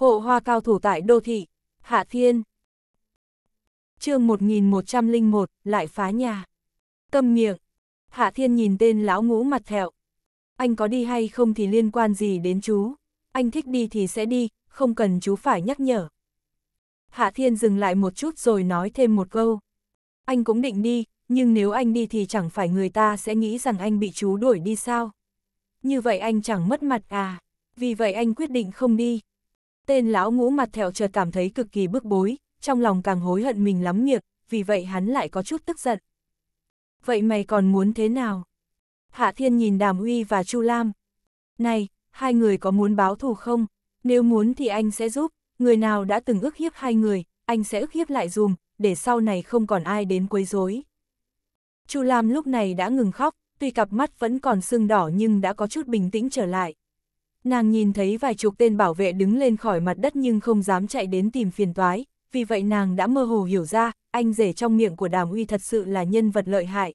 Hộ hoa cao thủ tại đô thị, Hạ Thiên. chương 1101, lại phá nhà. Câm miệng. Hạ Thiên nhìn tên lão ngũ mặt thẹo. Anh có đi hay không thì liên quan gì đến chú. Anh thích đi thì sẽ đi, không cần chú phải nhắc nhở. Hạ Thiên dừng lại một chút rồi nói thêm một câu. Anh cũng định đi, nhưng nếu anh đi thì chẳng phải người ta sẽ nghĩ rằng anh bị chú đuổi đi sao. Như vậy anh chẳng mất mặt à, vì vậy anh quyết định không đi. Tên lão ngũ mặt thẹo chợt cảm thấy cực kỳ bức bối, trong lòng càng hối hận mình lắm miệng, vì vậy hắn lại có chút tức giận. Vậy mày còn muốn thế nào? Hạ Thiên nhìn Đàm Uy và Chu Lam. Này, hai người có muốn báo thù không? Nếu muốn thì anh sẽ giúp, người nào đã từng ức hiếp hai người, anh sẽ ức hiếp lại dùm, để sau này không còn ai đến quấy rối. Chu Lam lúc này đã ngừng khóc, tuy cặp mắt vẫn còn sưng đỏ nhưng đã có chút bình tĩnh trở lại. Nàng nhìn thấy vài chục tên bảo vệ đứng lên khỏi mặt đất nhưng không dám chạy đến tìm phiền toái, vì vậy nàng đã mơ hồ hiểu ra, anh rể trong miệng của đàm uy thật sự là nhân vật lợi hại.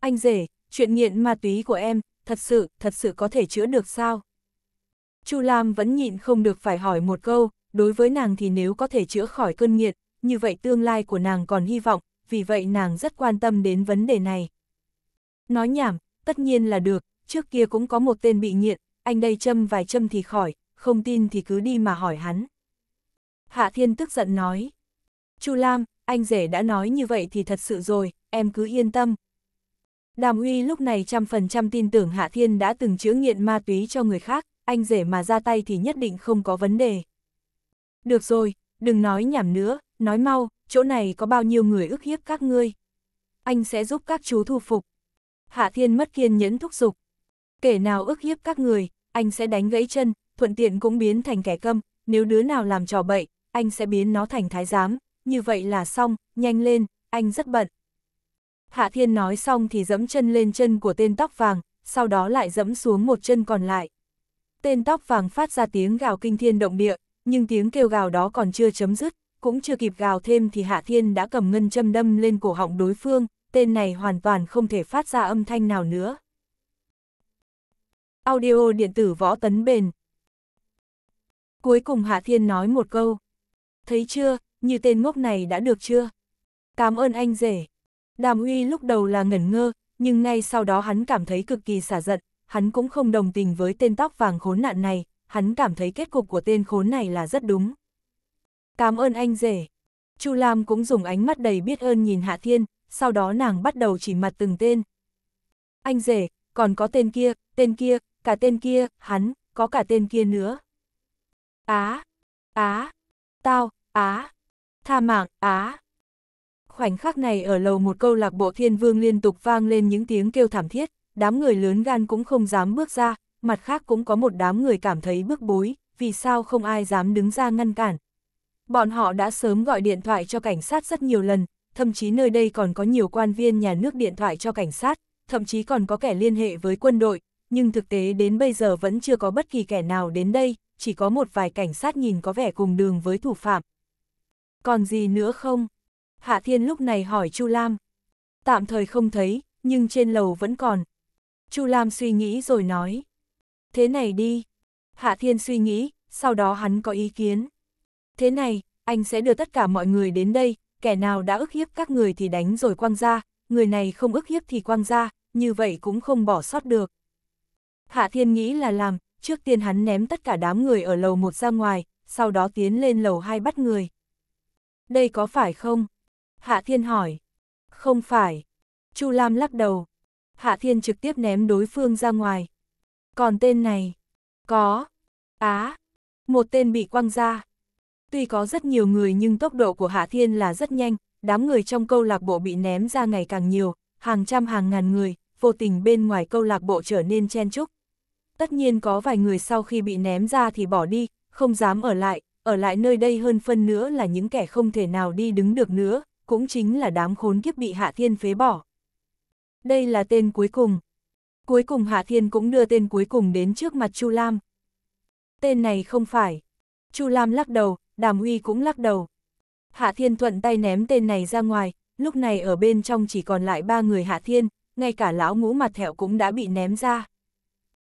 Anh rể, chuyện nghiện ma túy của em, thật sự, thật sự có thể chữa được sao? Chu Lam vẫn nhịn không được phải hỏi một câu, đối với nàng thì nếu có thể chữa khỏi cơn nghiện, như vậy tương lai của nàng còn hy vọng, vì vậy nàng rất quan tâm đến vấn đề này. Nói nhảm, tất nhiên là được, trước kia cũng có một tên bị nghiện, anh đây châm vài châm thì khỏi, không tin thì cứ đi mà hỏi hắn. Hạ Thiên tức giận nói. Chu Lam, anh rể đã nói như vậy thì thật sự rồi, em cứ yên tâm. Đàm Uy lúc này trăm phần trăm tin tưởng Hạ Thiên đã từng chữa nghiện ma túy cho người khác, anh rể mà ra tay thì nhất định không có vấn đề. Được rồi, đừng nói nhảm nữa, nói mau, chỗ này có bao nhiêu người ức hiếp các ngươi. Anh sẽ giúp các chú thu phục. Hạ Thiên mất kiên nhẫn thúc giục kẻ nào ức hiếp các người, anh sẽ đánh gãy chân, thuận tiện cũng biến thành kẻ câm, nếu đứa nào làm trò bậy, anh sẽ biến nó thành thái giám, như vậy là xong, nhanh lên, anh rất bận. Hạ Thiên nói xong thì dẫm chân lên chân của tên tóc vàng, sau đó lại dẫm xuống một chân còn lại. Tên tóc vàng phát ra tiếng gào kinh thiên động địa, nhưng tiếng kêu gào đó còn chưa chấm dứt, cũng chưa kịp gào thêm thì Hạ Thiên đã cầm ngân châm đâm lên cổ họng đối phương, tên này hoàn toàn không thể phát ra âm thanh nào nữa. Audio điện tử võ tấn bền. Cuối cùng Hạ Thiên nói một câu. Thấy chưa, như tên ngốc này đã được chưa? Cảm ơn anh rể. Đàm Uy lúc đầu là ngẩn ngơ, nhưng ngay sau đó hắn cảm thấy cực kỳ xả giận, hắn cũng không đồng tình với tên tóc vàng khốn nạn này, hắn cảm thấy kết cục của tên khốn này là rất đúng. Cảm ơn anh rể. Chu Lam cũng dùng ánh mắt đầy biết ơn nhìn Hạ Thiên, sau đó nàng bắt đầu chỉ mặt từng tên. Anh rể, còn có tên kia, tên kia, cả tên kia, hắn, có cả tên kia nữa. Á, á, tao, á, tha mạng, á. Khoảnh khắc này ở lầu một câu lạc bộ thiên vương liên tục vang lên những tiếng kêu thảm thiết, đám người lớn gan cũng không dám bước ra, mặt khác cũng có một đám người cảm thấy bức bối, vì sao không ai dám đứng ra ngăn cản. Bọn họ đã sớm gọi điện thoại cho cảnh sát rất nhiều lần, thậm chí nơi đây còn có nhiều quan viên nhà nước điện thoại cho cảnh sát, thậm chí còn có kẻ liên hệ với quân đội, nhưng thực tế đến bây giờ vẫn chưa có bất kỳ kẻ nào đến đây, chỉ có một vài cảnh sát nhìn có vẻ cùng đường với thủ phạm. Còn gì nữa không? Hạ Thiên lúc này hỏi Chu Lam. Tạm thời không thấy, nhưng trên lầu vẫn còn. Chu Lam suy nghĩ rồi nói. Thế này đi. Hạ Thiên suy nghĩ, sau đó hắn có ý kiến. Thế này, anh sẽ đưa tất cả mọi người đến đây, kẻ nào đã ức hiếp các người thì đánh rồi quăng ra, người này không ức hiếp thì quăng ra, như vậy cũng không bỏ sót được. Hạ Thiên nghĩ là làm, trước tiên hắn ném tất cả đám người ở lầu một ra ngoài, sau đó tiến lên lầu hai bắt người. Đây có phải không? Hạ Thiên hỏi. Không phải. Chu Lam lắc đầu. Hạ Thiên trực tiếp ném đối phương ra ngoài. Còn tên này? Có. Á. À, một tên bị quăng ra. Tuy có rất nhiều người nhưng tốc độ của Hạ Thiên là rất nhanh, đám người trong câu lạc bộ bị ném ra ngày càng nhiều, hàng trăm hàng ngàn người, vô tình bên ngoài câu lạc bộ trở nên chen chúc tất nhiên có vài người sau khi bị ném ra thì bỏ đi, không dám ở lại, ở lại nơi đây hơn phân nữa là những kẻ không thể nào đi đứng được nữa, cũng chính là đám khốn kiếp bị Hạ Thiên phế bỏ. Đây là tên cuối cùng. Cuối cùng Hạ Thiên cũng đưa tên cuối cùng đến trước mặt Chu Lam. Tên này không phải. Chu Lam lắc đầu, Đàm Uy cũng lắc đầu. Hạ Thiên thuận tay ném tên này ra ngoài, lúc này ở bên trong chỉ còn lại ba người Hạ Thiên, ngay cả lão ngũ mặt thẹo cũng đã bị ném ra.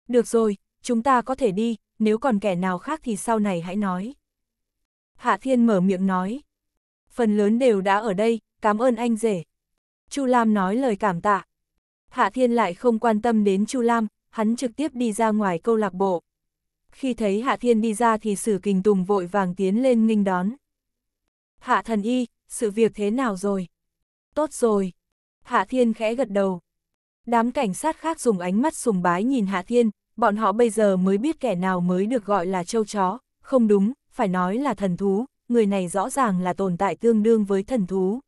Được rồi, chúng ta có thể đi, nếu còn kẻ nào khác thì sau này hãy nói. Hạ Thiên mở miệng nói. Phần lớn đều đã ở đây, cảm ơn anh rể. Chu Lam nói lời cảm tạ. Hạ Thiên lại không quan tâm đến Chu Lam, hắn trực tiếp đi ra ngoài câu lạc bộ. Khi thấy Hạ Thiên đi ra thì Sử Kình Tùng vội vàng tiến lên nghênh đón. Hạ thần y, sự việc thế nào rồi? Tốt rồi. Hạ Thiên khẽ gật đầu. Đám cảnh sát khác dùng ánh mắt sùng bái nhìn Hạ Thiên, bọn họ bây giờ mới biết kẻ nào mới được gọi là châu chó, không đúng, phải nói là thần thú, người này rõ ràng là tồn tại tương đương với thần thú.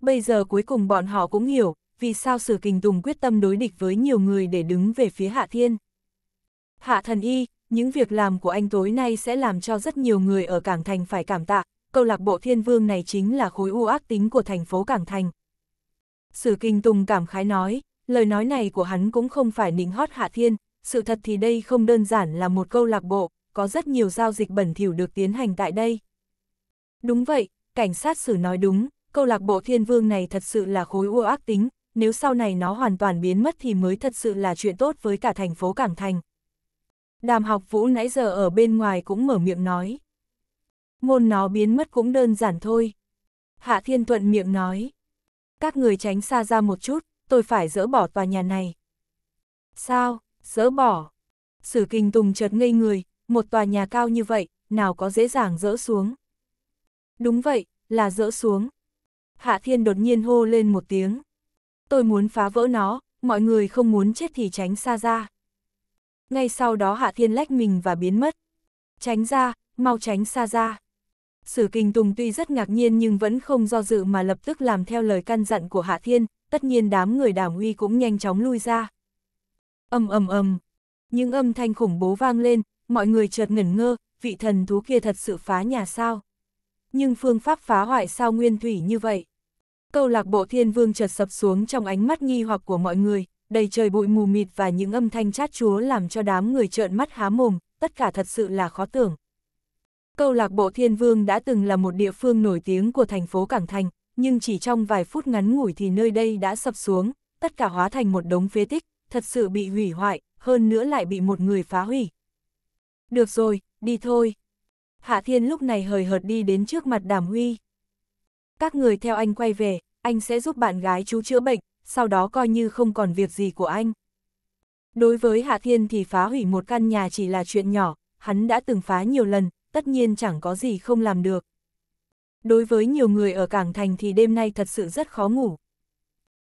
Bây giờ cuối cùng bọn họ cũng hiểu, vì sao Sử Kinh Tùng quyết tâm đối địch với nhiều người để đứng về phía Hạ Thiên. Hạ thần y, những việc làm của anh tối nay sẽ làm cho rất nhiều người ở Cảng Thành phải cảm tạ, câu lạc bộ thiên vương này chính là khối u ác tính của thành phố Cảng Thành. Sử Kinh Tùng cảm khái nói, lời nói này của hắn cũng không phải nịnh hót Hạ Thiên, sự thật thì đây không đơn giản là một câu lạc bộ, có rất nhiều giao dịch bẩn thỉu được tiến hành tại đây. Đúng vậy, cảnh sát xử nói đúng, câu lạc bộ thiên vương này thật sự là khối u ác tính, nếu sau này nó hoàn toàn biến mất thì mới thật sự là chuyện tốt với cả thành phố Cảng Thành. Đàm học vũ nãy giờ ở bên ngoài cũng mở miệng nói. Môn nó biến mất cũng đơn giản thôi. Hạ Thiên Thuận miệng nói. Các người tránh xa ra một chút, tôi phải dỡ bỏ tòa nhà này. Sao, dỡ bỏ? Sử Kinh Tùng chợt ngây người, một tòa nhà cao như vậy, nào có dễ dàng dỡ xuống. Đúng vậy, là dỡ xuống. Hạ Thiên đột nhiên hô lên một tiếng. Tôi muốn phá vỡ nó, mọi người không muốn chết thì tránh xa ra. Ngay sau đó Hạ Thiên lách mình và biến mất. Tránh ra, mau tránh xa ra. Sử Kinh Tùng tuy rất ngạc nhiên nhưng vẫn không do dự mà lập tức làm theo lời căn dặn của Hạ Thiên, tất nhiên đám người đảm uy cũng nhanh chóng lui ra. ầm ầm ầm, những âm thanh khủng bố vang lên, mọi người chợt ngẩn ngơ, vị thần thú kia thật sự phá nhà sao. Nhưng phương pháp phá hoại sao nguyên thủy như vậy? Câu lạc bộ thiên vương chợt sập xuống trong ánh mắt nghi hoặc của mọi người, đầy trời bụi mù mịt và những âm thanh chát chúa làm cho đám người trợn mắt há mồm, tất cả thật sự là khó tưởng. Câu lạc bộ Thiên Vương đã từng là một địa phương nổi tiếng của thành phố Cảng Thành, nhưng chỉ trong vài phút ngắn ngủi thì nơi đây đã sập xuống, tất cả hóa thành một đống phế tích, thật sự bị hủy hoại, hơn nữa lại bị một người phá hủy. Được rồi, đi thôi. Hạ Thiên lúc này hời hợt đi đến trước mặt Đàm Huy. Các người theo anh quay về, anh sẽ giúp bạn gái chú chữa bệnh, sau đó coi như không còn việc gì của anh. Đối với Hạ Thiên thì phá hủy một căn nhà chỉ là chuyện nhỏ, hắn đã từng phá nhiều lần, tất nhiên chẳng có gì không làm được đối với nhiều người ở cảng thành thì đêm nay thật sự rất khó ngủ.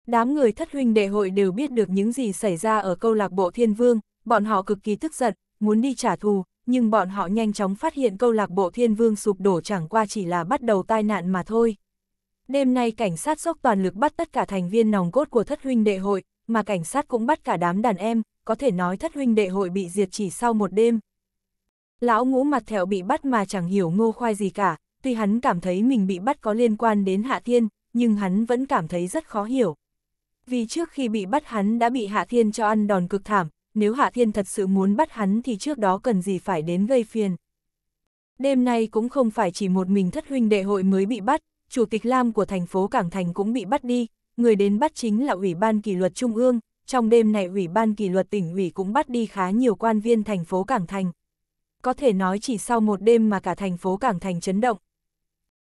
Đám người thất huynh đệ hội đều biết được những gì xảy ra ở câu lạc bộ Thiên Vương, bọn họ cực kỳ tức giận, muốn đi trả thù, nhưng bọn họ nhanh chóng phát hiện câu lạc bộ Thiên Vương sụp đổ chẳng qua chỉ là bắt đầu tai nạn mà thôi. Đêm nay cảnh sát dốc toàn lực bắt tất cả thành viên nòng cốt của thất huynh đệ hội, mà cảnh sát cũng bắt cả đám đàn em, có thể nói thất huynh đệ hội bị diệt chỉ sau một đêm. Lão ngũ mặt thẹo bị bắt mà chẳng hiểu ngô khoai gì cả, tuy hắn cảm thấy mình bị bắt có liên quan đến Hạ Thiên, nhưng hắn vẫn cảm thấy rất khó hiểu. Vì trước khi bị bắt hắn đã bị Hạ Thiên cho ăn đòn cực thảm, nếu Hạ Thiên thật sự muốn bắt hắn thì trước đó cần gì phải đến gây phiền. Đêm nay cũng không phải chỉ một mình thất huynh đệ hội mới bị bắt, chủ tịch Lam của thành phố Cảng Thành cũng bị bắt đi, người đến bắt chính là Ủy ban Kỷ luật Trung ương, trong đêm này Ủy ban Kỷ luật tỉnh ủy cũng bắt đi khá nhiều quan viên thành phố Cảng Thành. Có thể nói chỉ sau một đêm mà cả thành phố Cảng Thành chấn động,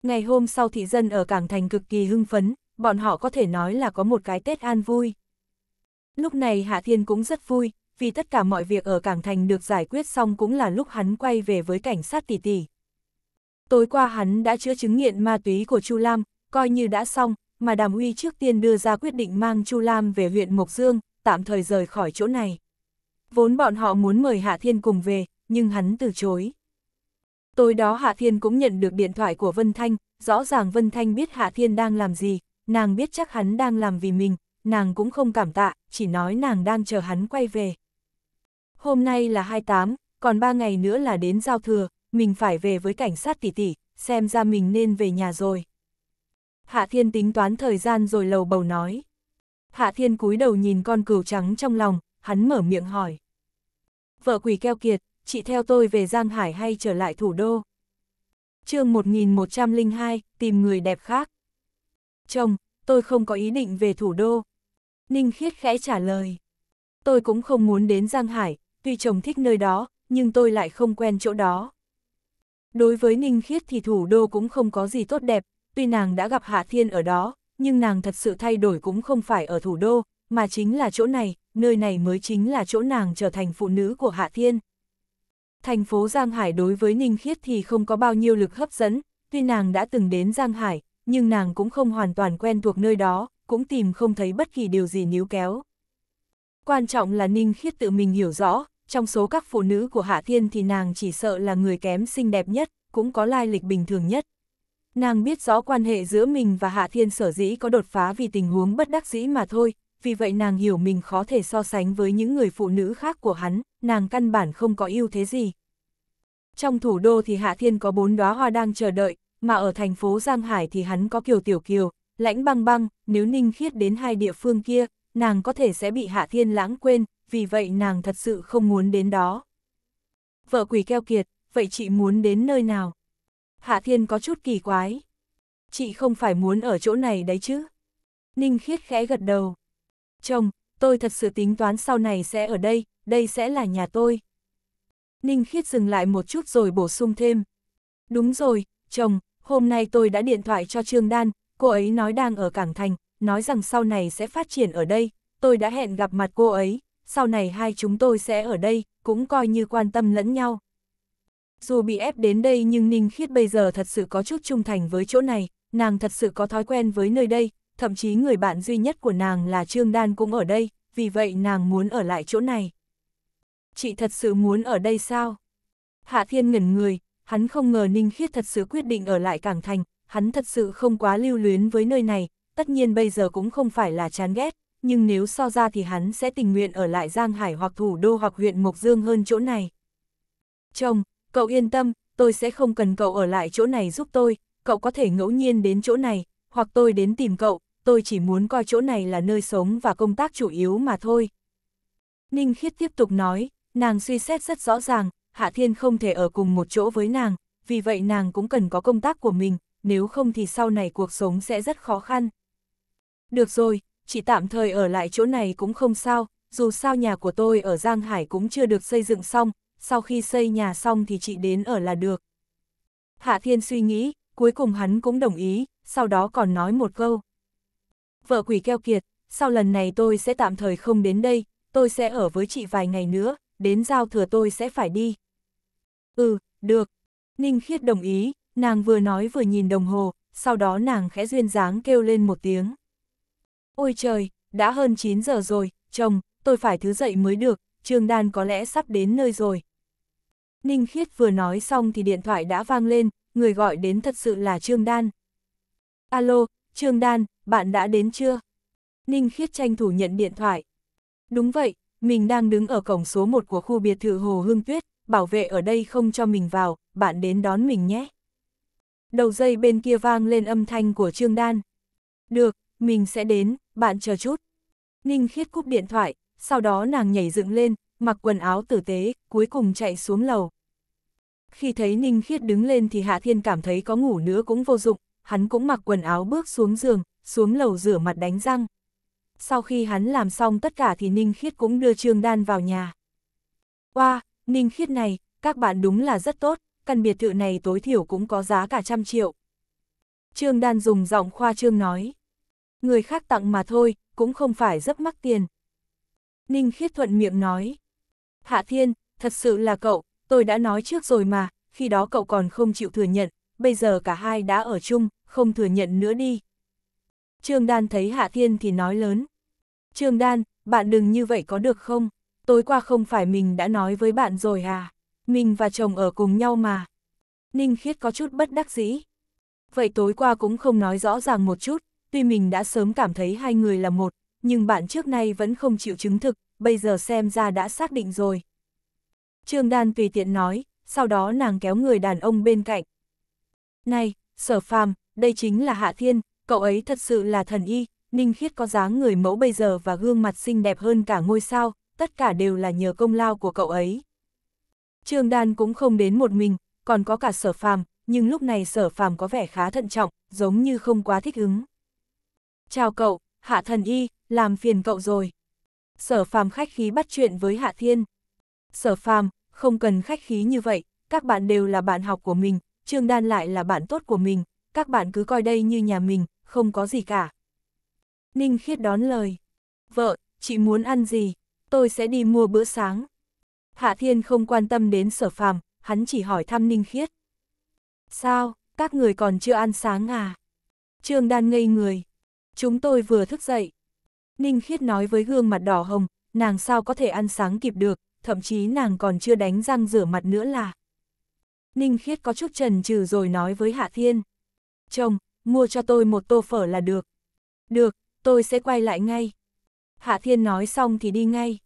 Ngày hôm sau thị dân ở Cảng Thành cực kỳ hưng phấn, bọn họ có thể nói là có một cái Tết an vui. Lúc này Hạ Thiên cũng rất vui, vì tất cả mọi việc ở Cảng Thành được giải quyết xong cũng là lúc hắn quay về với cảnh sát tỷ tỷ. Tối qua hắn đã chữa chứng nghiện ma túy của Chu Lam, coi như đã xong, mà Đàm Uy trước tiên đưa ra quyết định mang Chu Lam về huyện Mộc Dương, tạm thời rời khỏi chỗ này. Vốn bọn họ muốn mời Hạ Thiên cùng về, nhưng hắn từ chối. Tối đó Hạ Thiên cũng nhận được điện thoại của Vân Thanh, rõ ràng Vân Thanh biết Hạ Thiên đang làm gì, nàng biết chắc hắn đang làm vì mình, nàng cũng không cảm tạ, chỉ nói nàng đang chờ hắn quay về. Hôm nay là 28, còn 3 ngày nữa là đến giao thừa, mình phải về với cảnh sát tỷ tỷ, xem ra mình nên về nhà rồi. Hạ Thiên tính toán thời gian rồi lầu bầu nói. Hạ Thiên cúi đầu nhìn con cừu trắng trong lòng, hắn mở miệng hỏi. Vợ quỷ keo kiệt, chị theo tôi về Giang Hải hay trở lại thủ đô. chương 1102, tìm người đẹp khác. Chồng, tôi không có ý định về thủ đô. Ninh Khiết khẽ trả lời. Tôi cũng không muốn đến Giang Hải, tuy chồng thích nơi đó, nhưng tôi lại không quen chỗ đó. Đối với Ninh Khiết thì thủ đô cũng không có gì tốt đẹp, tuy nàng đã gặp Hạ Thiên ở đó, nhưng nàng thật sự thay đổi cũng không phải ở thủ đô, mà chính là chỗ này, nơi này mới chính là chỗ nàng trở thành phụ nữ của Hạ Thiên thành phố Giang Hải đối với Ninh Khiết thì không có bao nhiêu lực hấp dẫn, tuy nàng đã từng đến Giang Hải, nhưng nàng cũng không hoàn toàn quen thuộc nơi đó, cũng tìm không thấy bất kỳ điều gì níu kéo. Quan trọng là Ninh Khiết tự mình hiểu rõ, trong số các phụ nữ của Hạ Thiên thì nàng chỉ sợ là người kém xinh đẹp nhất, cũng có lai lịch bình thường nhất. Nàng biết rõ quan hệ giữa mình và Hạ Thiên sở dĩ có đột phá vì tình huống bất đắc dĩ mà thôi, vì vậy nàng hiểu mình khó thể so sánh với những người phụ nữ khác của hắn, nàng căn bản không có ưu thế gì. Trong thủ đô thì Hạ Thiên có bốn đóa hoa đang chờ đợi, mà ở thành phố Giang Hải thì hắn có Kiều Tiểu Kiều, lãnh băng băng, nếu ninh khiết đến hai địa phương kia, nàng có thể sẽ bị Hạ Thiên lãng quên, vì vậy nàng thật sự không muốn đến đó. Vợ quỷ keo kiệt, vậy chị muốn đến nơi nào? Hạ Thiên có chút kỳ quái. Chị không phải muốn ở chỗ này đấy chứ? Ninh khiết khẽ gật đầu chồng, tôi thật sự tính toán sau này sẽ ở đây, đây sẽ là nhà tôi. Ninh Khiết dừng lại một chút rồi bổ sung thêm. Đúng rồi, chồng, hôm nay tôi đã điện thoại cho Trương Đan, cô ấy nói đang ở Cảng Thành, nói rằng sau này sẽ phát triển ở đây, tôi đã hẹn gặp mặt cô ấy, sau này hai chúng tôi sẽ ở đây, cũng coi như quan tâm lẫn nhau. Dù bị ép đến đây nhưng Ninh Khiết bây giờ thật sự có chút trung thành với chỗ này, nàng thật sự có thói quen với nơi đây, thậm chí người bạn duy nhất của nàng là Trương Đan cũng ở đây, vì vậy nàng muốn ở lại chỗ này. Chị thật sự muốn ở đây sao? Hạ Thiên ngẩn người, hắn không ngờ Ninh Khiết thật sự quyết định ở lại Cảng Thành, hắn thật sự không quá lưu luyến với nơi này, tất nhiên bây giờ cũng không phải là chán ghét, nhưng nếu so ra thì hắn sẽ tình nguyện ở lại Giang Hải hoặc thủ đô hoặc huyện Mộc Dương hơn chỗ này. Chồng, cậu yên tâm, tôi sẽ không cần cậu ở lại chỗ này giúp tôi, cậu có thể ngẫu nhiên đến chỗ này, hoặc tôi đến tìm cậu, tôi chỉ muốn coi chỗ này là nơi sống và công tác chủ yếu mà thôi. Ninh Khiết tiếp tục nói, nàng suy xét rất rõ ràng, Hạ Thiên không thể ở cùng một chỗ với nàng, vì vậy nàng cũng cần có công tác của mình, nếu không thì sau này cuộc sống sẽ rất khó khăn. Được rồi, chỉ tạm thời ở lại chỗ này cũng không sao, dù sao nhà của tôi ở Giang Hải cũng chưa được xây dựng xong, sau khi xây nhà xong thì chị đến ở là được. Hạ Thiên suy nghĩ, cuối cùng hắn cũng đồng ý, sau đó còn nói một câu vợ quỷ keo kiệt, sau lần này tôi sẽ tạm thời không đến đây, tôi sẽ ở với chị vài ngày nữa, đến giao thừa tôi sẽ phải đi. Ừ, được. Ninh Khiết đồng ý, nàng vừa nói vừa nhìn đồng hồ, sau đó nàng khẽ duyên dáng kêu lên một tiếng. Ôi trời, đã hơn 9 giờ rồi, chồng, tôi phải thứ dậy mới được, Trương Đan có lẽ sắp đến nơi rồi. Ninh Khiết vừa nói xong thì điện thoại đã vang lên, người gọi đến thật sự là Trương Đan. Alo, Trương Đan, bạn đã đến chưa? Ninh Khiết tranh thủ nhận điện thoại. Đúng vậy, mình đang đứng ở cổng số 1 của khu biệt thự Hồ Hương Tuyết, bảo vệ ở đây không cho mình vào, bạn đến đón mình nhé. Đầu dây bên kia vang lên âm thanh của Trương Đan. Được, mình sẽ đến, bạn chờ chút. Ninh Khiết cúp điện thoại, sau đó nàng nhảy dựng lên, mặc quần áo tử tế, cuối cùng chạy xuống lầu. Khi thấy Ninh Khiết đứng lên thì Hạ Thiên cảm thấy có ngủ nữa cũng vô dụng, hắn cũng mặc quần áo bước xuống giường, xuống lầu rửa mặt đánh răng. Sau khi hắn làm xong tất cả thì Ninh Khiết cũng đưa Trương Đan vào nhà. Wow, Ninh Khiết này, các bạn đúng là rất tốt, căn biệt thự này tối thiểu cũng có giá cả trăm triệu. Trương Đan dùng giọng khoa trương nói. Người khác tặng mà thôi, cũng không phải rất mắc tiền. Ninh Khiết thuận miệng nói. Hạ Thiên, thật sự là cậu, tôi đã nói trước rồi mà, khi đó cậu còn không chịu thừa nhận, bây giờ cả hai đã ở chung, không thừa nhận nữa đi. Trương Đan thấy Hạ Thiên thì nói lớn. Trương Đan, bạn đừng như vậy có được không? Tối qua không phải mình đã nói với bạn rồi à? Mình và chồng ở cùng nhau mà. Ninh Khiết có chút bất đắc dĩ. Vậy tối qua cũng không nói rõ ràng một chút, tuy mình đã sớm cảm thấy hai người là một, nhưng bạn trước nay vẫn không chịu chứng thực, bây giờ xem ra đã xác định rồi. Trương Đan tùy tiện nói, sau đó nàng kéo người đàn ông bên cạnh. Này, sở phàm, đây chính là Hạ Thiên, cậu ấy thật sự là thần y, Ninh Khiết có dáng người mẫu bây giờ và gương mặt xinh đẹp hơn cả ngôi sao, tất cả đều là nhờ công lao của cậu ấy. Trương Đan cũng không đến một mình, còn có cả sở phàm, nhưng lúc này sở phàm có vẻ khá thận trọng, giống như không quá thích ứng. Chào cậu, hạ thần y, làm phiền cậu rồi. Sở phàm khách khí bắt chuyện với hạ thiên. Sở phàm, không cần khách khí như vậy, các bạn đều là bạn học của mình, Trương Đan lại là bạn tốt của mình, các bạn cứ coi đây như nhà mình, không có gì cả. Ninh khiết đón lời. Vợ, chị muốn ăn gì? Tôi sẽ đi mua bữa sáng. Hạ Thiên không quan tâm đến sở phàm, hắn chỉ hỏi thăm Ninh khiết. Sao, các người còn chưa ăn sáng à? Trương Đan ngây người. Chúng tôi vừa thức dậy. Ninh khiết nói với gương mặt đỏ hồng, nàng sao có thể ăn sáng kịp được, thậm chí nàng còn chưa đánh răng rửa mặt nữa là. Ninh khiết có chút trần trừ rồi nói với Hạ Thiên. Chồng, mua cho tôi một tô phở là được. Được, tôi sẽ quay lại ngay. Hạ Thiên nói xong thì đi ngay.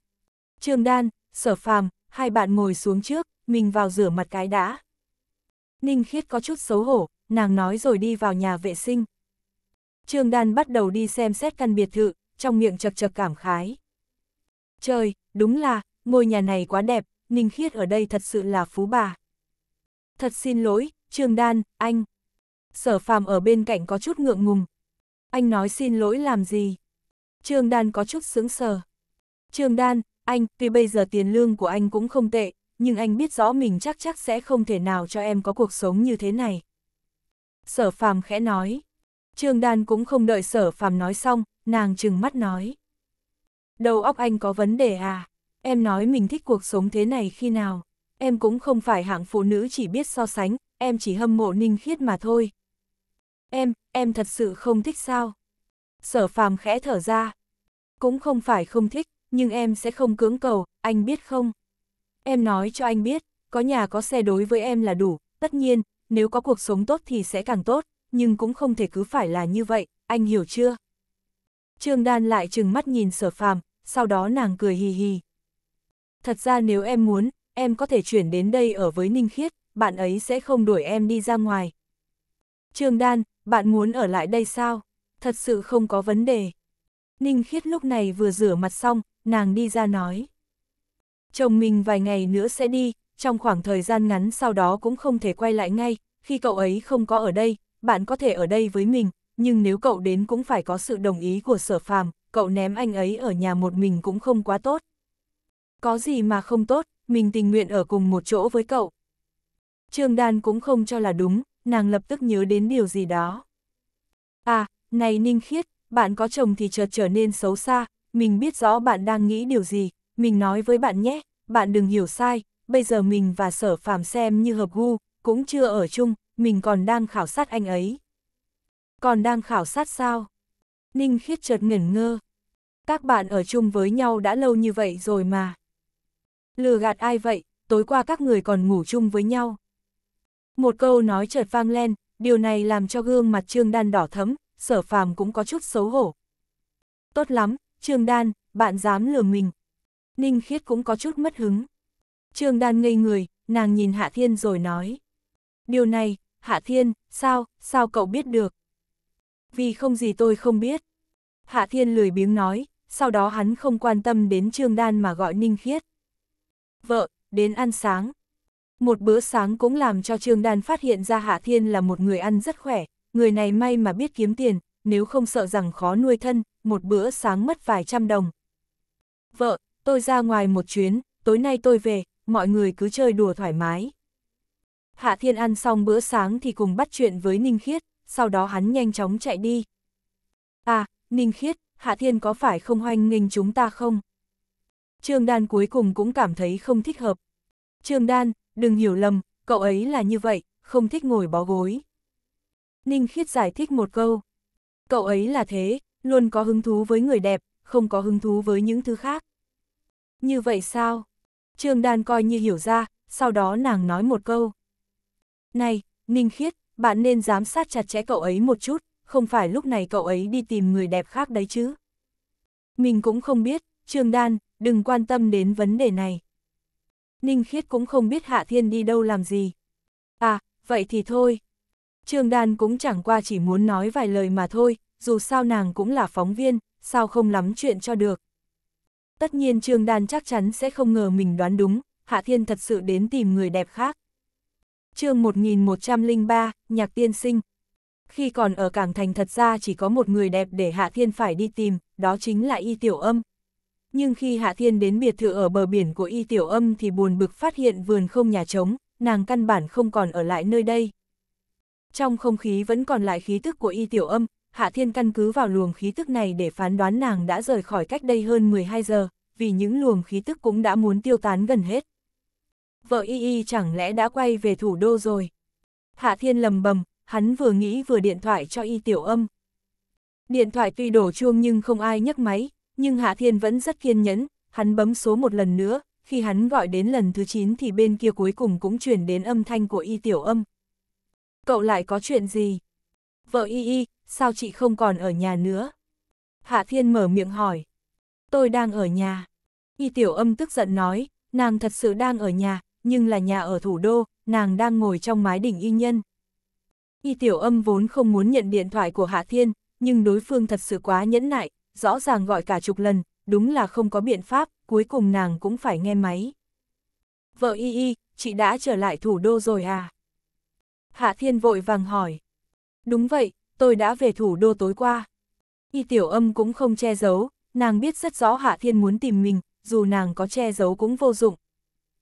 Trương Đan, Sở Phàm, hai bạn ngồi xuống trước, mình vào rửa mặt cái đã. Ninh Khiết có chút xấu hổ, nàng nói rồi đi vào nhà vệ sinh. Trương Đan bắt đầu đi xem xét căn biệt thự, trong miệng chật chật cảm khái. Trời, đúng là, ngôi nhà này quá đẹp, Ninh Khiết ở đây thật sự là phú bà. Thật xin lỗi, Trương Đan, anh, sở phàm ở bên cạnh có chút ngượng ngùng. Anh nói xin lỗi làm gì? Trương Đan có chút sướng sờ. Trương Đan, anh, tuy bây giờ tiền lương của anh cũng không tệ, nhưng anh biết rõ mình chắc chắc sẽ không thể nào cho em có cuộc sống như thế này. Sở phàm khẽ nói. Trương Đan cũng không đợi sở phàm nói xong, nàng trừng mắt nói. Đầu óc anh có vấn đề à? Em nói mình thích cuộc sống thế này khi nào? Em cũng không phải hạng phụ nữ chỉ biết so sánh, em chỉ hâm mộ ninh khiết mà thôi, Em, em thật sự không thích sao? Sở phàm khẽ thở ra. Cũng không phải không thích, nhưng em sẽ không cưỡng cầu, anh biết không? Em nói cho anh biết, có nhà có xe đối với em là đủ, tất nhiên, nếu có cuộc sống tốt thì sẽ càng tốt, nhưng cũng không thể cứ phải là như vậy, anh hiểu chưa? Trương Đan lại trừng mắt nhìn sở phàm, sau đó nàng cười hì hì. Thật ra nếu em muốn, em có thể chuyển đến đây ở với Ninh Khiết, bạn ấy sẽ không đuổi em đi ra ngoài. Trương Đan, bạn muốn ở lại đây sao? Thật sự không có vấn đề. Ninh Khiết lúc này vừa rửa mặt xong, nàng đi ra nói. Chồng mình vài ngày nữa sẽ đi, trong khoảng thời gian ngắn sau đó cũng không thể quay lại ngay, khi cậu ấy không có ở đây, bạn có thể ở đây với mình, nhưng nếu cậu đến cũng phải có sự đồng ý của sở phàm, cậu ném anh ấy ở nhà một mình cũng không quá tốt. Có gì mà không tốt, mình tình nguyện ở cùng một chỗ với cậu. Trương Đan cũng không cho là đúng, nàng lập tức nhớ đến điều gì đó. À, này Ninh Khiết, bạn có chồng thì chợt trở nên xấu xa, mình biết rõ bạn đang nghĩ điều gì, mình nói với bạn nhé, bạn đừng hiểu sai, bây giờ mình và sở phàm xem như hợp gu, cũng chưa ở chung, mình còn đang khảo sát anh ấy. Còn đang khảo sát sao? Ninh Khiết chợt ngẩn ngơ. Các bạn ở chung với nhau đã lâu như vậy rồi mà. Lừa gạt ai vậy, tối qua các người còn ngủ chung với nhau. Một câu nói chợt vang lên, điều này làm cho gương mặt Trương Đan đỏ thấm, sở phàm cũng có chút xấu hổ. Tốt lắm, Trương Đan, bạn dám lừa mình. Ninh Khiết cũng có chút mất hứng. Trương Đan ngây người, nàng nhìn Hạ Thiên rồi nói. Điều này, Hạ Thiên, sao, sao cậu biết được? Vì không gì tôi không biết. Hạ Thiên lười biếng nói, sau đó hắn không quan tâm đến Trương Đan mà gọi Ninh Khiết. Vợ, đến ăn sáng, một bữa sáng cũng làm cho Trương Đan phát hiện ra Hạ Thiên là một người ăn rất khỏe, người này may mà biết kiếm tiền, nếu không sợ rằng khó nuôi thân, một bữa sáng mất vài trăm đồng. Vợ, tôi ra ngoài một chuyến, tối nay tôi về, mọi người cứ chơi đùa thoải mái. Hạ Thiên ăn xong bữa sáng thì cùng bắt chuyện với Ninh Khiết, sau đó hắn nhanh chóng chạy đi. À, Ninh Khiết, Hạ Thiên có phải không hoanh nghênh chúng ta không? Trương Đan cuối cùng cũng cảm thấy không thích hợp. Trương Đan, đừng hiểu lầm, cậu ấy là như vậy, không thích ngồi bó gối. Ninh Khiết giải thích một câu. Cậu ấy là thế, luôn có hứng thú với người đẹp, không có hứng thú với những thứ khác. Như vậy sao? Trương Đan coi như hiểu ra, sau đó nàng nói một câu. Này, Ninh Khiết, bạn nên giám sát chặt chẽ cậu ấy một chút, không phải lúc này cậu ấy đi tìm người đẹp khác đấy chứ. Mình cũng không biết, Trương Đan, đừng quan tâm đến vấn đề này. Ninh Khiết cũng không biết Hạ Thiên đi đâu làm gì. À, vậy thì thôi. Trương Đan cũng chẳng qua chỉ muốn nói vài lời mà thôi, dù sao nàng cũng là phóng viên, sao không lắm chuyện cho được. Tất nhiên Trương Đan chắc chắn sẽ không ngờ mình đoán đúng, Hạ Thiên thật sự đến tìm người đẹp khác. chương 1103, Nhạc Tiên Sinh Khi còn ở Cảng Thành thật ra chỉ có một người đẹp để Hạ Thiên phải đi tìm, đó chính là Y Tiểu Âm, nhưng khi Hạ Thiên đến biệt thự ở bờ biển của Y Tiểu Âm thì buồn bực phát hiện vườn không nhà trống, nàng căn bản không còn ở lại nơi đây. Trong không khí vẫn còn lại khí tức của Y Tiểu Âm, Hạ Thiên căn cứ vào luồng khí tức này để phán đoán nàng đã rời khỏi cách đây hơn 12 giờ, vì những luồng khí tức cũng đã muốn tiêu tán gần hết. Vợ Y Y chẳng lẽ đã quay về thủ đô rồi? Hạ Thiên lầm bầm, hắn vừa nghĩ vừa điện thoại cho Y Tiểu Âm. Điện thoại tuy đổ chuông nhưng không ai nhấc máy, nhưng Hạ Thiên vẫn rất kiên nhẫn, hắn bấm số một lần nữa, khi hắn gọi đến lần thứ 9 thì bên kia cuối cùng cũng chuyển đến âm thanh của y tiểu âm. Cậu lại có chuyện gì? Vợ y y, sao chị không còn ở nhà nữa? Hạ Thiên mở miệng hỏi. Tôi đang ở nhà. Y tiểu âm tức giận nói, nàng thật sự đang ở nhà, nhưng là nhà ở thủ đô, nàng đang ngồi trong mái đỉnh y nhân. Y tiểu âm vốn không muốn nhận điện thoại của Hạ Thiên, nhưng đối phương thật sự quá nhẫn nại, rõ ràng gọi cả chục lần, đúng là không có biện pháp, cuối cùng nàng cũng phải nghe máy. Vợ y y, chị đã trở lại thủ đô rồi à? Hạ Thiên vội vàng hỏi. Đúng vậy, tôi đã về thủ đô tối qua. Y tiểu âm cũng không che giấu, nàng biết rất rõ Hạ Thiên muốn tìm mình, dù nàng có che giấu cũng vô dụng.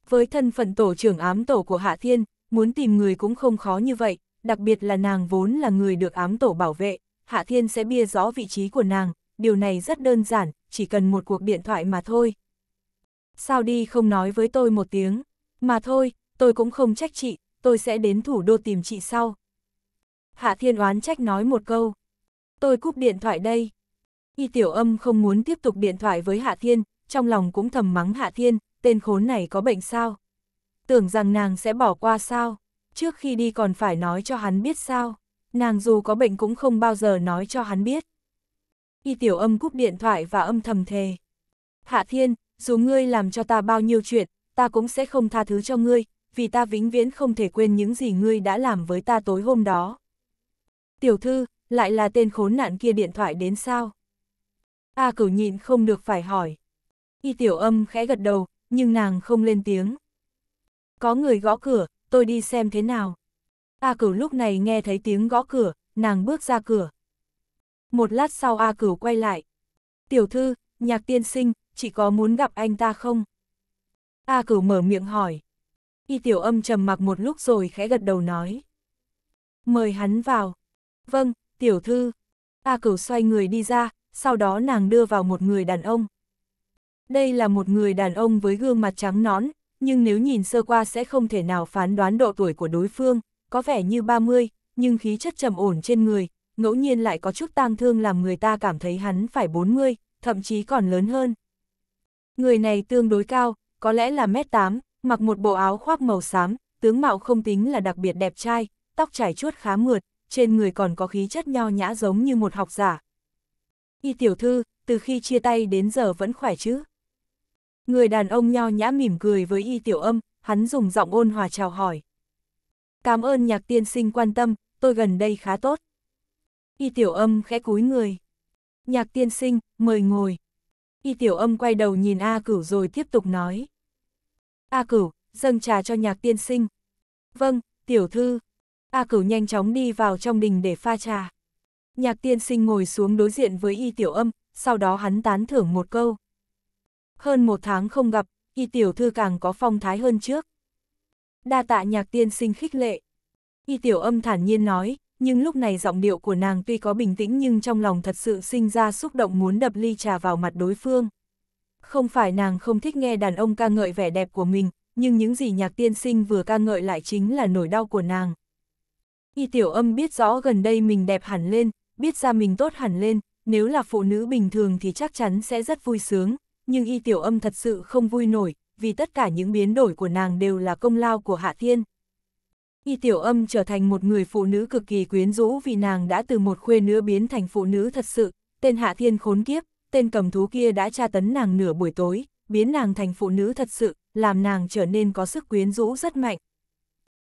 Với thân phận tổ trưởng ám tổ của Hạ Thiên, muốn tìm người cũng không khó như vậy, đặc biệt là nàng vốn là người được ám tổ bảo vệ, Hạ Thiên sẽ bia rõ vị trí của nàng, điều này rất đơn giản, chỉ cần một cuộc điện thoại mà thôi. Sao đi không nói với tôi một tiếng, mà thôi, tôi cũng không trách chị, tôi sẽ đến thủ đô tìm chị sau. Hạ Thiên Oán trách nói một câu. Tôi cúp điện thoại đây. Y Tiểu Âm không muốn tiếp tục điện thoại với Hạ Thiên, trong lòng cũng thầm mắng Hạ Thiên, tên khốn này có bệnh sao? Tưởng rằng nàng sẽ bỏ qua sao? Trước khi đi còn phải nói cho hắn biết sao? Nàng dù có bệnh cũng không bao giờ nói cho hắn biết y tiểu âm cúp điện thoại và âm thầm thề. Hạ thiên, dù ngươi làm cho ta bao nhiêu chuyện, ta cũng sẽ không tha thứ cho ngươi, vì ta vĩnh viễn không thể quên những gì ngươi đã làm với ta tối hôm đó. Tiểu thư, lại là tên khốn nạn kia điện thoại đến sao? A cửu nhịn không được phải hỏi. Y tiểu âm khẽ gật đầu, nhưng nàng không lên tiếng. Có người gõ cửa, tôi đi xem thế nào. A cửu lúc này nghe thấy tiếng gõ cửa, nàng bước ra cửa một lát sau A Cửu quay lại. Tiểu thư, nhạc tiên sinh, chỉ có muốn gặp anh ta không? A Cửu mở miệng hỏi. Y tiểu âm trầm mặc một lúc rồi khẽ gật đầu nói. Mời hắn vào. Vâng, tiểu thư. A Cửu xoay người đi ra, sau đó nàng đưa vào một người đàn ông. Đây là một người đàn ông với gương mặt trắng nón, nhưng nếu nhìn sơ qua sẽ không thể nào phán đoán độ tuổi của đối phương, có vẻ như 30, nhưng khí chất trầm ổn trên người, ngẫu nhiên lại có chút tang thương làm người ta cảm thấy hắn phải 40, thậm chí còn lớn hơn. Người này tương đối cao, có lẽ là mét 8, mặc một bộ áo khoác màu xám, tướng mạo không tính là đặc biệt đẹp trai, tóc trải chuốt khá mượt, trên người còn có khí chất nho nhã giống như một học giả. Y tiểu thư, từ khi chia tay đến giờ vẫn khỏe chứ? Người đàn ông nho nhã mỉm cười với y tiểu âm, hắn dùng giọng ôn hòa chào hỏi. Cảm ơn nhạc tiên sinh quan tâm, tôi gần đây khá tốt. Y tiểu âm khẽ cúi người. Nhạc tiên sinh, mời ngồi. Y tiểu âm quay đầu nhìn A cửu rồi tiếp tục nói. A cửu, dâng trà cho nhạc tiên sinh. Vâng, tiểu thư. A cửu nhanh chóng đi vào trong đình để pha trà. Nhạc tiên sinh ngồi xuống đối diện với y tiểu âm, sau đó hắn tán thưởng một câu. Hơn một tháng không gặp, y tiểu thư càng có phong thái hơn trước. Đa tạ nhạc tiên sinh khích lệ. Y tiểu âm thản nhiên nói, nhưng lúc này giọng điệu của nàng tuy có bình tĩnh nhưng trong lòng thật sự sinh ra xúc động muốn đập ly trà vào mặt đối phương. Không phải nàng không thích nghe đàn ông ca ngợi vẻ đẹp của mình, nhưng những gì nhạc tiên sinh vừa ca ngợi lại chính là nỗi đau của nàng. Y tiểu âm biết rõ gần đây mình đẹp hẳn lên, biết ra mình tốt hẳn lên, nếu là phụ nữ bình thường thì chắc chắn sẽ rất vui sướng, nhưng y tiểu âm thật sự không vui nổi, vì tất cả những biến đổi của nàng đều là công lao của Hạ Thiên. Y Tiểu Âm trở thành một người phụ nữ cực kỳ quyến rũ vì nàng đã từ một khuê nữ biến thành phụ nữ thật sự, tên Hạ Thiên khốn kiếp, tên cầm thú kia đã tra tấn nàng nửa buổi tối, biến nàng thành phụ nữ thật sự, làm nàng trở nên có sức quyến rũ rất mạnh.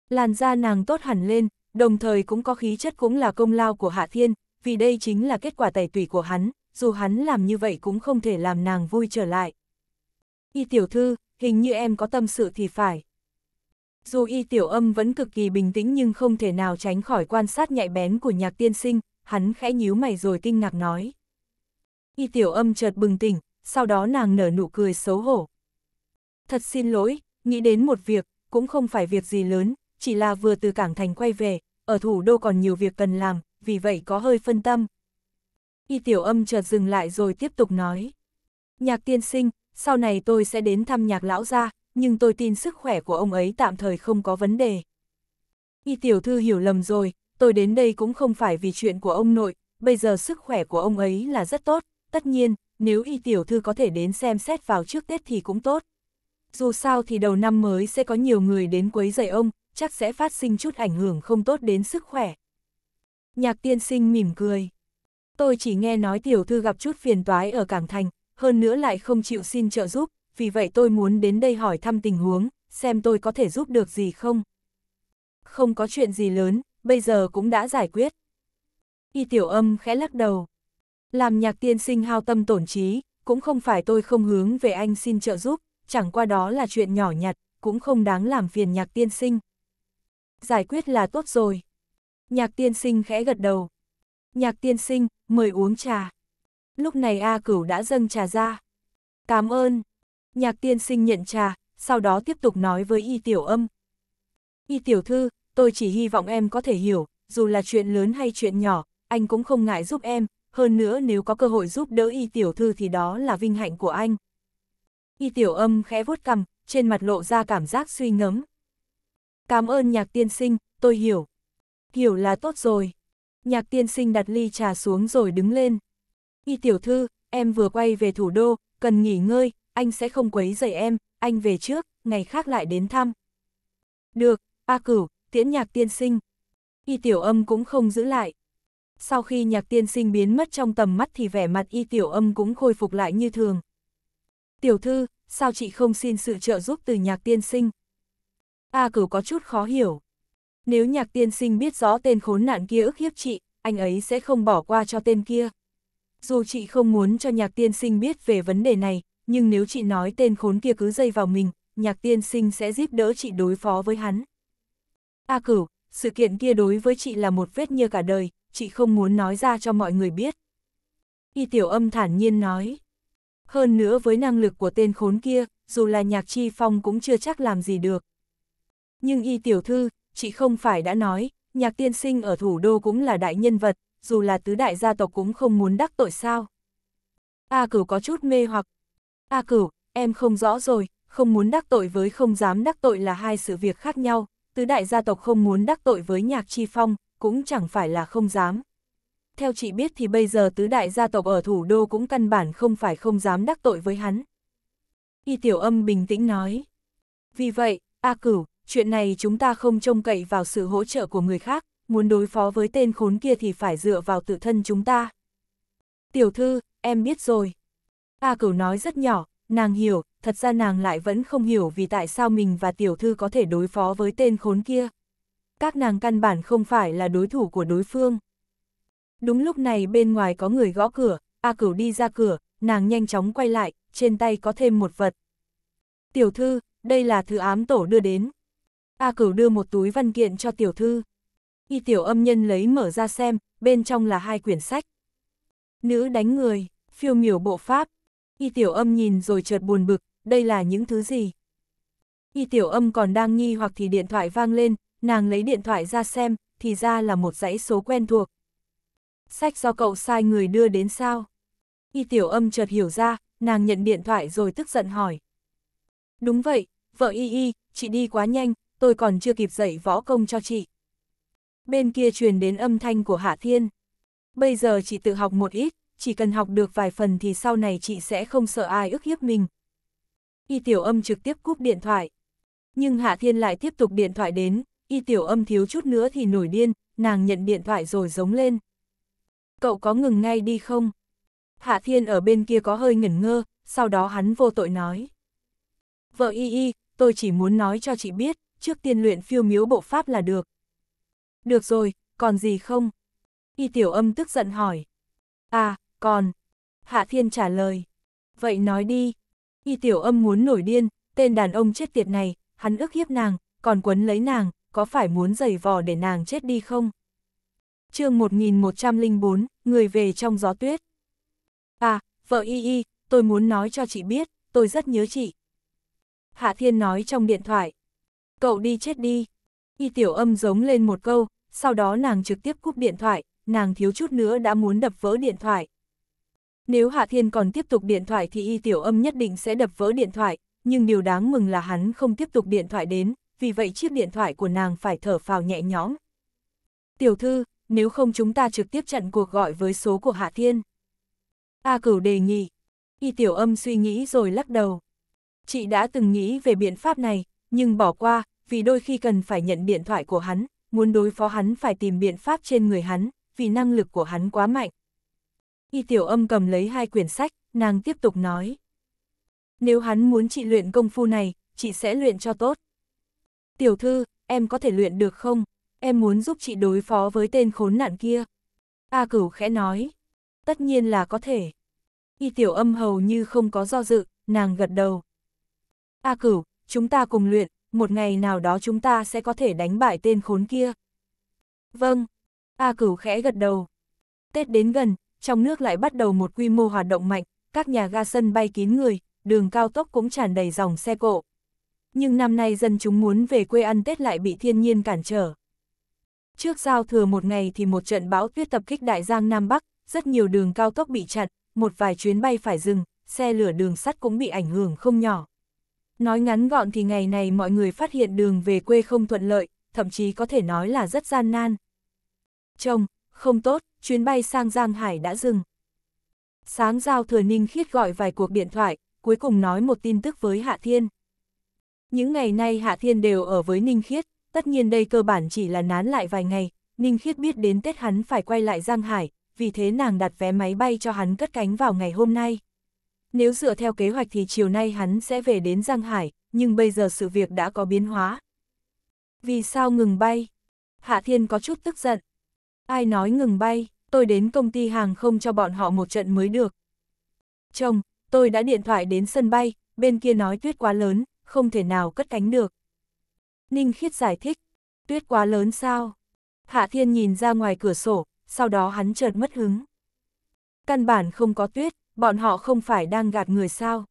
Làn da nàng tốt hẳn lên, đồng thời cũng có khí chất cũng là công lao của Hạ Thiên, vì đây chính là kết quả tẩy tủy của hắn, dù hắn làm như vậy cũng không thể làm nàng vui trở lại. Y tiểu thư, hình như em có tâm sự thì phải. Dù y tiểu âm vẫn cực kỳ bình tĩnh nhưng không thể nào tránh khỏi quan sát nhạy bén của nhạc tiên sinh, hắn khẽ nhíu mày rồi kinh ngạc nói. Y tiểu âm chợt bừng tỉnh, sau đó nàng nở nụ cười xấu hổ. Thật xin lỗi, nghĩ đến một việc, cũng không phải việc gì lớn, chỉ là vừa từ Cảng Thành quay về, ở thủ đô còn nhiều việc cần làm, vì vậy có hơi phân tâm. Y tiểu âm chợt dừng lại rồi tiếp tục nói. Nhạc tiên sinh, sau này tôi sẽ đến thăm nhạc lão gia, nhưng tôi tin sức khỏe của ông ấy tạm thời không có vấn đề. Y tiểu thư hiểu lầm rồi, tôi đến đây cũng không phải vì chuyện của ông nội, bây giờ sức khỏe của ông ấy là rất tốt, tất nhiên, nếu y tiểu thư có thể đến xem xét vào trước Tết thì cũng tốt. Dù sao thì đầu năm mới sẽ có nhiều người đến quấy rầy ông, chắc sẽ phát sinh chút ảnh hưởng không tốt đến sức khỏe. Nhạc tiên sinh mỉm cười. Tôi chỉ nghe nói tiểu thư gặp chút phiền toái ở Cảng Thành, hơn nữa lại không chịu xin trợ giúp, vì vậy tôi muốn đến đây hỏi thăm tình huống, xem tôi có thể giúp được gì không. Không có chuyện gì lớn, bây giờ cũng đã giải quyết. Y tiểu âm khẽ lắc đầu. Làm nhạc tiên sinh hao tâm tổn trí, cũng không phải tôi không hướng về anh xin trợ giúp, chẳng qua đó là chuyện nhỏ nhặt, cũng không đáng làm phiền nhạc tiên sinh. Giải quyết là tốt rồi. Nhạc tiên sinh khẽ gật đầu. Nhạc tiên sinh, mời uống trà. Lúc này A cửu đã dâng trà ra. Cảm ơn. Nhạc tiên sinh nhận trà, sau đó tiếp tục nói với y tiểu âm. Y tiểu thư, tôi chỉ hy vọng em có thể hiểu, dù là chuyện lớn hay chuyện nhỏ, anh cũng không ngại giúp em, hơn nữa nếu có cơ hội giúp đỡ y tiểu thư thì đó là vinh hạnh của anh. Y tiểu âm khẽ vuốt cằm, trên mặt lộ ra cảm giác suy ngẫm. Cảm ơn nhạc tiên sinh, tôi hiểu. Hiểu là tốt rồi. Nhạc tiên sinh đặt ly trà xuống rồi đứng lên. Y tiểu thư, em vừa quay về thủ đô, cần nghỉ ngơi, anh sẽ không quấy rầy em, anh về trước, ngày khác lại đến thăm. Được, A Cửu, tiễn nhạc tiên sinh. Y tiểu âm cũng không giữ lại. Sau khi nhạc tiên sinh biến mất trong tầm mắt thì vẻ mặt y tiểu âm cũng khôi phục lại như thường. Tiểu thư, sao chị không xin sự trợ giúp từ nhạc tiên sinh? A Cửu có chút khó hiểu. Nếu nhạc tiên sinh biết rõ tên khốn nạn kia ức hiếp chị, anh ấy sẽ không bỏ qua cho tên kia. Dù chị không muốn cho nhạc tiên sinh biết về vấn đề này, nhưng nếu chị nói tên khốn kia cứ dây vào mình, nhạc tiên sinh sẽ giúp đỡ chị đối phó với hắn. A cửu, sự kiện kia đối với chị là một vết như cả đời, chị không muốn nói ra cho mọi người biết. Y tiểu âm thản nhiên nói. Hơn nữa với năng lực của tên khốn kia, dù là nhạc chi phong cũng chưa chắc làm gì được. Nhưng y tiểu thư, chị không phải đã nói, nhạc tiên sinh ở thủ đô cũng là đại nhân vật, dù là tứ đại gia tộc cũng không muốn đắc tội sao. A cửu có chút mê hoặc, A cửu, em không rõ rồi, không muốn đắc tội với không dám đắc tội là hai sự việc khác nhau, tứ đại gia tộc không muốn đắc tội với nhạc chi phong, cũng chẳng phải là không dám. Theo chị biết thì bây giờ tứ đại gia tộc ở thủ đô cũng căn bản không phải không dám đắc tội với hắn. Y tiểu âm bình tĩnh nói. Vì vậy, A cửu, chuyện này chúng ta không trông cậy vào sự hỗ trợ của người khác, muốn đối phó với tên khốn kia thì phải dựa vào tự thân chúng ta. Tiểu thư, em biết rồi, A cửu nói rất nhỏ, nàng hiểu, thật ra nàng lại vẫn không hiểu vì tại sao mình và tiểu thư có thể đối phó với tên khốn kia. Các nàng căn bản không phải là đối thủ của đối phương. Đúng lúc này bên ngoài có người gõ cửa, A cửu đi ra cửa, nàng nhanh chóng quay lại, trên tay có thêm một vật. Tiểu thư, đây là thứ ám tổ đưa đến. A cửu đưa một túi văn kiện cho tiểu thư. Y tiểu âm nhân lấy mở ra xem, bên trong là hai quyển sách. Nữ đánh người, phiêu miểu bộ pháp, Y tiểu âm nhìn rồi chợt buồn bực, đây là những thứ gì? Y tiểu âm còn đang nghi hoặc thì điện thoại vang lên, nàng lấy điện thoại ra xem, thì ra là một dãy số quen thuộc. Sách do cậu sai người đưa đến sao? Y tiểu âm chợt hiểu ra, nàng nhận điện thoại rồi tức giận hỏi. Đúng vậy, vợ y y, chị đi quá nhanh, tôi còn chưa kịp dạy võ công cho chị. Bên kia truyền đến âm thanh của Hạ Thiên. Bây giờ chị tự học một ít, chỉ cần học được vài phần thì sau này chị sẽ không sợ ai ức hiếp mình. Y tiểu âm trực tiếp cúp điện thoại. Nhưng Hạ Thiên lại tiếp tục điện thoại đến, y tiểu âm thiếu chút nữa thì nổi điên, nàng nhận điện thoại rồi giống lên. Cậu có ngừng ngay đi không? Hạ Thiên ở bên kia có hơi ngẩn ngơ, sau đó hắn vô tội nói. Vợ y y, tôi chỉ muốn nói cho chị biết, trước tiên luyện phiêu miếu bộ pháp là được. Được rồi, còn gì không? Y tiểu âm tức giận hỏi. À, còn, Hạ Thiên trả lời. Vậy nói đi. Y tiểu âm muốn nổi điên, tên đàn ông chết tiệt này, hắn ức hiếp nàng, còn quấn lấy nàng, có phải muốn giày vò để nàng chết đi không? chương 1104, người về trong gió tuyết. À, vợ y y, tôi muốn nói cho chị biết, tôi rất nhớ chị. Hạ Thiên nói trong điện thoại. Cậu đi chết đi. Y tiểu âm giống lên một câu, sau đó nàng trực tiếp cúp điện thoại, nàng thiếu chút nữa đã muốn đập vỡ điện thoại. Nếu Hạ Thiên còn tiếp tục điện thoại thì y tiểu âm nhất định sẽ đập vỡ điện thoại, nhưng điều đáng mừng là hắn không tiếp tục điện thoại đến, vì vậy chiếc điện thoại của nàng phải thở phào nhẹ nhõm. Tiểu thư, nếu không chúng ta trực tiếp chặn cuộc gọi với số của Hạ Thiên. A cửu đề nghị. Y tiểu âm suy nghĩ rồi lắc đầu. Chị đã từng nghĩ về biện pháp này, nhưng bỏ qua, vì đôi khi cần phải nhận điện thoại của hắn, muốn đối phó hắn phải tìm biện pháp trên người hắn, vì năng lực của hắn quá mạnh. Y tiểu âm cầm lấy hai quyển sách, nàng tiếp tục nói. Nếu hắn muốn chị luyện công phu này, chị sẽ luyện cho tốt. Tiểu thư, em có thể luyện được không? Em muốn giúp chị đối phó với tên khốn nạn kia. A cửu khẽ nói. Tất nhiên là có thể. Y tiểu âm hầu như không có do dự, nàng gật đầu. A cửu, chúng ta cùng luyện, một ngày nào đó chúng ta sẽ có thể đánh bại tên khốn kia. Vâng. A cửu khẽ gật đầu. Tết đến gần, trong nước lại bắt đầu một quy mô hoạt động mạnh, các nhà ga sân bay kín người, đường cao tốc cũng tràn đầy dòng xe cộ. Nhưng năm nay dân chúng muốn về quê ăn Tết lại bị thiên nhiên cản trở. Trước giao thừa một ngày thì một trận bão tuyết tập kích Đại Giang Nam Bắc, rất nhiều đường cao tốc bị chặn, một vài chuyến bay phải dừng, xe lửa đường sắt cũng bị ảnh hưởng không nhỏ. Nói ngắn gọn thì ngày này mọi người phát hiện đường về quê không thuận lợi, thậm chí có thể nói là rất gian nan. Trông, không tốt, chuyến bay sang Giang Hải đã dừng. Sáng giao thừa Ninh Khiết gọi vài cuộc điện thoại, cuối cùng nói một tin tức với Hạ Thiên. Những ngày nay Hạ Thiên đều ở với Ninh Khiết, tất nhiên đây cơ bản chỉ là nán lại vài ngày, Ninh Khiết biết đến Tết hắn phải quay lại Giang Hải, vì thế nàng đặt vé máy bay cho hắn cất cánh vào ngày hôm nay. Nếu dựa theo kế hoạch thì chiều nay hắn sẽ về đến Giang Hải, nhưng bây giờ sự việc đã có biến hóa. Vì sao ngừng bay? Hạ Thiên có chút tức giận, Ai nói ngừng bay, tôi đến công ty hàng không cho bọn họ một trận mới được. Chồng, tôi đã điện thoại đến sân bay, bên kia nói tuyết quá lớn, không thể nào cất cánh được. Ninh Khiết giải thích, tuyết quá lớn sao? Hạ Thiên nhìn ra ngoài cửa sổ, sau đó hắn chợt mất hứng. Căn bản không có tuyết, bọn họ không phải đang gạt người sao?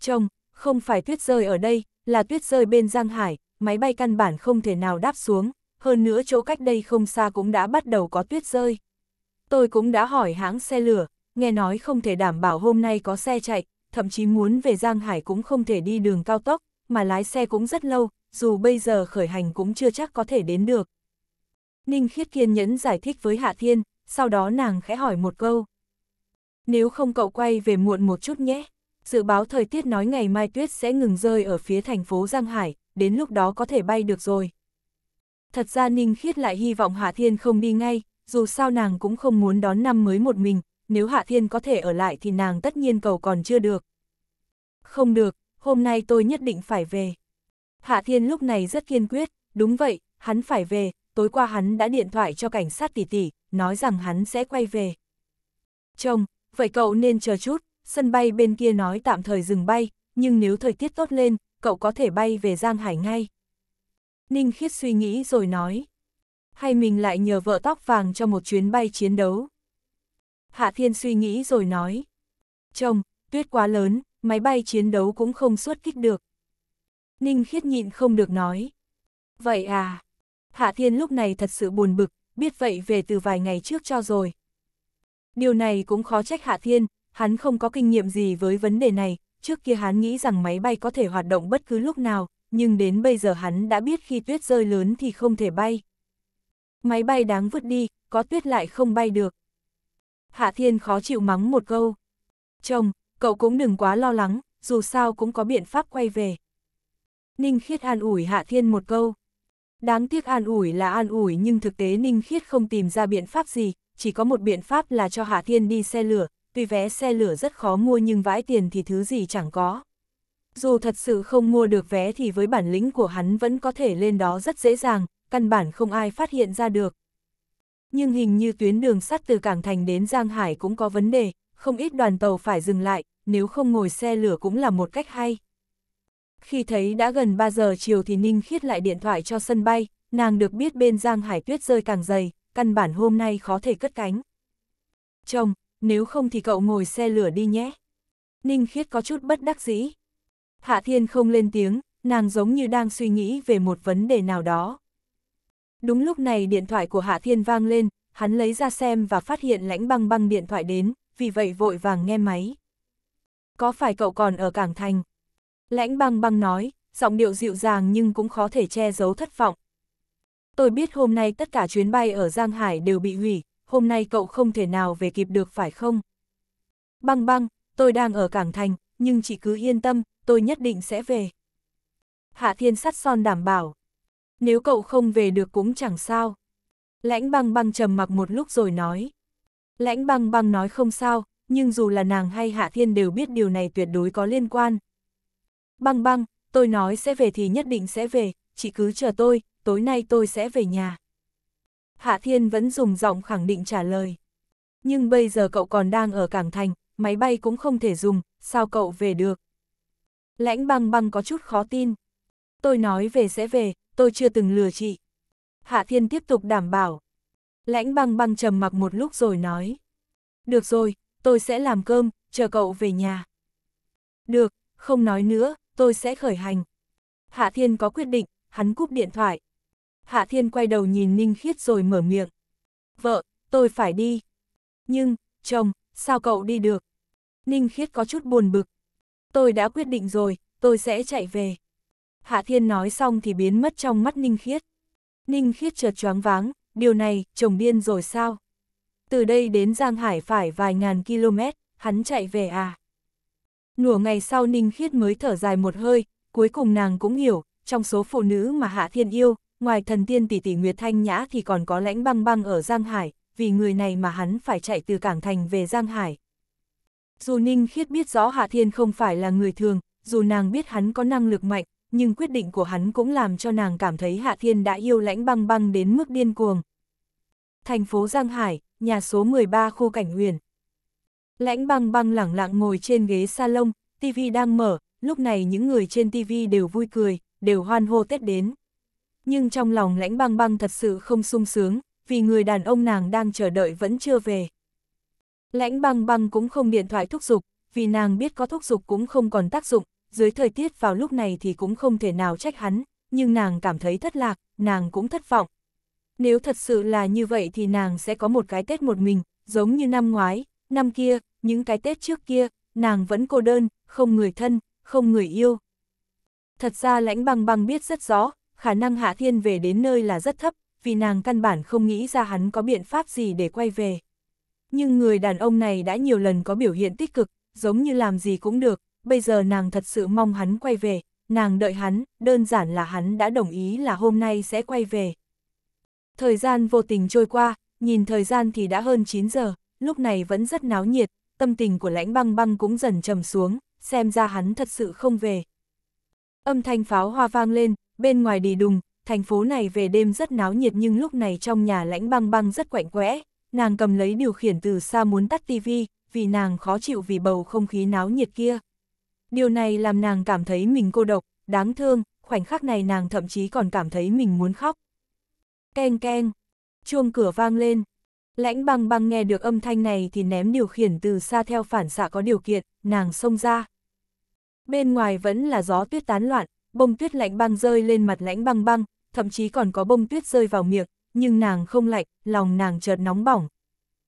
Chồng, không phải tuyết rơi ở đây, là tuyết rơi bên Giang Hải, máy bay căn bản không thể nào đáp xuống, hơn nữa chỗ cách đây không xa cũng đã bắt đầu có tuyết rơi. Tôi cũng đã hỏi hãng xe lửa, nghe nói không thể đảm bảo hôm nay có xe chạy, thậm chí muốn về Giang Hải cũng không thể đi đường cao tốc, mà lái xe cũng rất lâu, dù bây giờ khởi hành cũng chưa chắc có thể đến được. Ninh Khiết kiên nhẫn giải thích với Hạ Thiên, sau đó nàng khẽ hỏi một câu. Nếu không cậu quay về muộn một chút nhé, dự báo thời tiết nói ngày mai tuyết sẽ ngừng rơi ở phía thành phố Giang Hải, đến lúc đó có thể bay được rồi. Thật ra Ninh Khiết lại hy vọng Hạ Thiên không đi ngay, dù sao nàng cũng không muốn đón năm mới một mình, nếu Hạ Thiên có thể ở lại thì nàng tất nhiên cầu còn chưa được. Không được, hôm nay tôi nhất định phải về. Hạ Thiên lúc này rất kiên quyết, đúng vậy, hắn phải về, tối qua hắn đã điện thoại cho cảnh sát tỷ tỷ, nói rằng hắn sẽ quay về. Chồng, vậy cậu nên chờ chút, sân bay bên kia nói tạm thời dừng bay, nhưng nếu thời tiết tốt lên, cậu có thể bay về Giang Hải ngay. Ninh Khiết suy nghĩ rồi nói. Hay mình lại nhờ vợ tóc vàng cho một chuyến bay chiến đấu. Hạ Thiên suy nghĩ rồi nói. Chồng, tuyết quá lớn, máy bay chiến đấu cũng không xuất kích được. Ninh Khiết nhịn không được nói. Vậy à, Hạ Thiên lúc này thật sự buồn bực, biết vậy về từ vài ngày trước cho rồi. Điều này cũng khó trách Hạ Thiên, hắn không có kinh nghiệm gì với vấn đề này, trước kia hắn nghĩ rằng máy bay có thể hoạt động bất cứ lúc nào, nhưng đến bây giờ hắn đã biết khi tuyết rơi lớn thì không thể bay. Máy bay đáng vứt đi, có tuyết lại không bay được. Hạ Thiên khó chịu mắng một câu. Chồng, cậu cũng đừng quá lo lắng, dù sao cũng có biện pháp quay về. Ninh Khiết an ủi Hạ Thiên một câu. Đáng tiếc an ủi là an ủi nhưng thực tế Ninh Khiết không tìm ra biện pháp gì, chỉ có một biện pháp là cho Hạ Thiên đi xe lửa, tuy vé xe lửa rất khó mua nhưng vãi tiền thì thứ gì chẳng có. Dù thật sự không mua được vé thì với bản lĩnh của hắn vẫn có thể lên đó rất dễ dàng, căn bản không ai phát hiện ra được. Nhưng hình như tuyến đường sắt từ Cảng Thành đến Giang Hải cũng có vấn đề, không ít đoàn tàu phải dừng lại, nếu không ngồi xe lửa cũng là một cách hay. Khi thấy đã gần 3 giờ chiều thì Ninh Khiết lại điện thoại cho sân bay, nàng được biết bên Giang Hải tuyết rơi càng dày, căn bản hôm nay khó thể cất cánh. Chồng, nếu không thì cậu ngồi xe lửa đi nhé. Ninh Khiết có chút bất đắc dĩ. Hạ Thiên không lên tiếng, nàng giống như đang suy nghĩ về một vấn đề nào đó. Đúng lúc này điện thoại của Hạ Thiên vang lên, hắn lấy ra xem và phát hiện lãnh băng băng điện thoại đến, vì vậy vội vàng nghe máy. Có phải cậu còn ở Cảng Thành? Lãnh băng băng nói, giọng điệu dịu dàng nhưng cũng khó thể che giấu thất vọng. Tôi biết hôm nay tất cả chuyến bay ở Giang Hải đều bị hủy, hôm nay cậu không thể nào về kịp được phải không? Băng băng, tôi đang ở Cảng Thành, nhưng chị cứ yên tâm, tôi nhất định sẽ về. Hạ Thiên sắt son đảm bảo. Nếu cậu không về được cũng chẳng sao. Lãnh băng băng trầm mặc một lúc rồi nói. Lãnh băng băng nói không sao, nhưng dù là nàng hay Hạ Thiên đều biết điều này tuyệt đối có liên quan. Băng băng, tôi nói sẽ về thì nhất định sẽ về, chỉ cứ chờ tôi, tối nay tôi sẽ về nhà. Hạ Thiên vẫn dùng giọng khẳng định trả lời. Nhưng bây giờ cậu còn đang ở Cảng Thành, máy bay cũng không thể dùng, sao cậu về được? Lãnh băng băng có chút khó tin. Tôi nói về sẽ về, tôi chưa từng lừa chị. Hạ Thiên tiếp tục đảm bảo. Lãnh băng băng trầm mặc một lúc rồi nói. Được rồi, tôi sẽ làm cơm, chờ cậu về nhà. Được, không nói nữa, tôi sẽ khởi hành. Hạ Thiên có quyết định, hắn cúp điện thoại. Hạ Thiên quay đầu nhìn Ninh Khiết rồi mở miệng. Vợ, tôi phải đi. Nhưng, chồng, sao cậu đi được? Ninh Khiết có chút buồn bực tôi đã quyết định rồi, tôi sẽ chạy về. Hạ Thiên nói xong thì biến mất trong mắt Ninh Khiết. Ninh Khiết chợt choáng váng, điều này, chồng điên rồi sao? Từ đây đến Giang Hải phải vài ngàn km, hắn chạy về à? Nửa ngày sau Ninh Khiết mới thở dài một hơi, cuối cùng nàng cũng hiểu, trong số phụ nữ mà Hạ Thiên yêu, ngoài thần tiên tỷ tỷ Nguyệt Thanh Nhã thì còn có lãnh băng băng ở Giang Hải, vì người này mà hắn phải chạy từ Cảng Thành về Giang Hải, dù Ninh Khiết biết rõ Hạ Thiên không phải là người thường, dù nàng biết hắn có năng lực mạnh, nhưng quyết định của hắn cũng làm cho nàng cảm thấy Hạ Thiên đã yêu lãnh băng băng đến mức điên cuồng. Thành phố Giang Hải, nhà số 13 khu cảnh huyền. Lãnh băng băng lẳng lặng ngồi trên ghế salon, TV đang mở, lúc này những người trên TV đều vui cười, đều hoan hô Tết đến. Nhưng trong lòng lãnh băng băng thật sự không sung sướng, vì người đàn ông nàng đang chờ đợi vẫn chưa về. Lãnh băng băng cũng không điện thoại thúc giục, vì nàng biết có thúc giục cũng không còn tác dụng, dưới thời tiết vào lúc này thì cũng không thể nào trách hắn, nhưng nàng cảm thấy thất lạc, nàng cũng thất vọng. Nếu thật sự là như vậy thì nàng sẽ có một cái Tết một mình, giống như năm ngoái, năm kia, những cái Tết trước kia, nàng vẫn cô đơn, không người thân, không người yêu. Thật ra lãnh băng băng biết rất rõ, khả năng Hạ Thiên về đến nơi là rất thấp, vì nàng căn bản không nghĩ ra hắn có biện pháp gì để quay về. Nhưng người đàn ông này đã nhiều lần có biểu hiện tích cực, giống như làm gì cũng được, bây giờ nàng thật sự mong hắn quay về, nàng đợi hắn, đơn giản là hắn đã đồng ý là hôm nay sẽ quay về. Thời gian vô tình trôi qua, nhìn thời gian thì đã hơn 9 giờ, lúc này vẫn rất náo nhiệt, tâm tình của lãnh băng băng cũng dần trầm xuống, xem ra hắn thật sự không về. Âm thanh pháo hoa vang lên, bên ngoài đi đùng, thành phố này về đêm rất náo nhiệt nhưng lúc này trong nhà lãnh băng băng rất quạnh quẽ, nàng cầm lấy điều khiển từ xa muốn tắt tivi, vì nàng khó chịu vì bầu không khí náo nhiệt kia. Điều này làm nàng cảm thấy mình cô độc, đáng thương, khoảnh khắc này nàng thậm chí còn cảm thấy mình muốn khóc. Keng keng, chuông cửa vang lên. Lãnh băng băng nghe được âm thanh này thì ném điều khiển từ xa theo phản xạ có điều kiện, nàng xông ra. Bên ngoài vẫn là gió tuyết tán loạn, bông tuyết lạnh băng rơi lên mặt lãnh băng băng, thậm chí còn có bông tuyết rơi vào miệng, nhưng nàng không lạnh, lòng nàng chợt nóng bỏng.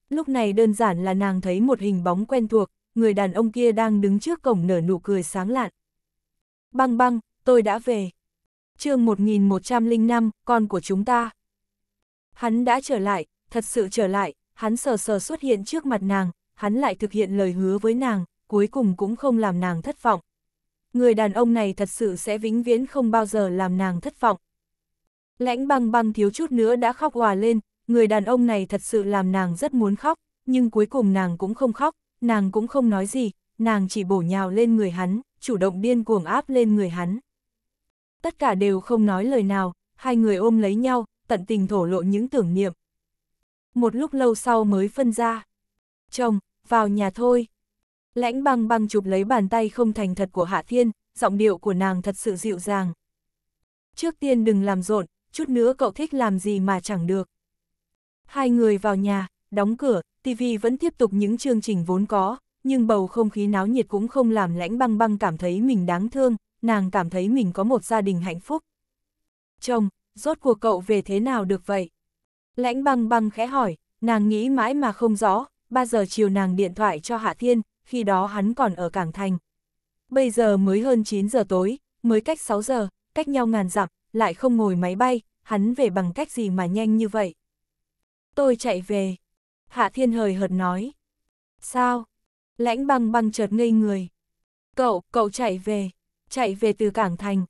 Lúc này đơn giản là nàng thấy một hình bóng quen thuộc, người đàn ông kia đang đứng trước cổng nở nụ cười sáng lạn. Băng băng, tôi đã về. chương 1105, con của chúng ta. Hắn đã trở lại, thật sự trở lại, hắn sờ sờ xuất hiện trước mặt nàng, hắn lại thực hiện lời hứa với nàng, cuối cùng cũng không làm nàng thất vọng. Người đàn ông này thật sự sẽ vĩnh viễn không bao giờ làm nàng thất vọng, Lãnh băng băng thiếu chút nữa đã khóc hòa lên, người đàn ông này thật sự làm nàng rất muốn khóc, nhưng cuối cùng nàng cũng không khóc, nàng cũng không nói gì, nàng chỉ bổ nhào lên người hắn, chủ động điên cuồng áp lên người hắn. Tất cả đều không nói lời nào, hai người ôm lấy nhau, tận tình thổ lộ những tưởng niệm. Một lúc lâu sau mới phân ra. Chồng, vào nhà thôi. Lãnh băng băng chụp lấy bàn tay không thành thật của Hạ Thiên, giọng điệu của nàng thật sự dịu dàng. Trước tiên đừng làm rộn, chút nữa cậu thích làm gì mà chẳng được. Hai người vào nhà, đóng cửa, tivi vẫn tiếp tục những chương trình vốn có, nhưng bầu không khí náo nhiệt cũng không làm lãnh băng băng cảm thấy mình đáng thương, nàng cảm thấy mình có một gia đình hạnh phúc. Chồng, rốt cuộc cậu về thế nào được vậy? Lãnh băng băng khẽ hỏi, nàng nghĩ mãi mà không rõ, ba giờ chiều nàng điện thoại cho Hạ Thiên, khi đó hắn còn ở Cảng Thành. Bây giờ mới hơn 9 giờ tối, mới cách 6 giờ, cách nhau ngàn dặm, lại không ngồi máy bay, hắn về bằng cách gì mà nhanh như vậy? Tôi chạy về. Hạ Thiên hời hợt nói. Sao? Lãnh băng băng chợt ngây người. Cậu, cậu chạy về. Chạy về từ Cảng Thành.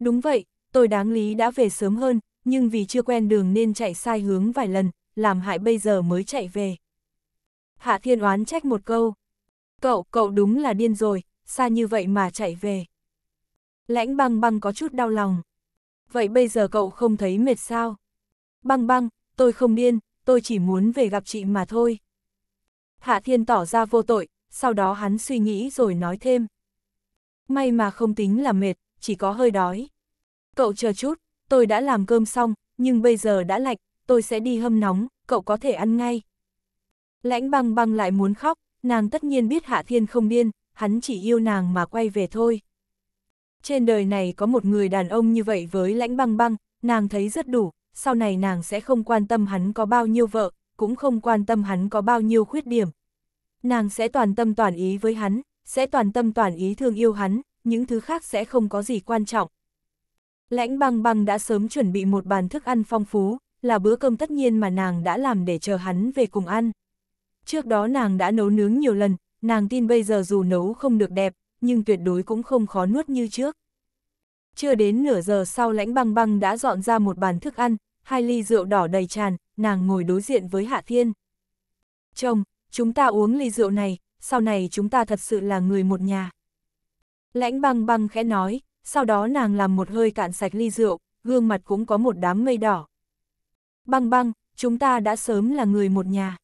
Đúng vậy, tôi đáng lý đã về sớm hơn, nhưng vì chưa quen đường nên chạy sai hướng vài lần, làm hại bây giờ mới chạy về. Hạ Thiên oán trách một câu. Cậu, cậu đúng là điên rồi, xa như vậy mà chạy về. Lãnh băng băng có chút đau lòng vậy bây giờ cậu không thấy mệt sao? Băng băng, tôi không điên, tôi chỉ muốn về gặp chị mà thôi. Hạ Thiên tỏ ra vô tội, sau đó hắn suy nghĩ rồi nói thêm. May mà không tính là mệt, chỉ có hơi đói. Cậu chờ chút, tôi đã làm cơm xong, nhưng bây giờ đã lạnh, tôi sẽ đi hâm nóng, cậu có thể ăn ngay. Lãnh băng băng lại muốn khóc, nàng tất nhiên biết Hạ Thiên không điên, hắn chỉ yêu nàng mà quay về thôi. Trên đời này có một người đàn ông như vậy với lãnh băng băng, nàng thấy rất đủ, sau này nàng sẽ không quan tâm hắn có bao nhiêu vợ, cũng không quan tâm hắn có bao nhiêu khuyết điểm. Nàng sẽ toàn tâm toàn ý với hắn, sẽ toàn tâm toàn ý thương yêu hắn, những thứ khác sẽ không có gì quan trọng. Lãnh băng băng đã sớm chuẩn bị một bàn thức ăn phong phú, là bữa cơm tất nhiên mà nàng đã làm để chờ hắn về cùng ăn. Trước đó nàng đã nấu nướng nhiều lần, nàng tin bây giờ dù nấu không được đẹp, nhưng tuyệt đối cũng không khó nuốt như trước. Chưa đến nửa giờ sau lãnh băng băng đã dọn ra một bàn thức ăn, hai ly rượu đỏ đầy tràn, nàng ngồi đối diện với Hạ Thiên. Chồng, chúng ta uống ly rượu này, sau này chúng ta thật sự là người một nhà. Lãnh băng băng khẽ nói, sau đó nàng làm một hơi cạn sạch ly rượu, gương mặt cũng có một đám mây đỏ. Băng băng, chúng ta đã sớm là người một nhà.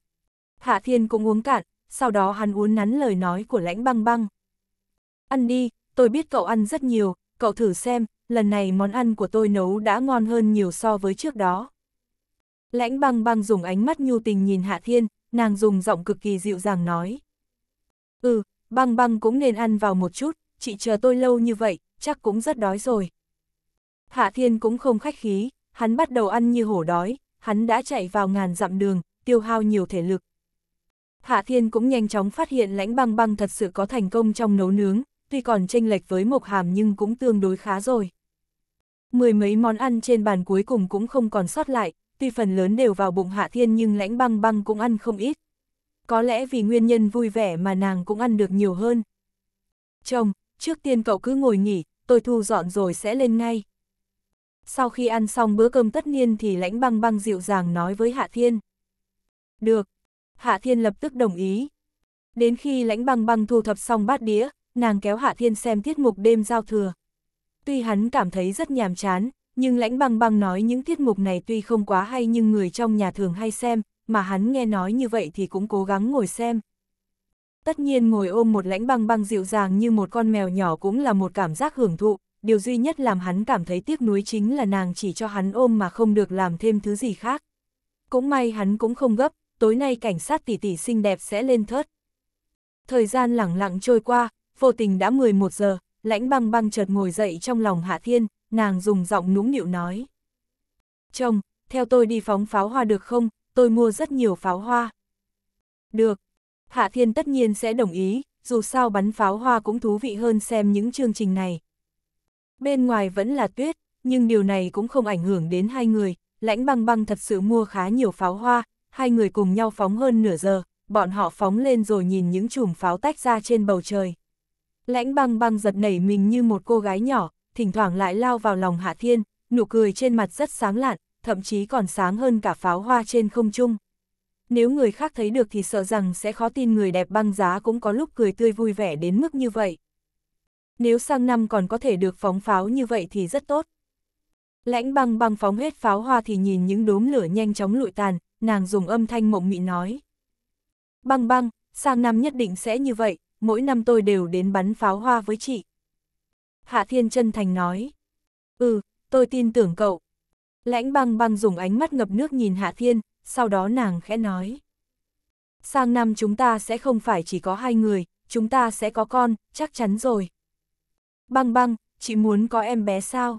Hạ Thiên cũng uống cạn, sau đó hắn uốn nắn lời nói của lãnh băng băng. Ăn đi, tôi biết cậu ăn rất nhiều, cậu thử xem, lần này món ăn của tôi nấu đã ngon hơn nhiều so với trước đó. Lãnh băng băng dùng ánh mắt nhu tình nhìn Hạ Thiên, nàng dùng giọng cực kỳ dịu dàng nói. Ừ, băng băng cũng nên ăn vào một chút, chị chờ tôi lâu như vậy, chắc cũng rất đói rồi. Hạ Thiên cũng không khách khí, hắn bắt đầu ăn như hổ đói, hắn đã chạy vào ngàn dặm đường, tiêu hao nhiều thể lực. Hạ Thiên cũng nhanh chóng phát hiện lãnh băng băng thật sự có thành công trong nấu nướng, tuy còn tranh lệch với Mộc Hàm nhưng cũng tương đối khá rồi. Mười mấy món ăn trên bàn cuối cùng cũng không còn sót lại, tuy phần lớn đều vào bụng Hạ Thiên nhưng lãnh băng băng cũng ăn không ít. Có lẽ vì nguyên nhân vui vẻ mà nàng cũng ăn được nhiều hơn. Chồng, trước tiên cậu cứ ngồi nghỉ, tôi thu dọn rồi sẽ lên ngay. Sau khi ăn xong bữa cơm tất niên thì lãnh băng băng dịu dàng nói với Hạ Thiên. Được. Hạ Thiên lập tức đồng ý. Đến khi lãnh băng băng thu thập xong bát đĩa, nàng kéo Hạ Thiên xem tiết mục đêm giao thừa. Tuy hắn cảm thấy rất nhàm chán, nhưng lãnh băng băng nói những tiết mục này tuy không quá hay nhưng người trong nhà thường hay xem, mà hắn nghe nói như vậy thì cũng cố gắng ngồi xem. Tất nhiên ngồi ôm một lãnh băng băng dịu dàng như một con mèo nhỏ cũng là một cảm giác hưởng thụ, điều duy nhất làm hắn cảm thấy tiếc nuối chính là nàng chỉ cho hắn ôm mà không được làm thêm thứ gì khác. Cũng may hắn cũng không gấp, tối nay cảnh sát tỷ tỷ xinh đẹp sẽ lên thớt. Thời gian lẳng lặng trôi qua, vô tình đã 11 giờ, lãnh băng băng chợt ngồi dậy trong lòng Hạ Thiên, nàng dùng giọng nũng nịu nói. Chồng, theo tôi đi phóng pháo hoa được không, tôi mua rất nhiều pháo hoa. Được, Hạ Thiên tất nhiên sẽ đồng ý, dù sao bắn pháo hoa cũng thú vị hơn xem những chương trình này. Bên ngoài vẫn là tuyết, nhưng điều này cũng không ảnh hưởng đến hai người, lãnh băng băng thật sự mua khá nhiều pháo hoa, hai người cùng nhau phóng hơn nửa giờ, bọn họ phóng lên rồi nhìn những chùm pháo tách ra trên bầu trời. Lãnh băng băng giật nảy mình như một cô gái nhỏ, thỉnh thoảng lại lao vào lòng Hạ Thiên, nụ cười trên mặt rất sáng lạn, thậm chí còn sáng hơn cả pháo hoa trên không trung. Nếu người khác thấy được thì sợ rằng sẽ khó tin người đẹp băng giá cũng có lúc cười tươi vui vẻ đến mức như vậy. Nếu sang năm còn có thể được phóng pháo như vậy thì rất tốt. Lãnh băng băng phóng hết pháo hoa thì nhìn những đốm lửa nhanh chóng lụi tàn, nàng dùng âm thanh mộng mị nói. Băng băng, sang năm nhất định sẽ như vậy, mỗi năm tôi đều đến bắn pháo hoa với chị. Hạ Thiên chân thành nói. Ừ, tôi tin tưởng cậu. Lãnh băng băng dùng ánh mắt ngập nước nhìn Hạ Thiên, sau đó nàng khẽ nói. Sang năm chúng ta sẽ không phải chỉ có hai người, chúng ta sẽ có con, chắc chắn rồi. Băng băng, chị muốn có em bé sao?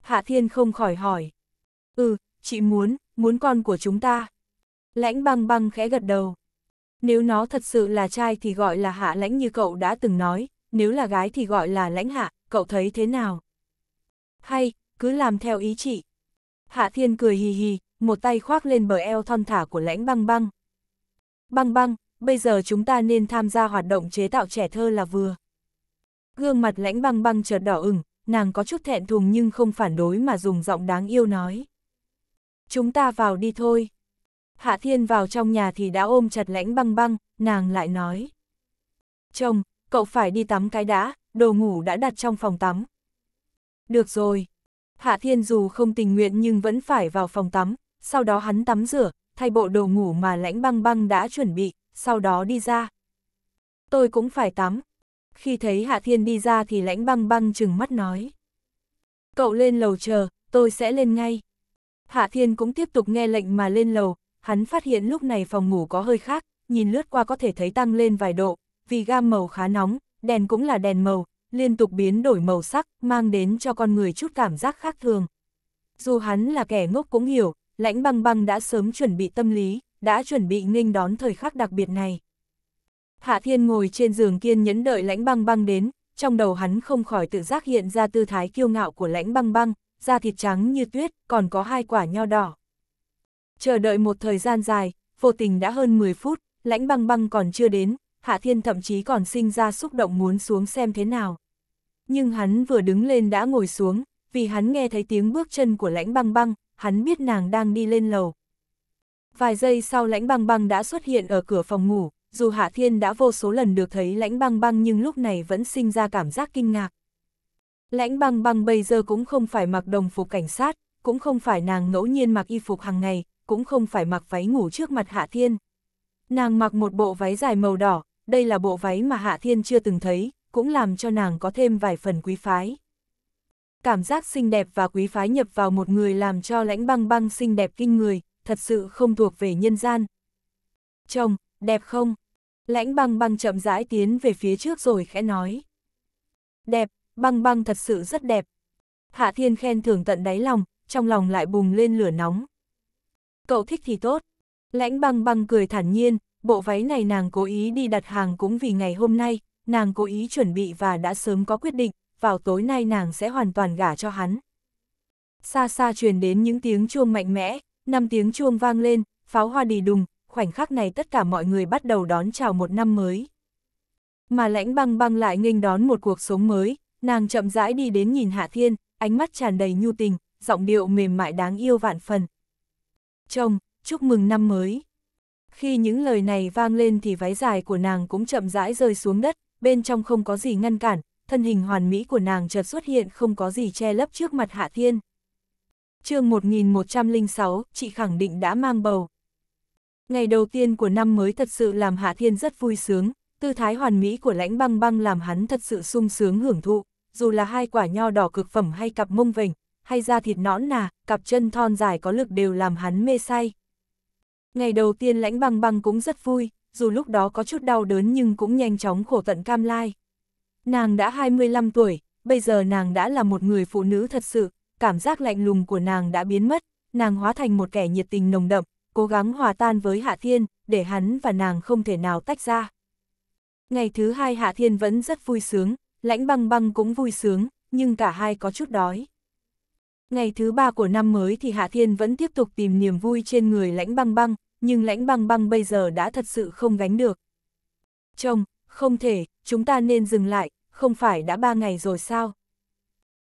Hạ Thiên không khỏi hỏi. Ừ, chị muốn, muốn con của chúng ta. Lãnh băng băng khẽ gật đầu. Nếu nó thật sự là trai thì gọi là hạ lãnh như cậu đã từng nói, nếu là gái thì gọi là lãnh hạ, cậu thấy thế nào? Hay, cứ làm theo ý chị. Hạ thiên cười hì hì, một tay khoác lên bờ eo thon thả của lãnh băng băng. Băng băng, bây giờ chúng ta nên tham gia hoạt động chế tạo trẻ thơ là vừa. Gương mặt lãnh băng băng chợt đỏ ửng, nàng có chút thẹn thùng nhưng không phản đối mà dùng giọng đáng yêu nói. Chúng ta vào đi thôi. Hạ Thiên vào trong nhà thì đã ôm chặt lãnh băng băng, nàng lại nói. Chồng, cậu phải đi tắm cái đã, đồ ngủ đã đặt trong phòng tắm. Được rồi. Hạ Thiên dù không tình nguyện nhưng vẫn phải vào phòng tắm, sau đó hắn tắm rửa, thay bộ đồ ngủ mà lãnh băng băng đã chuẩn bị, sau đó đi ra. Tôi cũng phải tắm. Khi thấy Hạ Thiên đi ra thì lãnh băng băng chừng mắt nói. Cậu lên lầu chờ, tôi sẽ lên ngay. Hạ Thiên cũng tiếp tục nghe lệnh mà lên lầu, hắn phát hiện lúc này phòng ngủ có hơi khác, nhìn lướt qua có thể thấy tăng lên vài độ, vì gam màu khá nóng, đèn cũng là đèn màu, liên tục biến đổi màu sắc, mang đến cho con người chút cảm giác khác thường. Dù hắn là kẻ ngốc cũng hiểu, lãnh băng băng đã sớm chuẩn bị tâm lý, đã chuẩn bị nghênh đón thời khắc đặc biệt này. Hạ Thiên ngồi trên giường kiên nhẫn đợi lãnh băng băng đến, trong đầu hắn không khỏi tự giác hiện ra tư thái kiêu ngạo của lãnh băng băng, da thịt trắng như tuyết, còn có hai quả nho đỏ. Chờ đợi một thời gian dài, vô tình đã hơn 10 phút, lãnh băng băng còn chưa đến, Hạ Thiên thậm chí còn sinh ra xúc động muốn xuống xem thế nào. Nhưng hắn vừa đứng lên đã ngồi xuống, vì hắn nghe thấy tiếng bước chân của lãnh băng băng, hắn biết nàng đang đi lên lầu. Vài giây sau lãnh băng băng đã xuất hiện ở cửa phòng ngủ, dù Hạ Thiên đã vô số lần được thấy lãnh băng băng nhưng lúc này vẫn sinh ra cảm giác kinh ngạc. Lãnh băng băng bây giờ cũng không phải mặc đồng phục cảnh sát, cũng không phải nàng ngẫu nhiên mặc y phục hàng ngày, cũng không phải mặc váy ngủ trước mặt Hạ Thiên. Nàng mặc một bộ váy dài màu đỏ, đây là bộ váy mà Hạ Thiên chưa từng thấy, cũng làm cho nàng có thêm vài phần quý phái. Cảm giác xinh đẹp và quý phái nhập vào một người làm cho lãnh băng băng xinh đẹp kinh người, thật sự không thuộc về nhân gian. Chồng, đẹp không? Lãnh băng băng chậm rãi tiến về phía trước rồi khẽ nói. Đẹp, băng băng thật sự rất đẹp. Hạ Thiên khen thưởng tận đáy lòng, trong lòng lại bùng lên lửa nóng cậu thích thì tốt. Lãnh băng băng cười thản nhiên, bộ váy này nàng cố ý đi đặt hàng cũng vì ngày hôm nay, nàng cố ý chuẩn bị và đã sớm có quyết định, vào tối nay nàng sẽ hoàn toàn gả cho hắn. Xa xa truyền đến những tiếng chuông mạnh mẽ, năm tiếng chuông vang lên, pháo hoa đi đùng, khoảnh khắc này tất cả mọi người bắt đầu đón chào một năm mới. Mà lãnh băng băng lại nghênh đón một cuộc sống mới, nàng chậm rãi đi đến nhìn Hạ Thiên, ánh mắt tràn đầy nhu tình, giọng điệu mềm mại đáng yêu vạn phần chồng, chúc mừng năm mới. Khi những lời này vang lên thì váy dài của nàng cũng chậm rãi rơi xuống đất, bên trong không có gì ngăn cản, thân hình hoàn mỹ của nàng chợt xuất hiện không có gì che lấp trước mặt Hạ Thiên. chương 1106, chị khẳng định đã mang bầu. Ngày đầu tiên của năm mới thật sự làm Hạ Thiên rất vui sướng, tư thái hoàn mỹ của lãnh băng băng làm hắn thật sự sung sướng hưởng thụ, dù là hai quả nho đỏ cực phẩm hay cặp mông vệnh, hay da thịt nõn nà, cặp chân thon dài có lực đều làm hắn mê say. Ngày đầu tiên lãnh băng băng cũng rất vui, dù lúc đó có chút đau đớn nhưng cũng nhanh chóng khổ tận cam lai. Nàng đã 25 tuổi, bây giờ nàng đã là một người phụ nữ thật sự, cảm giác lạnh lùng của nàng đã biến mất, nàng hóa thành một kẻ nhiệt tình nồng đậm, cố gắng hòa tan với Hạ Thiên, để hắn và nàng không thể nào tách ra. Ngày thứ hai Hạ Thiên vẫn rất vui sướng, lãnh băng băng cũng vui sướng, nhưng cả hai có chút đói. Ngày thứ ba của năm mới thì Hạ Thiên vẫn tiếp tục tìm niềm vui trên người lãnh băng băng, nhưng lãnh băng băng bây giờ đã thật sự không gánh được. Chồng, không thể, chúng ta nên dừng lại, không phải đã ba ngày rồi sao?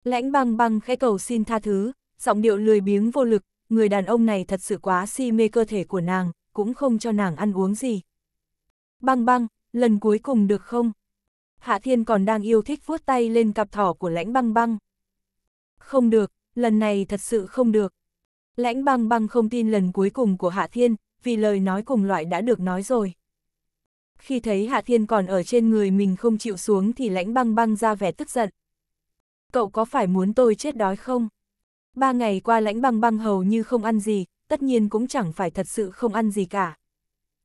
Lãnh băng băng khẽ cầu xin tha thứ, giọng điệu lười biếng vô lực, người đàn ông này thật sự quá si mê cơ thể của nàng, cũng không cho nàng ăn uống gì. Băng băng, lần cuối cùng được không? Hạ Thiên còn đang yêu thích vuốt tay lên cặp thỏ của lãnh băng băng. Không được, lần này thật sự không được. Lãnh băng băng không tin lần cuối cùng của Hạ Thiên, vì lời nói cùng loại đã được nói rồi. Khi thấy Hạ Thiên còn ở trên người mình không chịu xuống thì lãnh băng băng ra vẻ tức giận. Cậu có phải muốn tôi chết đói không? Ba ngày qua lãnh băng băng hầu như không ăn gì, tất nhiên cũng chẳng phải thật sự không ăn gì cả.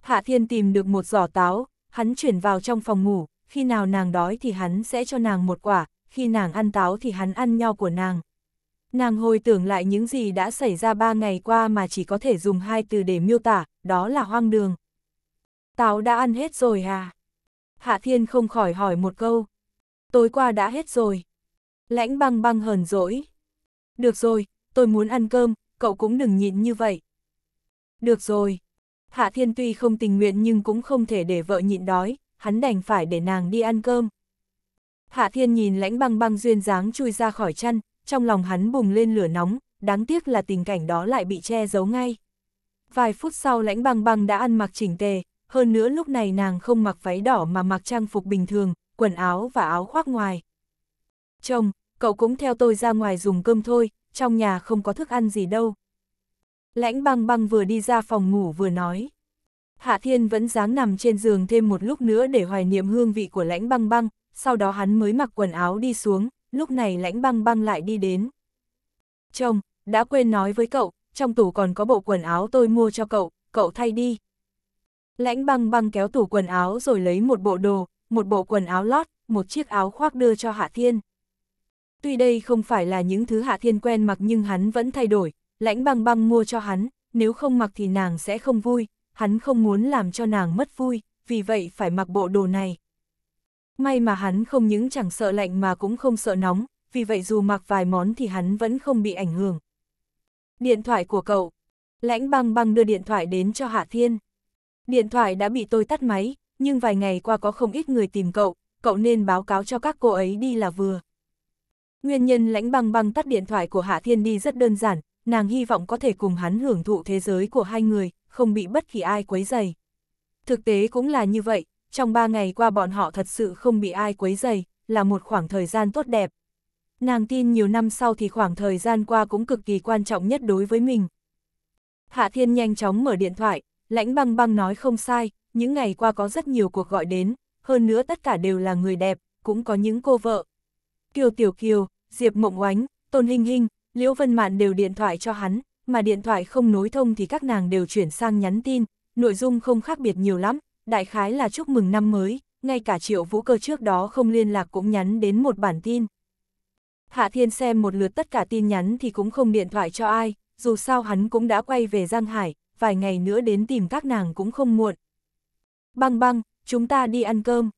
Hạ Thiên tìm được một giỏ táo, hắn chuyển vào trong phòng ngủ, khi nào nàng đói thì hắn sẽ cho nàng một quả, khi nàng ăn táo thì hắn ăn nho của nàng. Nàng hồi tưởng lại những gì đã xảy ra ba ngày qua mà chỉ có thể dùng hai từ để miêu tả, đó là hoang đường. Táo đã ăn hết rồi à? Hạ Thiên không khỏi hỏi một câu. Tối qua đã hết rồi. Lãnh băng băng hờn dỗi. Được rồi, tôi muốn ăn cơm, cậu cũng đừng nhịn như vậy. Được rồi. Hạ Thiên tuy không tình nguyện nhưng cũng không thể để vợ nhịn đói, hắn đành phải để nàng đi ăn cơm. Hạ Thiên nhìn lãnh băng băng duyên dáng chui ra khỏi chăn, trong lòng hắn bùng lên lửa nóng, đáng tiếc là tình cảnh đó lại bị che giấu ngay. Vài phút sau lãnh băng băng đã ăn mặc chỉnh tề, hơn nữa lúc này nàng không mặc váy đỏ mà mặc trang phục bình thường, quần áo và áo khoác ngoài. Chồng, cậu cũng theo tôi ra ngoài dùng cơm thôi, trong nhà không có thức ăn gì đâu. Lãnh băng băng vừa đi ra phòng ngủ vừa nói. Hạ Thiên vẫn dáng nằm trên giường thêm một lúc nữa để hoài niệm hương vị của lãnh băng băng, sau đó hắn mới mặc quần áo đi xuống, lúc này lãnh băng băng lại đi đến. Chồng, đã quên nói với cậu, trong tủ còn có bộ quần áo tôi mua cho cậu, cậu thay đi. Lãnh băng băng kéo tủ quần áo rồi lấy một bộ đồ, một bộ quần áo lót, một chiếc áo khoác đưa cho Hạ Thiên. Tuy đây không phải là những thứ Hạ Thiên quen mặc nhưng hắn vẫn thay đổi, lãnh băng băng mua cho hắn, nếu không mặc thì nàng sẽ không vui, hắn không muốn làm cho nàng mất vui, vì vậy phải mặc bộ đồ này. May mà hắn không những chẳng sợ lạnh mà cũng không sợ nóng, vì vậy dù mặc vài món thì hắn vẫn không bị ảnh hưởng. Điện thoại của cậu. Lãnh băng băng đưa điện thoại đến cho Hạ Thiên. Điện thoại đã bị tôi tắt máy, nhưng vài ngày qua có không ít người tìm cậu, cậu nên báo cáo cho các cô ấy đi là vừa. Nguyên nhân lãnh băng băng tắt điện thoại của Hạ Thiên đi rất đơn giản, nàng hy vọng có thể cùng hắn hưởng thụ thế giới của hai người, không bị bất kỳ ai quấy dày. Thực tế cũng là như vậy, trong ba ngày qua bọn họ thật sự không bị ai quấy dày, là một khoảng thời gian tốt đẹp. Nàng tin nhiều năm sau thì khoảng thời gian qua cũng cực kỳ quan trọng nhất đối với mình. Hạ Thiên nhanh chóng mở điện thoại, lãnh băng băng nói không sai, những ngày qua có rất nhiều cuộc gọi đến, hơn nữa tất cả đều là người đẹp, cũng có những cô vợ. Kiều Tiểu Kiều, Diệp Mộng Oánh, Tôn Hinh Hinh, Liễu Vân Mạn đều điện thoại cho hắn, mà điện thoại không nối thông thì các nàng đều chuyển sang nhắn tin, nội dung không khác biệt nhiều lắm, đại khái là chúc mừng năm mới, ngay cả triệu vũ cơ trước đó không liên lạc cũng nhắn đến một bản tin. Hạ Thiên xem một lượt tất cả tin nhắn thì cũng không điện thoại cho ai, dù sao hắn cũng đã quay về Giang Hải, vài ngày nữa đến tìm các nàng cũng không muộn. Băng băng, chúng ta đi ăn cơm.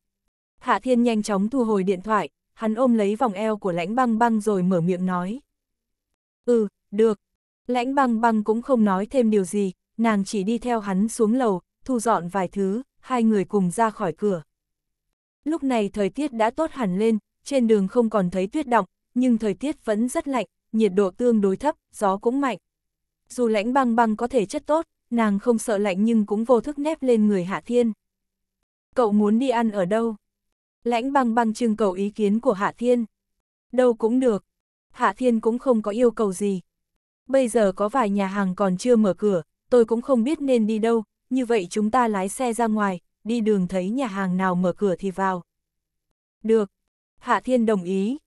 Hạ Thiên nhanh chóng thu hồi điện thoại, hắn ôm lấy vòng eo của lãnh băng băng rồi mở miệng nói. Ừ, được. Lãnh băng băng cũng không nói thêm điều gì, nàng chỉ đi theo hắn xuống lầu, thu dọn vài thứ, hai người cùng ra khỏi cửa. Lúc này thời tiết đã tốt hẳn lên, trên đường không còn thấy tuyết động, nhưng thời tiết vẫn rất lạnh, nhiệt độ tương đối thấp, gió cũng mạnh. Dù lãnh băng băng có thể chất tốt, nàng không sợ lạnh nhưng cũng vô thức nép lên người Hạ Thiên. Cậu muốn đi ăn ở đâu? Lãnh băng băng trưng cầu ý kiến của Hạ Thiên. Đâu cũng được. Hạ Thiên cũng không có yêu cầu gì. Bây giờ có vài nhà hàng còn chưa mở cửa, tôi cũng không biết nên đi đâu, như vậy chúng ta lái xe ra ngoài, đi đường thấy nhà hàng nào mở cửa thì vào. Được. Hạ Thiên đồng ý.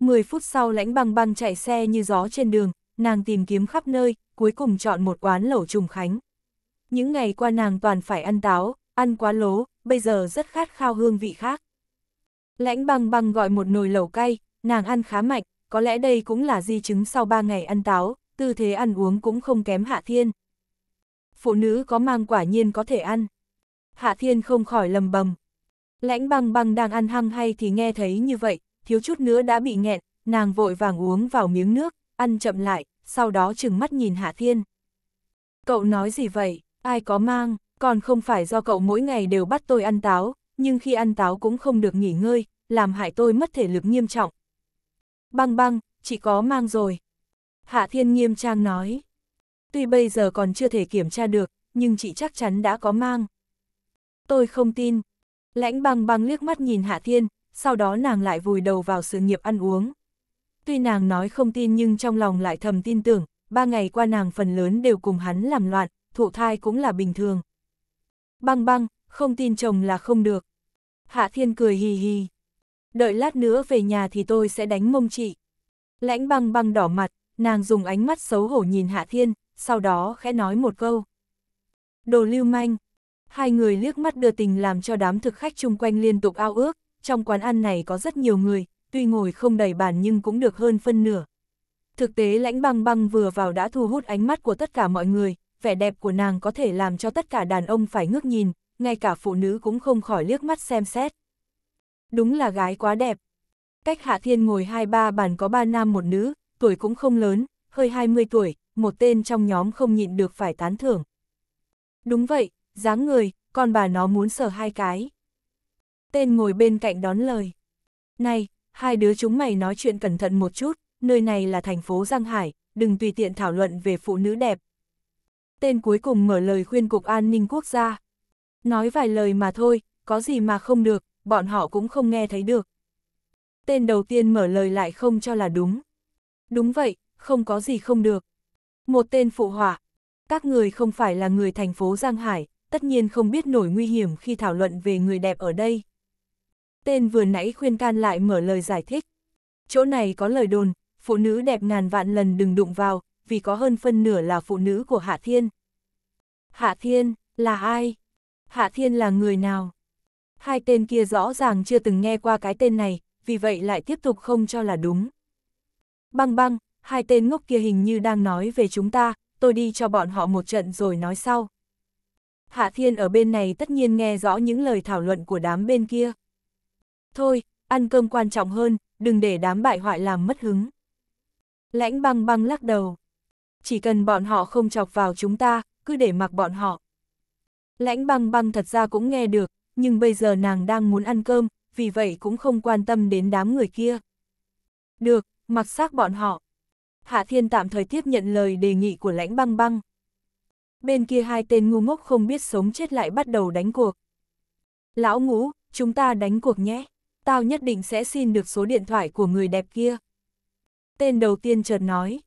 mười phút sau lãnh băng băng chạy xe như gió trên đường, nàng tìm kiếm khắp nơi, cuối cùng chọn một quán lẩu trùng khánh. Những ngày qua nàng toàn phải ăn táo, ăn quá lố, bây giờ rất khát khao hương vị khác. Lãnh băng băng gọi một nồi lẩu cay, nàng ăn khá mạnh, có lẽ đây cũng là di chứng sau ba ngày ăn táo, tư thế ăn uống cũng không kém hạ thiên phụ nữ có mang quả nhiên có thể ăn. Hạ Thiên không khỏi lầm bầm. Lãnh băng băng đang ăn hăng hay thì nghe thấy như vậy, thiếu chút nữa đã bị nghẹn, nàng vội vàng uống vào miếng nước, ăn chậm lại, sau đó chừng mắt nhìn Hạ Thiên. Cậu nói gì vậy, ai có mang, còn không phải do cậu mỗi ngày đều bắt tôi ăn táo, nhưng khi ăn táo cũng không được nghỉ ngơi, làm hại tôi mất thể lực nghiêm trọng. Băng băng, chỉ có mang rồi. Hạ Thiên nghiêm trang nói tuy bây giờ còn chưa thể kiểm tra được, nhưng chị chắc chắn đã có mang. Tôi không tin. Lãnh băng băng liếc mắt nhìn Hạ Thiên, sau đó nàng lại vùi đầu vào sự nghiệp ăn uống. Tuy nàng nói không tin nhưng trong lòng lại thầm tin tưởng, ba ngày qua nàng phần lớn đều cùng hắn làm loạn, thụ thai cũng là bình thường. Băng băng, không tin chồng là không được. Hạ Thiên cười hì hì. Đợi lát nữa về nhà thì tôi sẽ đánh mông chị. Lãnh băng băng đỏ mặt, nàng dùng ánh mắt xấu hổ nhìn Hạ Thiên, sau đó khẽ nói một câu. Đồ lưu manh, hai người liếc mắt đưa tình làm cho đám thực khách chung quanh liên tục ao ước, trong quán ăn này có rất nhiều người, tuy ngồi không đầy bàn nhưng cũng được hơn phân nửa. Thực tế lãnh băng băng vừa vào đã thu hút ánh mắt của tất cả mọi người, vẻ đẹp của nàng có thể làm cho tất cả đàn ông phải ngước nhìn, ngay cả phụ nữ cũng không khỏi liếc mắt xem xét. Đúng là gái quá đẹp. Cách Hạ Thiên ngồi hai ba bàn có ba nam một nữ, tuổi cũng không lớn, hơi 20 tuổi, một tên trong nhóm không nhịn được phải tán thưởng. Đúng vậy, dáng người, con bà nó muốn sờ hai cái. Tên ngồi bên cạnh đón lời. Này, hai đứa chúng mày nói chuyện cẩn thận một chút, nơi này là thành phố Giang Hải, đừng tùy tiện thảo luận về phụ nữ đẹp. Tên cuối cùng mở lời khuyên Cục An ninh Quốc gia. Nói vài lời mà thôi, có gì mà không được, bọn họ cũng không nghe thấy được. Tên đầu tiên mở lời lại không cho là đúng. Đúng vậy, không có gì không được. Một tên phụ họa. Các người không phải là người thành phố Giang Hải, tất nhiên không biết nổi nguy hiểm khi thảo luận về người đẹp ở đây. Tên vừa nãy khuyên can lại mở lời giải thích. Chỗ này có lời đồn, phụ nữ đẹp ngàn vạn lần đừng đụng vào, vì có hơn phân nửa là phụ nữ của Hạ Thiên. Hạ Thiên, là ai? Hạ Thiên là người nào? Hai tên kia rõ ràng chưa từng nghe qua cái tên này, vì vậy lại tiếp tục không cho là đúng. Băng băng, hai tên ngốc kia hình như đang nói về chúng ta, tôi đi cho bọn họ một trận rồi nói sau. Hạ Thiên ở bên này tất nhiên nghe rõ những lời thảo luận của đám bên kia. Thôi, ăn cơm quan trọng hơn, đừng để đám bại hoại làm mất hứng. Lãnh băng băng lắc đầu. Chỉ cần bọn họ không chọc vào chúng ta, cứ để mặc bọn họ. Lãnh băng băng thật ra cũng nghe được, nhưng bây giờ nàng đang muốn ăn cơm, vì vậy cũng không quan tâm đến đám người kia. Được, mặc xác bọn họ. Hạ Thiên tạm thời tiếp nhận lời đề nghị của lãnh băng băng. Bên kia hai tên ngu ngốc không biết sống chết lại bắt đầu đánh cuộc. Lão ngũ, chúng ta đánh cuộc nhé. Tao nhất định sẽ xin được số điện thoại của người đẹp kia. Tên đầu tiên chợt nói.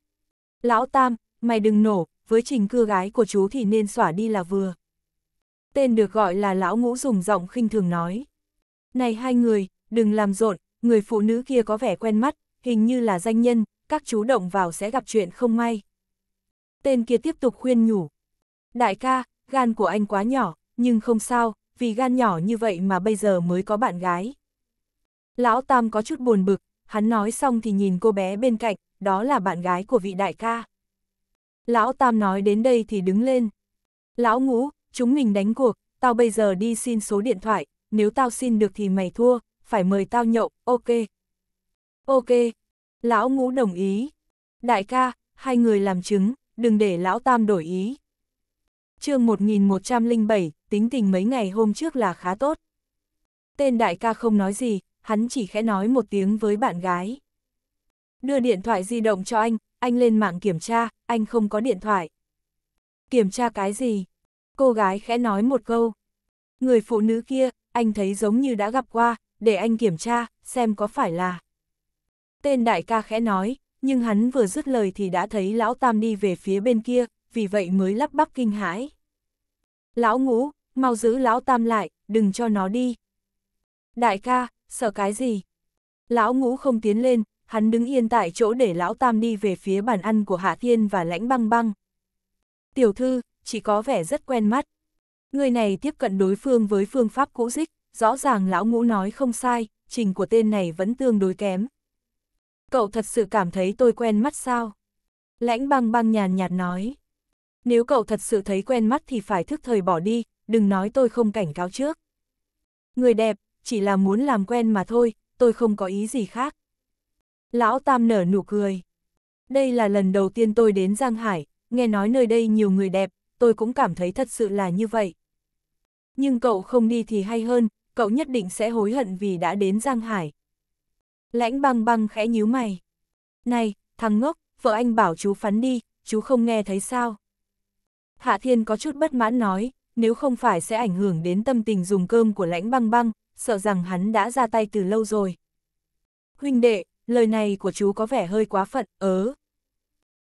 Lão Tam, mày đừng nổ, với trình cưa gái của chú thì nên xỏa đi là vừa. Tên được gọi là lão ngũ dùng giọng khinh thường nói. Này hai người, đừng làm rộn, người phụ nữ kia có vẻ quen mắt, hình như là danh nhân, các chú động vào sẽ gặp chuyện không may. Tên kia tiếp tục khuyên nhủ. Đại ca, gan của anh quá nhỏ, nhưng không sao, vì gan nhỏ như vậy mà bây giờ mới có bạn gái. Lão Tam có chút buồn bực, hắn nói xong thì nhìn cô bé bên cạnh, đó là bạn gái của vị đại ca. Lão Tam nói đến đây thì đứng lên. Lão Ngũ, chúng mình đánh cuộc, tao bây giờ đi xin số điện thoại, nếu tao xin được thì mày thua, phải mời tao nhậu, ok. Ok, Lão ngũ đồng ý. Đại ca, hai người làm chứng, đừng để lão tam đổi ý. chương 1107, tính tình mấy ngày hôm trước là khá tốt. Tên đại ca không nói gì, hắn chỉ khẽ nói một tiếng với bạn gái. Đưa điện thoại di động cho anh, anh lên mạng kiểm tra, anh không có điện thoại. Kiểm tra cái gì? Cô gái khẽ nói một câu. Người phụ nữ kia, anh thấy giống như đã gặp qua, để anh kiểm tra, xem có phải là... Tên đại ca khẽ nói, nhưng hắn vừa dứt lời thì đã thấy lão tam đi về phía bên kia, vì vậy mới lắp bắp kinh hãi. Lão ngũ, mau giữ lão tam lại, đừng cho nó đi. Đại ca, sợ cái gì? Lão ngũ không tiến lên, hắn đứng yên tại chỗ để lão tam đi về phía bàn ăn của Hạ Thiên và lãnh băng băng. Tiểu thư, chỉ có vẻ rất quen mắt. Người này tiếp cận đối phương với phương pháp cũ dích, rõ ràng lão ngũ nói không sai, trình của tên này vẫn tương đối kém. Cậu thật sự cảm thấy tôi quen mắt sao? Lãnh băng băng nhàn nhạt nói. Nếu cậu thật sự thấy quen mắt thì phải thức thời bỏ đi, đừng nói tôi không cảnh cáo trước. Người đẹp, chỉ là muốn làm quen mà thôi, tôi không có ý gì khác. Lão Tam nở nụ cười. Đây là lần đầu tiên tôi đến Giang Hải, nghe nói nơi đây nhiều người đẹp, tôi cũng cảm thấy thật sự là như vậy. Nhưng cậu không đi thì hay hơn, cậu nhất định sẽ hối hận vì đã đến Giang Hải. Lãnh băng băng khẽ nhíu mày. Này, thằng ngốc, vợ anh bảo chú phắn đi, chú không nghe thấy sao? Hạ Thiên có chút bất mãn nói, nếu không phải sẽ ảnh hưởng đến tâm tình dùng cơm của lãnh băng băng, sợ rằng hắn đã ra tay từ lâu rồi. Huynh đệ, lời này của chú có vẻ hơi quá phận, ớ.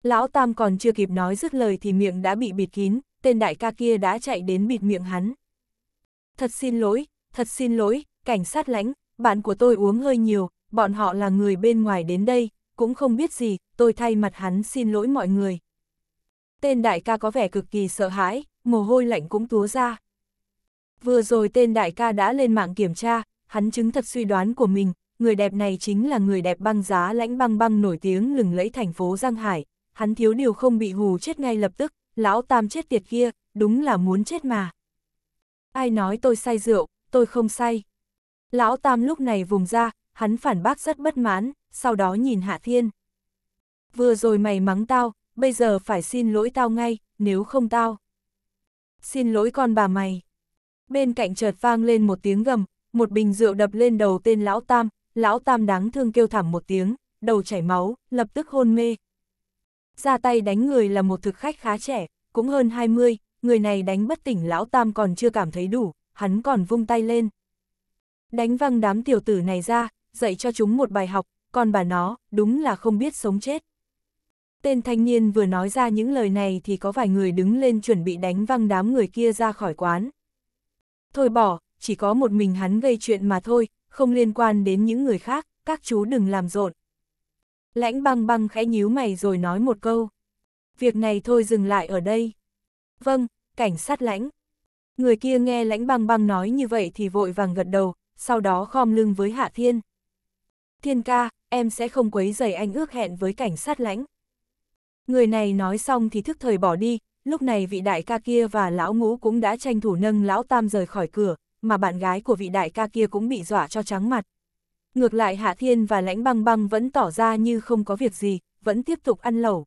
Lão Tam còn chưa kịp nói dứt lời thì miệng đã bị bịt kín, tên đại ca kia đã chạy đến bịt miệng hắn. Thật xin lỗi, thật xin lỗi, cảnh sát lãnh, bạn của tôi uống hơi nhiều, bọn họ là người bên ngoài đến đây, cũng không biết gì, tôi thay mặt hắn xin lỗi mọi người. Tên đại ca có vẻ cực kỳ sợ hãi, mồ hôi lạnh cũng túa ra. Vừa rồi tên đại ca đã lên mạng kiểm tra, hắn chứng thật suy đoán của mình, người đẹp này chính là người đẹp băng giá lãnh băng băng nổi tiếng lừng lẫy thành phố Giang Hải. Hắn thiếu điều không bị hù chết ngay lập tức, lão tam chết tiệt kia, đúng là muốn chết mà. Ai nói tôi say rượu, tôi không say. Lão tam lúc này vùng ra, hắn phản bác rất bất mãn, sau đó nhìn Hạ Thiên. Vừa rồi mày mắng tao, bây giờ phải xin lỗi tao ngay, nếu không tao. Xin lỗi con bà mày. Bên cạnh chợt vang lên một tiếng gầm, một bình rượu đập lên đầu tên Lão Tam, Lão Tam đáng thương kêu thảm một tiếng, đầu chảy máu, lập tức hôn mê. Ra tay đánh người là một thực khách khá trẻ, cũng hơn 20, người này đánh bất tỉnh Lão Tam còn chưa cảm thấy đủ, hắn còn vung tay lên. Đánh văng đám tiểu tử này ra, dạy cho chúng một bài học, còn bà nó, đúng là không biết sống chết. Tên thanh niên vừa nói ra những lời này thì có vài người đứng lên chuẩn bị đánh văng đám người kia ra khỏi quán. Thôi bỏ, chỉ có một mình hắn gây chuyện mà thôi, không liên quan đến những người khác, các chú đừng làm rộn. Lãnh băng băng khẽ nhíu mày rồi nói một câu. Việc này thôi dừng lại ở đây. Vâng, cảnh sát lãnh. Người kia nghe lãnh băng băng nói như vậy thì vội vàng gật đầu, sau đó khom lưng với Hạ Thiên thiên ca, em sẽ không quấy rầy anh ước hẹn với cảnh sát lãnh. Người này nói xong thì thức thời bỏ đi, lúc này vị đại ca kia và lão ngũ cũng đã tranh thủ nâng lão tam rời khỏi cửa, mà bạn gái của vị đại ca kia cũng bị dọa cho trắng mặt. Ngược lại Hạ Thiên và lãnh băng băng vẫn tỏ ra như không có việc gì, vẫn tiếp tục ăn lẩu.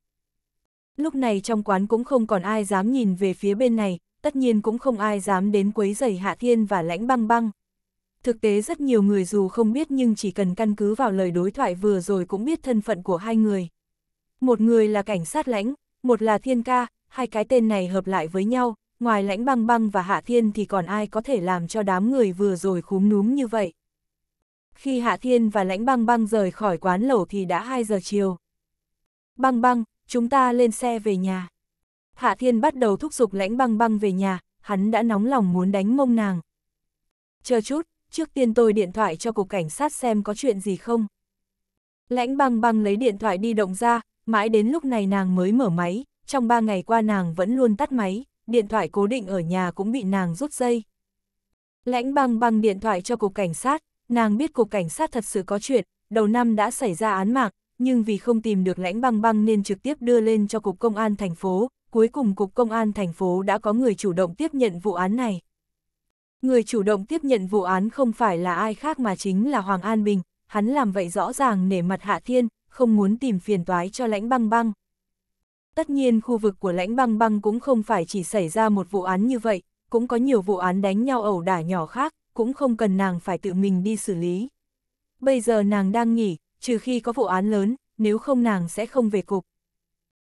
Lúc này trong quán cũng không còn ai dám nhìn về phía bên này, tất nhiên cũng không ai dám đến quấy rầy Hạ Thiên và lãnh băng băng. Thực tế rất nhiều người dù không biết nhưng chỉ cần căn cứ vào lời đối thoại vừa rồi cũng biết thân phận của hai người. Một người là cảnh sát lãnh, một là thiên ca, hai cái tên này hợp lại với nhau, ngoài lãnh băng băng và hạ thiên thì còn ai có thể làm cho đám người vừa rồi khúm núm như vậy. Khi hạ thiên và lãnh băng băng rời khỏi quán lẩu thì đã 2 giờ chiều. Băng băng, chúng ta lên xe về nhà. Hạ thiên bắt đầu thúc giục lãnh băng băng về nhà, hắn đã nóng lòng muốn đánh mông nàng. Chờ chút, trước tiên tôi điện thoại cho cục cảnh sát xem có chuyện gì không. Lãnh băng băng lấy điện thoại đi động ra, mãi đến lúc này nàng mới mở máy, trong ba ngày qua nàng vẫn luôn tắt máy, điện thoại cố định ở nhà cũng bị nàng rút dây. Lãnh băng băng điện thoại cho cục cảnh sát, nàng biết cục cảnh sát thật sự có chuyện, đầu năm đã xảy ra án mạng, nhưng vì không tìm được lãnh băng băng nên trực tiếp đưa lên cho cục công an thành phố, cuối cùng cục công an thành phố đã có người chủ động tiếp nhận vụ án này. Người chủ động tiếp nhận vụ án không phải là ai khác mà chính là Hoàng An Bình, hắn làm vậy rõ ràng nể mặt Hạ Thiên, không muốn tìm phiền toái cho lãnh băng băng. Tất nhiên khu vực của lãnh băng băng cũng không phải chỉ xảy ra một vụ án như vậy, cũng có nhiều vụ án đánh nhau ẩu đả nhỏ khác, cũng không cần nàng phải tự mình đi xử lý. Bây giờ nàng đang nghỉ, trừ khi có vụ án lớn, nếu không nàng sẽ không về cục.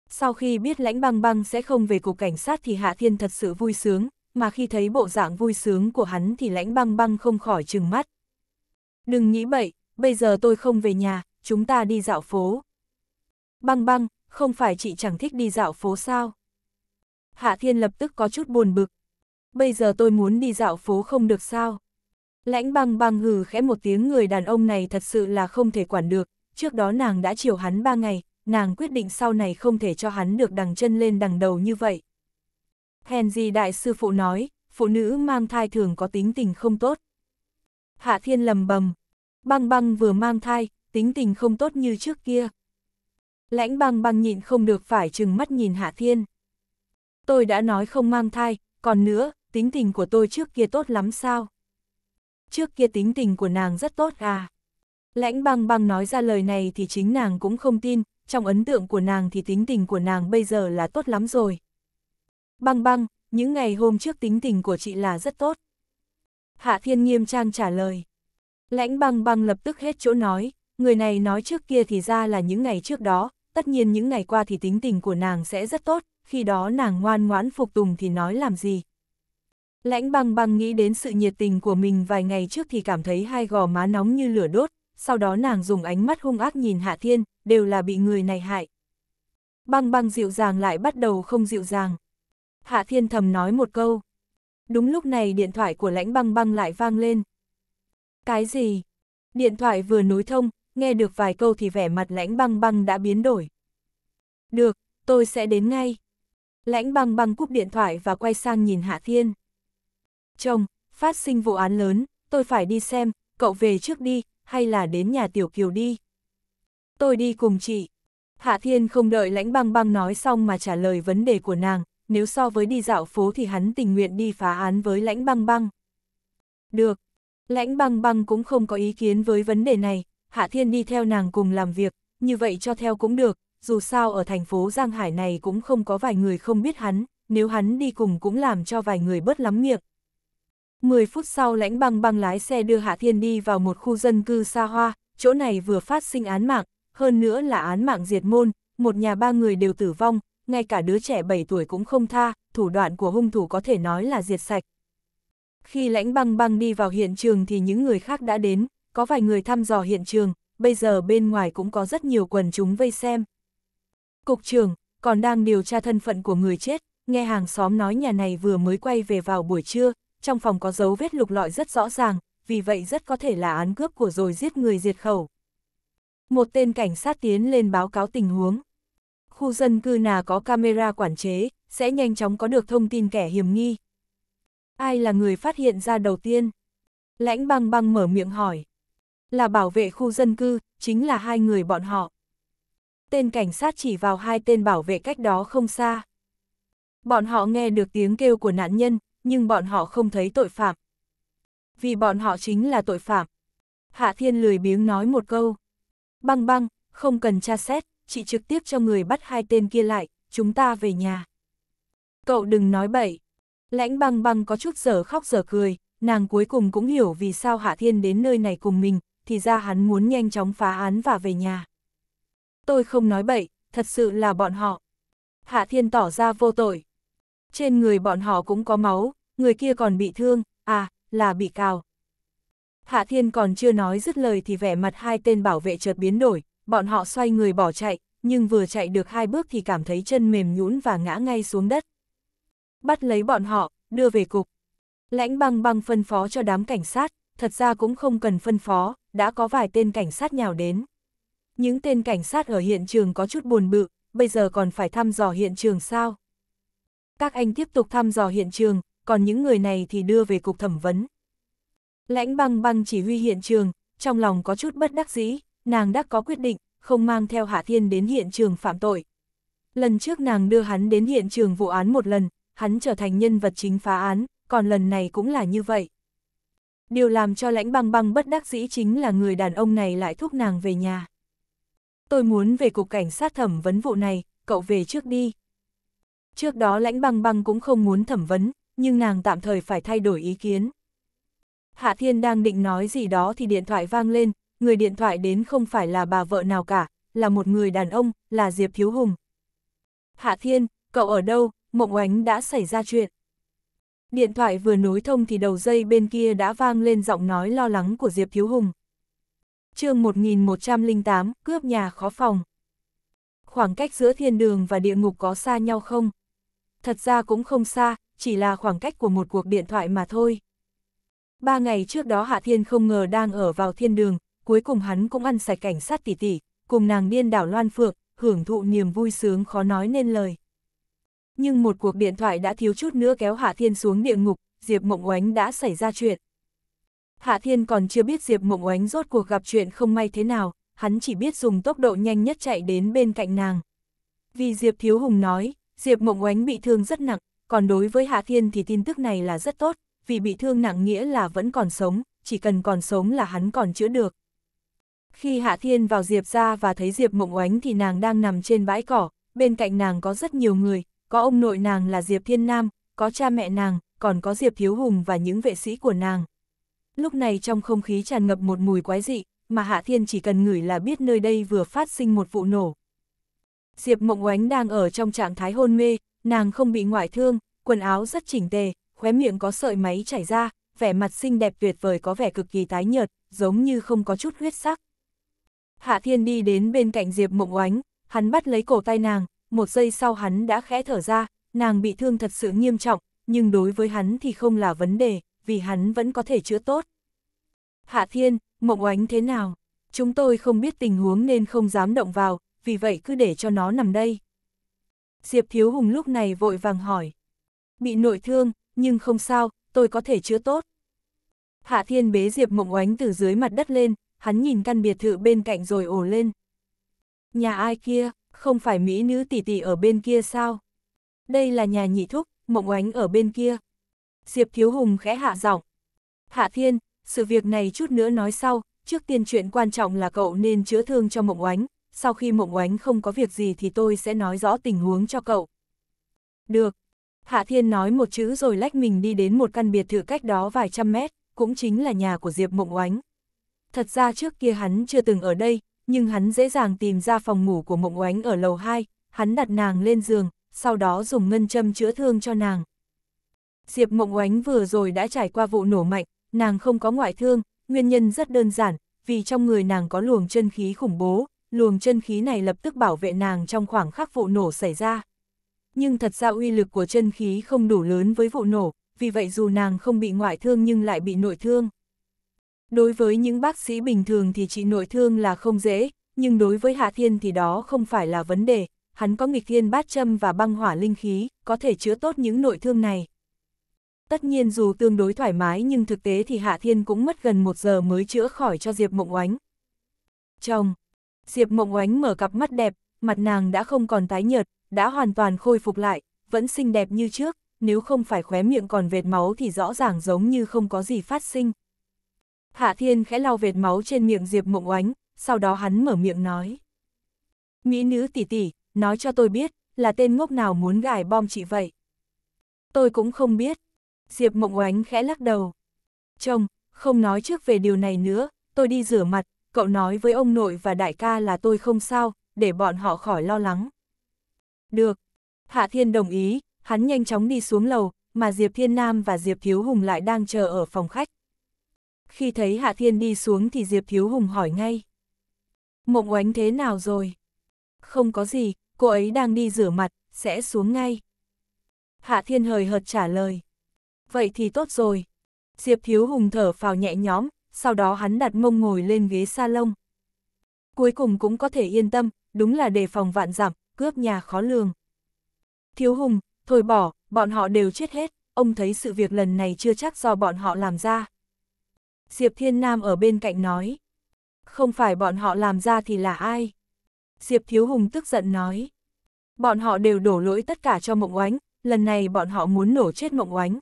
Sau khi biết lãnh băng băng sẽ không về cục cảnh sát thì Hạ Thiên thật sự vui sướng, mà khi thấy bộ dạng vui sướng của hắn thì lãnh băng băng không khỏi trừng mắt. Đừng nghĩ bậy, bây giờ tôi không về nhà, chúng ta đi dạo phố. Băng băng, không phải chị chẳng thích đi dạo phố sao? Hạ Thiên lập tức có chút buồn bực. Bây giờ tôi muốn đi dạo phố không được sao? Lãnh băng băng hừ khẽ một tiếng người đàn ông này thật sự là không thể quản được, trước đó nàng đã chiều hắn ba ngày, nàng quyết định sau này không thể cho hắn được đằng chân lên đằng đầu như vậy. Henry đại sư phụ nói, phụ nữ mang thai thường có tính tình không tốt. Hạ thiên lầm bầm, băng băng vừa mang thai, tính tình không tốt như trước kia. Lãnh băng băng nhịn không được phải chừng mắt nhìn hạ thiên. Tôi đã nói không mang thai, còn nữa, tính tình của tôi trước kia tốt lắm sao? Trước kia tính tình của nàng rất tốt à? Lãnh băng băng nói ra lời này thì chính nàng cũng không tin, trong ấn tượng của nàng thì tính tình của nàng bây giờ là tốt lắm rồi. Băng băng, những ngày hôm trước tính tình của chị là rất tốt. Hạ Thiên nghiêm trang trả lời. Lãnh băng băng lập tức hết chỗ nói, người này nói trước kia thì ra là những ngày trước đó, tất nhiên những ngày qua thì tính tình của nàng sẽ rất tốt, khi đó nàng ngoan ngoãn phục tùng thì nói làm gì. Lãnh băng băng nghĩ đến sự nhiệt tình của mình vài ngày trước thì cảm thấy hai gò má nóng như lửa đốt, sau đó nàng dùng ánh mắt hung ác nhìn Hạ Thiên, đều là bị người này hại. Băng băng dịu dàng lại bắt đầu không dịu dàng. Hạ Thiên thầm nói một câu. Đúng lúc này điện thoại của lãnh băng băng lại vang lên. Cái gì? Điện thoại vừa nối thông, nghe được vài câu thì vẻ mặt lãnh băng băng đã biến đổi. Được, tôi sẽ đến ngay. Lãnh băng băng cúp điện thoại và quay sang nhìn Hạ Thiên. Chồng, phát sinh vụ án lớn, tôi phải đi xem, cậu về trước đi, hay là đến nhà Tiểu Kiều đi. Tôi đi cùng chị. Hạ Thiên không đợi lãnh băng băng nói xong mà trả lời vấn đề của nàng, nếu so với đi dạo phố thì hắn tình nguyện đi phá án với lãnh băng băng. Được, lãnh băng băng cũng không có ý kiến với vấn đề này, Hạ Thiên đi theo nàng cùng làm việc, như vậy cho theo cũng được, dù sao ở thành phố Giang Hải này cũng không có vài người không biết hắn, nếu hắn đi cùng cũng làm cho vài người bớt lắm miệng. 10 phút sau lãnh băng băng lái xe đưa Hạ Thiên đi vào một khu dân cư xa hoa, chỗ này vừa phát sinh án mạng, hơn nữa là án mạng diệt môn, một nhà ba người đều tử vong, ngay cả đứa trẻ 7 tuổi cũng không tha, thủ đoạn của hung thủ có thể nói là diệt sạch. Khi lãnh băng băng đi vào hiện trường thì những người khác đã đến, có vài người thăm dò hiện trường, bây giờ bên ngoài cũng có rất nhiều quần chúng vây xem. Cục trưởng còn đang điều tra thân phận của người chết, nghe hàng xóm nói nhà này vừa mới quay về vào buổi trưa, trong phòng có dấu vết lục lọi rất rõ ràng, vì vậy rất có thể là án cướp của rồi giết người diệt khẩu. Một tên cảnh sát tiến lên báo cáo tình huống khu dân cư nào có camera quản chế, sẽ nhanh chóng có được thông tin kẻ hiểm nghi. Ai là người phát hiện ra đầu tiên? Lãnh băng băng mở miệng hỏi. Là bảo vệ khu dân cư, chính là hai người bọn họ. Tên cảnh sát chỉ vào hai tên bảo vệ cách đó không xa. Bọn họ nghe được tiếng kêu của nạn nhân, nhưng bọn họ không thấy tội phạm. Vì bọn họ chính là tội phạm. Hạ Thiên lười biếng nói một câu. Băng băng, không cần tra xét chị trực tiếp cho người bắt hai tên kia lại, chúng ta về nhà. Cậu đừng nói bậy. Lãnh băng băng có chút giờ khóc giờ cười, nàng cuối cùng cũng hiểu vì sao Hạ Thiên đến nơi này cùng mình, thì ra hắn muốn nhanh chóng phá án và về nhà. Tôi không nói bậy, thật sự là bọn họ. Hạ Thiên tỏ ra vô tội. Trên người bọn họ cũng có máu, người kia còn bị thương, à, là bị cào. Hạ Thiên còn chưa nói dứt lời thì vẻ mặt hai tên bảo vệ chợt biến đổi, bọn họ xoay người bỏ chạy, nhưng vừa chạy được hai bước thì cảm thấy chân mềm nhũn và ngã ngay xuống đất. Bắt lấy bọn họ, đưa về cục. Lãnh băng băng phân phó cho đám cảnh sát, thật ra cũng không cần phân phó, đã có vài tên cảnh sát nhào đến. Những tên cảnh sát ở hiện trường có chút buồn bự, bây giờ còn phải thăm dò hiện trường sao? Các anh tiếp tục thăm dò hiện trường, còn những người này thì đưa về cục thẩm vấn. Lãnh băng băng chỉ huy hiện trường, trong lòng có chút bất đắc dĩ, nàng đã có quyết định, không mang theo Hạ Thiên đến hiện trường phạm tội. Lần trước nàng đưa hắn đến hiện trường vụ án một lần, hắn trở thành nhân vật chính phá án, còn lần này cũng là như vậy. Điều làm cho lãnh băng băng bất đắc dĩ chính là người đàn ông này lại thúc nàng về nhà. Tôi muốn về cục cảnh sát thẩm vấn vụ này, cậu về trước đi. Trước đó lãnh băng băng cũng không muốn thẩm vấn, nhưng nàng tạm thời phải thay đổi ý kiến. Hạ Thiên đang định nói gì đó thì điện thoại vang lên, người điện thoại đến không phải là bà vợ nào cả, là một người đàn ông, là Diệp Thiếu Hùng. Hạ Thiên, cậu ở đâu, Mộng Oánh đã xảy ra chuyện. Điện thoại vừa nối thông thì đầu dây bên kia đã vang lên giọng nói lo lắng của Diệp Thiếu Hùng. chương 1108, cướp nhà khó phòng. Khoảng cách giữa thiên đường và địa ngục có xa nhau không? Thật ra cũng không xa, chỉ là khoảng cách của một cuộc điện thoại mà thôi. Ba ngày trước đó Hạ Thiên không ngờ đang ở vào thiên đường, cuối cùng hắn cũng ăn sạch cảnh sát tỷ tỷ, cùng nàng điên đảo loan phượng, hưởng thụ niềm vui sướng khó nói nên lời. Nhưng một cuộc điện thoại đã thiếu chút nữa kéo Hạ Thiên xuống địa ngục, Diệp Mộng Oánh đã xảy ra chuyện. Hạ Thiên còn chưa biết Diệp Mộng Oánh rốt cuộc gặp chuyện không may thế nào, hắn chỉ biết dùng tốc độ nhanh nhất chạy đến bên cạnh nàng. Vì Diệp Thiếu Hùng nói, Diệp Mộng Oánh bị thương rất nặng, còn đối với Hạ Thiên thì tin tức này là rất tốt, vì bị thương nặng nghĩa là vẫn còn sống, chỉ cần còn sống là hắn còn chữa được. Khi Hạ Thiên vào Diệp ra và thấy Diệp Mộng Oánh thì nàng đang nằm trên bãi cỏ, bên cạnh nàng có rất nhiều người, có ông nội nàng là Diệp Thiên Nam, có cha mẹ nàng, còn có Diệp Thiếu Hùng và những vệ sĩ của nàng. Lúc này trong không khí tràn ngập một mùi quái dị, mà Hạ Thiên chỉ cần ngửi là biết nơi đây vừa phát sinh một vụ nổ. Diệp Mộng Oánh đang ở trong trạng thái hôn mê, nàng không bị ngoại thương, quần áo rất chỉnh tề, khóe miệng có sợi máy chảy ra, vẻ mặt xinh đẹp tuyệt vời có vẻ cực kỳ tái nhợt, giống như không có chút huyết sắc. Hạ Thiên đi đến bên cạnh Diệp Mộng Oánh, hắn bắt lấy cổ tay nàng, một giây sau hắn đã khẽ thở ra, nàng bị thương thật sự nghiêm trọng, nhưng đối với hắn thì không là vấn đề, vì hắn vẫn có thể chữa tốt. Hạ Thiên, Mộng Oánh thế nào? Chúng tôi không biết tình huống nên không dám động vào, vì vậy cứ để cho nó nằm đây. Diệp Thiếu Hùng lúc này vội vàng hỏi. Bị nội thương, nhưng không sao, tôi có thể chữa tốt. Hạ Thiên bế Diệp Mộng Oánh từ dưới mặt đất lên, hắn nhìn căn biệt thự bên cạnh rồi ổ lên. Nhà ai kia, không phải mỹ nữ tỷ tỷ ở bên kia sao? Đây là nhà nhị thúc, mộng oánh ở bên kia. Diệp Thiếu Hùng khẽ hạ giọng. Hạ Thiên, sự việc này chút nữa nói sau, trước tiên chuyện quan trọng là cậu nên chữa thương cho mộng oánh, sau khi mộng oánh không có việc gì thì tôi sẽ nói rõ tình huống cho cậu. Được. Hạ Thiên nói một chữ rồi lách mình đi đến một căn biệt thự cách đó vài trăm mét, cũng chính là nhà của Diệp Mộng Oánh thật ra trước kia hắn chưa từng ở đây, nhưng hắn dễ dàng tìm ra phòng ngủ của mộng oánh ở lầu 2, hắn đặt nàng lên giường, sau đó dùng ngân châm chữa thương cho nàng. Diệp mộng oánh vừa rồi đã trải qua vụ nổ mạnh, nàng không có ngoại thương, nguyên nhân rất đơn giản, vì trong người nàng có luồng chân khí khủng bố, luồng chân khí này lập tức bảo vệ nàng trong khoảng khắc vụ nổ xảy ra. Nhưng thật ra uy lực của chân khí không đủ lớn với vụ nổ, vì vậy dù nàng không bị ngoại thương nhưng lại bị nội thương. Đối với những bác sĩ bình thường thì trị nội thương là không dễ, nhưng đối với Hạ Thiên thì đó không phải là vấn đề, hắn có nghịch thiên bát châm và băng hỏa linh khí, có thể chứa tốt những nội thương này. Tất nhiên dù tương đối thoải mái nhưng thực tế thì Hạ Thiên cũng mất gần một giờ mới chữa khỏi cho Diệp Mộng Oánh. Chồng! Diệp Mộng Oánh mở cặp mắt đẹp, mặt nàng đã không còn tái nhợt, đã hoàn toàn khôi phục lại, vẫn xinh đẹp như trước, nếu không phải khóe miệng còn vệt máu thì rõ ràng giống như không có gì phát sinh. Hạ Thiên khẽ lau vệt máu trên miệng Diệp Mộng Oánh, sau đó hắn mở miệng nói. Mỹ nữ tỷ tỷ, nói cho tôi biết, là tên ngốc nào muốn gài bom chị vậy? Tôi cũng không biết. Diệp Mộng Oánh khẽ lắc đầu. Chồng, không nói trước về điều này nữa, tôi đi rửa mặt, cậu nói với ông nội và đại ca là tôi không sao, để bọn họ khỏi lo lắng. Được. Hạ Thiên đồng ý, hắn nhanh chóng đi xuống lầu, mà Diệp Thiên Nam và Diệp Thiếu Hùng lại đang chờ ở phòng khách khi thấy Hạ Thiên đi xuống thì Diệp Thiếu Hùng hỏi ngay. Mộng oánh thế nào rồi? Không có gì, cô ấy đang đi rửa mặt, sẽ xuống ngay. Hạ Thiên hời hợt trả lời. Vậy thì tốt rồi. Diệp Thiếu Hùng thở phào nhẹ nhõm, sau đó hắn đặt mông ngồi lên ghế salon. Cuối cùng cũng có thể yên tâm, đúng là đề phòng vạn giảm, cướp nhà khó lường. Thiếu Hùng, thôi bỏ, bọn họ đều chết hết, ông thấy sự việc lần này chưa chắc do bọn họ làm ra. Diệp Thiên Nam ở bên cạnh nói. Không phải bọn họ làm ra thì là ai? Diệp Thiếu Hùng tức giận nói. Bọn họ đều đổ lỗi tất cả cho Mộng Oánh, lần này bọn họ muốn nổ chết Mộng Oánh.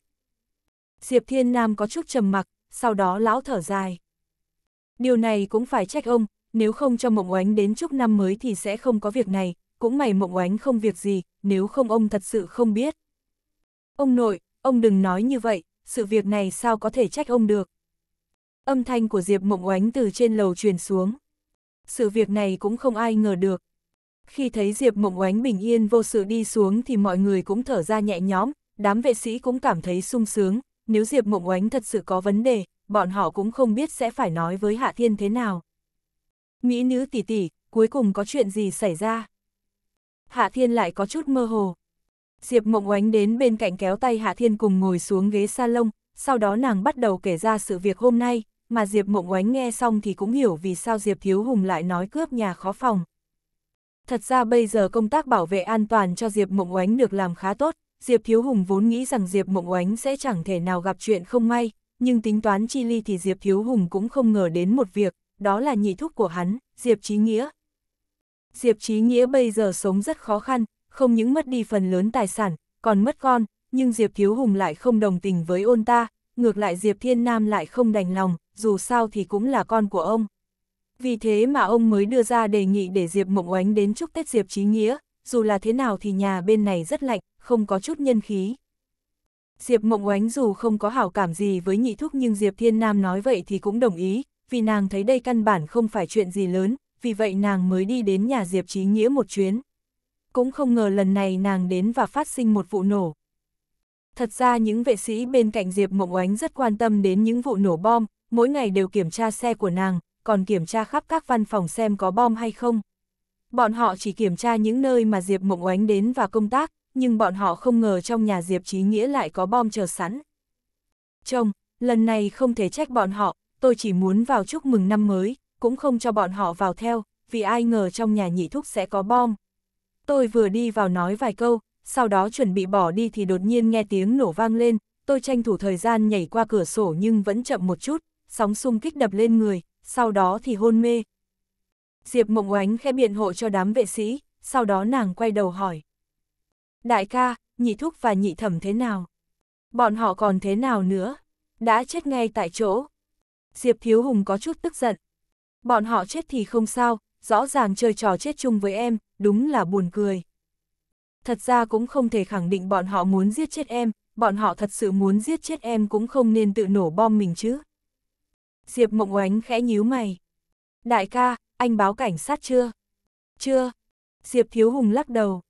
Diệp Thiên Nam có chút trầm mặc, sau đó lão thở dài. Điều này cũng phải trách ông, nếu không cho Mộng Oánh đến chúc năm mới thì sẽ không có việc này, cũng mày Mộng Oánh không việc gì, nếu không ông thật sự không biết. Ông nội, ông đừng nói như vậy, sự việc này sao có thể trách ông được. Âm thanh của Diệp Mộng Oánh từ trên lầu truyền xuống. Sự việc này cũng không ai ngờ được. Khi thấy Diệp Mộng Oánh bình yên vô sự đi xuống thì mọi người cũng thở ra nhẹ nhõm, đám vệ sĩ cũng cảm thấy sung sướng, nếu Diệp Mộng Oánh thật sự có vấn đề, bọn họ cũng không biết sẽ phải nói với Hạ Thiên thế nào. Mỹ nữ tỷ tỷ, cuối cùng có chuyện gì xảy ra? Hạ Thiên lại có chút mơ hồ. Diệp Mộng Oánh đến bên cạnh kéo tay Hạ Thiên cùng ngồi xuống ghế salon, sau đó nàng bắt đầu kể ra sự việc hôm nay, mà Diệp Mộng Oánh nghe xong thì cũng hiểu vì sao Diệp Thiếu Hùng lại nói cướp nhà khó phòng. Thật ra bây giờ công tác bảo vệ an toàn cho Diệp Mộng Oánh được làm khá tốt, Diệp Thiếu Hùng vốn nghĩ rằng Diệp Mộng Oánh sẽ chẳng thể nào gặp chuyện không may, nhưng tính toán chi ly thì Diệp Thiếu Hùng cũng không ngờ đến một việc, đó là nhị thúc của hắn, Diệp Chí Nghĩa. Diệp Chí Nghĩa bây giờ sống rất khó khăn, không những mất đi phần lớn tài sản, còn mất con, nhưng Diệp Thiếu Hùng lại không đồng tình với ôn ta, ngược lại Diệp Thiên Nam lại không đành lòng, dù sao thì cũng là con của ông. Vì thế mà ông mới đưa ra đề nghị để Diệp Mộng Oánh đến chúc Tết Diệp Chí Nghĩa, dù là thế nào thì nhà bên này rất lạnh, không có chút nhân khí. Diệp Mộng Oánh dù không có hảo cảm gì với nhị thúc nhưng Diệp Thiên Nam nói vậy thì cũng đồng ý, vì nàng thấy đây căn bản không phải chuyện gì lớn, vì vậy nàng mới đi đến nhà Diệp Chí Nghĩa một chuyến. Cũng không ngờ lần này nàng đến và phát sinh một vụ nổ, Thật ra những vệ sĩ bên cạnh Diệp Mộng Oánh rất quan tâm đến những vụ nổ bom, mỗi ngày đều kiểm tra xe của nàng, còn kiểm tra khắp các văn phòng xem có bom hay không. Bọn họ chỉ kiểm tra những nơi mà Diệp Mộng Oánh đến và công tác, nhưng bọn họ không ngờ trong nhà Diệp Chí Nghĩa lại có bom chờ sẵn. Chồng, lần này không thể trách bọn họ, tôi chỉ muốn vào chúc mừng năm mới, cũng không cho bọn họ vào theo, vì ai ngờ trong nhà nhị thúc sẽ có bom. Tôi vừa đi vào nói vài câu, sau đó chuẩn bị bỏ đi thì đột nhiên nghe tiếng nổ vang lên, tôi tranh thủ thời gian nhảy qua cửa sổ nhưng vẫn chậm một chút, sóng xung kích đập lên người, sau đó thì hôn mê. Diệp Mộng Oánh khẽ biện hộ cho đám vệ sĩ, sau đó nàng quay đầu hỏi. Đại ca, nhị thúc và nhị thẩm thế nào? Bọn họ còn thế nào nữa? Đã chết ngay tại chỗ. Diệp Thiếu Hùng có chút tức giận. Bọn họ chết thì không sao, rõ ràng chơi trò chết chung với em, đúng là buồn cười thật ra cũng không thể khẳng định bọn họ muốn giết chết em, bọn họ thật sự muốn giết chết em cũng không nên tự nổ bom mình chứ. Diệp Mộng Oánh khẽ nhíu mày. Đại ca, anh báo cảnh sát chưa? Chưa. Diệp Thiếu Hùng lắc đầu.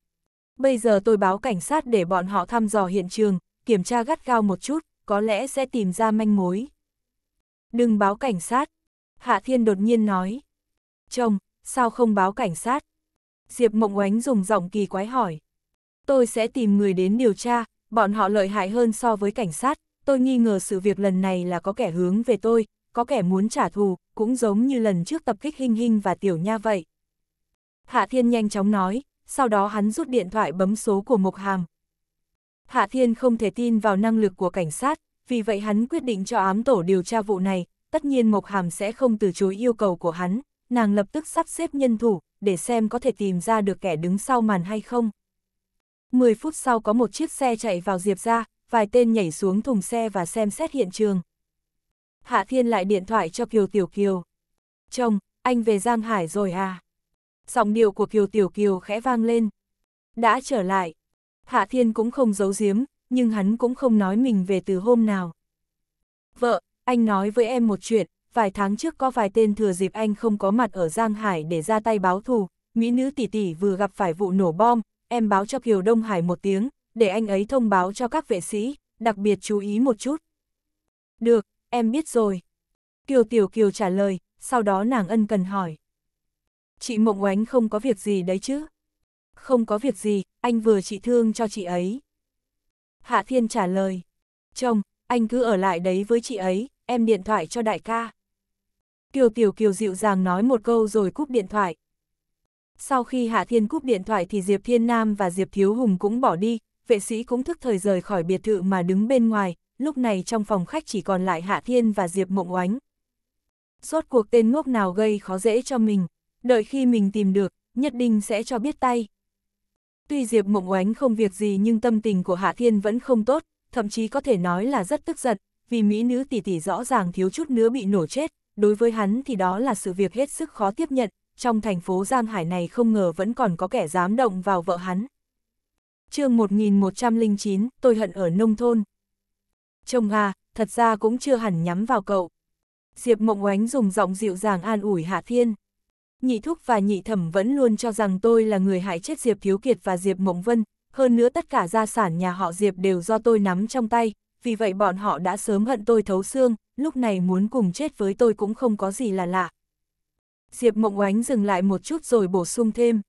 Bây giờ tôi báo cảnh sát để bọn họ thăm dò hiện trường, kiểm tra gắt gao một chút, có lẽ sẽ tìm ra manh mối. Đừng báo cảnh sát. Hạ Thiên đột nhiên nói. Chồng, sao không báo cảnh sát? Diệp Mộng Oánh dùng giọng kỳ quái hỏi tôi sẽ tìm người đến điều tra, bọn họ lợi hại hơn so với cảnh sát, tôi nghi ngờ sự việc lần này là có kẻ hướng về tôi, có kẻ muốn trả thù, cũng giống như lần trước tập kích Hinh Hinh và Tiểu Nha vậy. Hạ Thiên nhanh chóng nói, sau đó hắn rút điện thoại bấm số của Mộc Hàm. Hạ Thiên không thể tin vào năng lực của cảnh sát, vì vậy hắn quyết định cho ám tổ điều tra vụ này, tất nhiên Mộc Hàm sẽ không từ chối yêu cầu của hắn, nàng lập tức sắp xếp nhân thủ, để xem có thể tìm ra được kẻ đứng sau màn hay không. 10 phút sau có một chiếc xe chạy vào Diệp ra, vài tên nhảy xuống thùng xe và xem xét hiện trường. Hạ Thiên lại điện thoại cho Kiều Tiểu Kiều. Chồng, anh về Giang Hải rồi à? Giọng điệu của Kiều Tiểu Kiều khẽ vang lên. Đã trở lại. Hạ Thiên cũng không giấu giếm, nhưng hắn cũng không nói mình về từ hôm nào. Vợ, anh nói với em một chuyện, vài tháng trước có vài tên thừa dịp anh không có mặt ở Giang Hải để ra tay báo thù, mỹ nữ tỷ tỷ vừa gặp phải vụ nổ bom, em báo cho Kiều Đông Hải một tiếng, để anh ấy thông báo cho các vệ sĩ, đặc biệt chú ý một chút. Được, em biết rồi. Kiều Tiểu Kiều trả lời, sau đó nàng ân cần hỏi. Chị Mộng Oánh không có việc gì đấy chứ? Không có việc gì, anh vừa trị thương cho chị ấy. Hạ Thiên trả lời. Chồng, anh cứ ở lại đấy với chị ấy, em điện thoại cho đại ca. Kiều Tiểu Kiều dịu dàng nói một câu rồi cúp điện thoại, sau khi Hạ Thiên cúp điện thoại thì Diệp Thiên Nam và Diệp Thiếu Hùng cũng bỏ đi, vệ sĩ cũng thức thời rời khỏi biệt thự mà đứng bên ngoài, lúc này trong phòng khách chỉ còn lại Hạ Thiên và Diệp Mộng Oánh. Rốt cuộc tên ngốc nào gây khó dễ cho mình, đợi khi mình tìm được, nhất định sẽ cho biết tay. Tuy Diệp Mộng Oánh không việc gì nhưng tâm tình của Hạ Thiên vẫn không tốt, thậm chí có thể nói là rất tức giận, vì mỹ nữ tỷ tỷ rõ ràng thiếu chút nữa bị nổ chết, đối với hắn thì đó là sự việc hết sức khó tiếp nhận, trong thành phố Giang Hải này không ngờ vẫn còn có kẻ dám động vào vợ hắn. chương 1109, tôi hận ở nông thôn. Chồng à, thật ra cũng chưa hẳn nhắm vào cậu. Diệp Mộng Oánh dùng giọng dịu dàng an ủi Hạ Thiên. Nhị Thúc và Nhị Thẩm vẫn luôn cho rằng tôi là người hại chết Diệp Thiếu Kiệt và Diệp Mộng Vân, hơn nữa tất cả gia sản nhà họ Diệp đều do tôi nắm trong tay, vì vậy bọn họ đã sớm hận tôi thấu xương, lúc này muốn cùng chết với tôi cũng không có gì là lạ. Diệp Mộng Oánh dừng lại một chút rồi bổ sung thêm.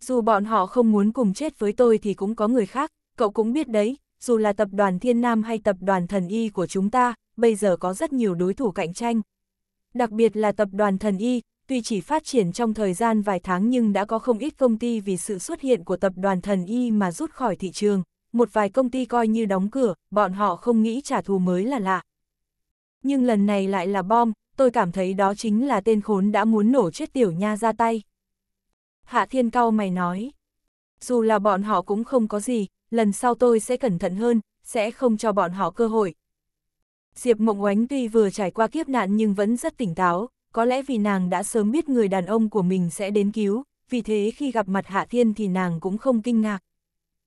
Dù bọn họ không muốn cùng chết với tôi thì cũng có người khác, cậu cũng biết đấy, dù là tập đoàn Thiên Nam hay tập đoàn Thần Y của chúng ta, bây giờ có rất nhiều đối thủ cạnh tranh. Đặc biệt là tập đoàn Thần Y, tuy chỉ phát triển trong thời gian vài tháng nhưng đã có không ít công ty vì sự xuất hiện của tập đoàn Thần Y mà rút khỏi thị trường, một vài công ty coi như đóng cửa, bọn họ không nghĩ trả thù mới là lạ. Nhưng lần này lại là bom, tôi cảm thấy đó chính là tên khốn đã muốn nổ chết tiểu nha ra tay. Hạ thiên cao mày nói, dù là bọn họ cũng không có gì, lần sau tôi sẽ cẩn thận hơn, sẽ không cho bọn họ cơ hội. Diệp Mộng Oánh tuy vừa trải qua kiếp nạn nhưng vẫn rất tỉnh táo, có lẽ vì nàng đã sớm biết người đàn ông của mình sẽ đến cứu, vì thế khi gặp mặt Hạ Thiên thì nàng cũng không kinh ngạc.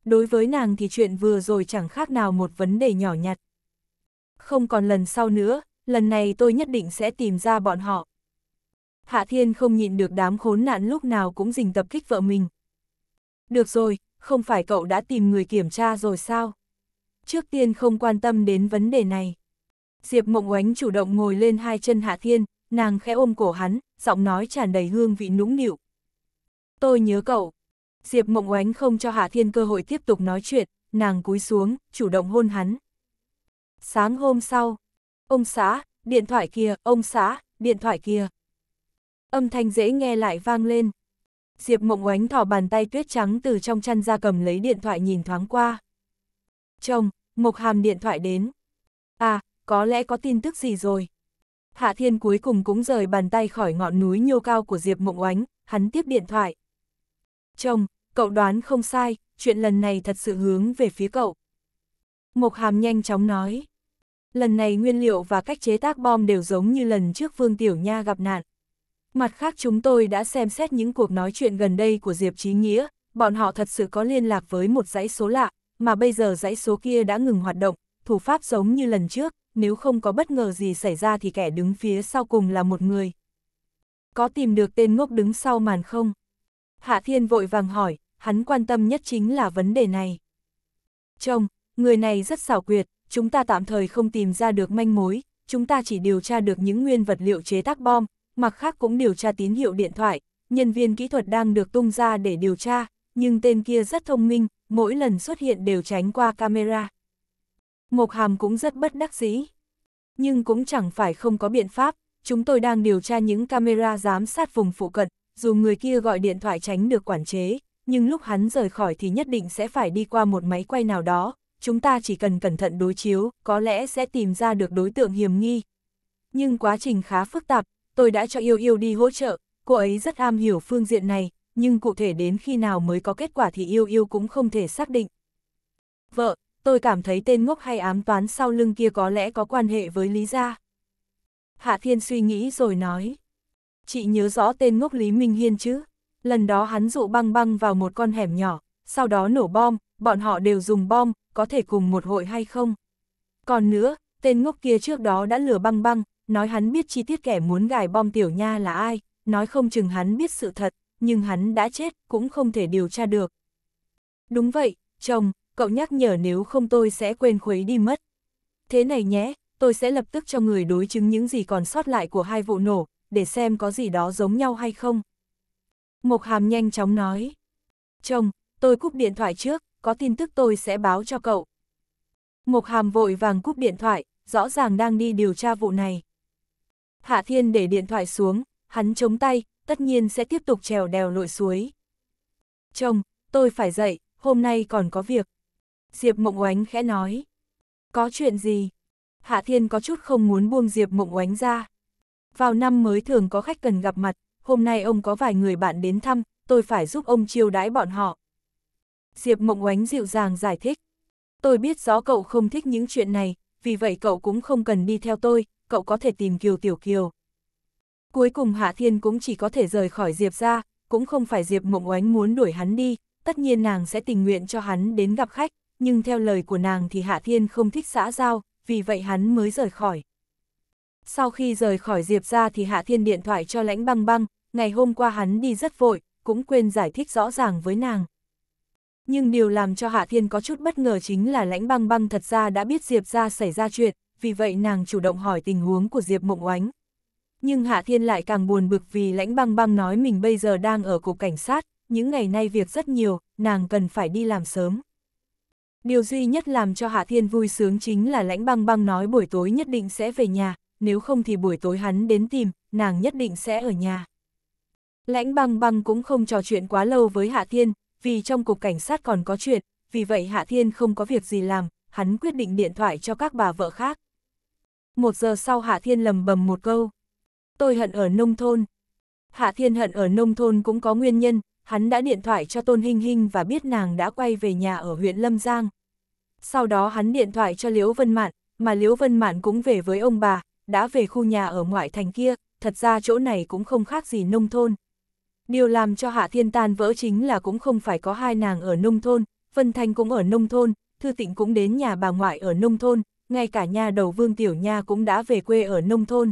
Đối với nàng thì chuyện vừa rồi chẳng khác nào một vấn đề nhỏ nhặt. Không còn lần sau nữa, lần này tôi nhất định sẽ tìm ra bọn họ. Hạ Thiên không nhịn được đám khốn nạn lúc nào cũng dình tập kích vợ mình. Được rồi, không phải cậu đã tìm người kiểm tra rồi sao? Trước tiên không quan tâm đến vấn đề này. Diệp Mộng Oánh chủ động ngồi lên hai chân Hạ Thiên, nàng khẽ ôm cổ hắn, giọng nói tràn đầy hương vị nũng nịu. Tôi nhớ cậu. Diệp Mộng Oánh không cho Hạ Thiên cơ hội tiếp tục nói chuyện, nàng cúi xuống, chủ động hôn hắn. Sáng hôm sau, Ông xã, điện thoại kia ông xã, điện thoại kia Âm thanh dễ nghe lại vang lên. Diệp mộng oánh thỏ bàn tay tuyết trắng từ trong chăn ra cầm lấy điện thoại nhìn thoáng qua. Chồng, mộc hàm điện thoại đến. À, có lẽ có tin tức gì rồi. Hạ thiên cuối cùng cũng rời bàn tay khỏi ngọn núi nhô cao của Diệp mộng oánh, hắn tiếp điện thoại. Chồng, cậu đoán không sai, chuyện lần này thật sự hướng về phía cậu. Mộc hàm nhanh chóng nói lần này nguyên liệu và cách chế tác bom đều giống như lần trước Vương Tiểu Nha gặp nạn. Mặt khác chúng tôi đã xem xét những cuộc nói chuyện gần đây của Diệp Trí Nghĩa, bọn họ thật sự có liên lạc với một dãy số lạ, mà bây giờ dãy số kia đã ngừng hoạt động, thủ pháp giống như lần trước, nếu không có bất ngờ gì xảy ra thì kẻ đứng phía sau cùng là một người. Có tìm được tên ngốc đứng sau màn không? Hạ Thiên vội vàng hỏi, hắn quan tâm nhất chính là vấn đề này. Trông, người này rất xảo quyệt, chúng ta tạm thời không tìm ra được manh mối, chúng ta chỉ điều tra được những nguyên vật liệu chế tác bom, mặc khác cũng điều tra tín hiệu điện thoại, nhân viên kỹ thuật đang được tung ra để điều tra, nhưng tên kia rất thông minh, mỗi lần xuất hiện đều tránh qua camera. Mộc Hàm cũng rất bất đắc dĩ. Nhưng cũng chẳng phải không có biện pháp, chúng tôi đang điều tra những camera giám sát vùng phụ cận, dù người kia gọi điện thoại tránh được quản chế, nhưng lúc hắn rời khỏi thì nhất định sẽ phải đi qua một máy quay nào đó, chúng ta chỉ cần cẩn thận đối chiếu, có lẽ sẽ tìm ra được đối tượng hiểm nghi. Nhưng quá trình khá phức tạp, tôi đã cho yêu yêu đi hỗ trợ, cô ấy rất am hiểu phương diện này, nhưng cụ thể đến khi nào mới có kết quả thì yêu yêu cũng không thể xác định. Vợ, tôi cảm thấy tên ngốc hay ám toán sau lưng kia có lẽ có quan hệ với Lý Gia. Hạ Thiên suy nghĩ rồi nói. Chị nhớ rõ tên ngốc Lý Minh Hiên chứ? Lần đó hắn dụ băng băng vào một con hẻm nhỏ, sau đó nổ bom, bọn họ đều dùng bom, có thể cùng một hội hay không. Còn nữa, tên ngốc kia trước đó đã lừa băng băng, nói hắn biết chi tiết kẻ muốn gài bom tiểu nha là ai, nói không chừng hắn biết sự thật, nhưng hắn đã chết, cũng không thể điều tra được. Đúng vậy, chồng, cậu nhắc nhở nếu không tôi sẽ quên khuấy đi mất. Thế này nhé, tôi sẽ lập tức cho người đối chứng những gì còn sót lại của hai vụ nổ, để xem có gì đó giống nhau hay không. Mộc Hàm nhanh chóng nói. Chồng, tôi cúp điện thoại trước, có tin tức tôi sẽ báo cho cậu. Mộc Hàm vội vàng cúp điện thoại, rõ ràng đang đi điều tra vụ này. Hạ Thiên để điện thoại xuống, hắn chống tay, tất nhiên sẽ tiếp tục trèo đèo lội suối. Chồng, tôi phải dậy, hôm nay còn có việc. Diệp Mộng Oánh khẽ nói. Có chuyện gì? Hạ Thiên có chút không muốn buông Diệp Mộng Oánh ra. Vào năm mới thường có khách cần gặp mặt, hôm nay ông có vài người bạn đến thăm, tôi phải giúp ông chiêu đãi bọn họ. Diệp Mộng Oánh dịu dàng giải thích. Tôi biết rõ cậu không thích những chuyện này, vì vậy cậu cũng không cần đi theo tôi, cậu có thể tìm Kiều Tiểu Kiều. Cuối cùng Hạ Thiên cũng chỉ có thể rời khỏi Diệp ra, cũng không phải Diệp Mộng Oánh muốn đuổi hắn đi, tất nhiên nàng sẽ tình nguyện cho hắn đến gặp khách, nhưng theo lời của nàng thì Hạ Thiên không thích xã giao, vì vậy hắn mới rời khỏi. Sau khi rời khỏi Diệp ra thì Hạ Thiên điện thoại cho lãnh băng băng, ngày hôm qua hắn đi rất vội, cũng quên giải thích rõ ràng với nàng. Nhưng điều làm cho Hạ Thiên có chút bất ngờ chính là lãnh băng băng thật ra đã biết Diệp ra xảy ra chuyện, vì vậy nàng chủ động hỏi tình huống của Diệp Mộng Oánh. Nhưng Hạ Thiên lại càng buồn bực vì lãnh băng băng nói mình bây giờ đang ở cục cảnh sát, những ngày nay việc rất nhiều, nàng cần phải đi làm sớm. Điều duy nhất làm cho Hạ Thiên vui sướng chính là lãnh băng băng nói buổi tối nhất định sẽ về nhà, nếu không thì buổi tối hắn đến tìm, nàng nhất định sẽ ở nhà. Lãnh băng băng cũng không trò chuyện quá lâu với Hạ Thiên, vì trong cục cảnh sát còn có chuyện, vì vậy Hạ Thiên không có việc gì làm, hắn quyết định điện thoại cho các bà vợ khác. Một giờ sau Hạ Thiên lầm bầm một câu. Tôi hận ở nông thôn. Hạ Thiên hận ở nông thôn cũng có nguyên nhân, hắn đã điện thoại cho Tôn Hinh Hinh và biết nàng đã quay về nhà ở huyện Lâm Giang. Sau đó hắn điện thoại cho Liễu Vân Mạn, mà Liễu Vân Mạn cũng về với ông bà, đã về khu nhà ở ngoại thành kia, thật ra chỗ này cũng không khác gì nông thôn. Điều làm cho Hạ Thiên tan vỡ chính là cũng không phải có hai nàng ở nông thôn, Vân Thanh cũng ở nông thôn, Thư Tịnh cũng đến nhà bà ngoại ở nông thôn, ngay cả nhà đầu Vương Tiểu Nha cũng đã về quê ở nông thôn.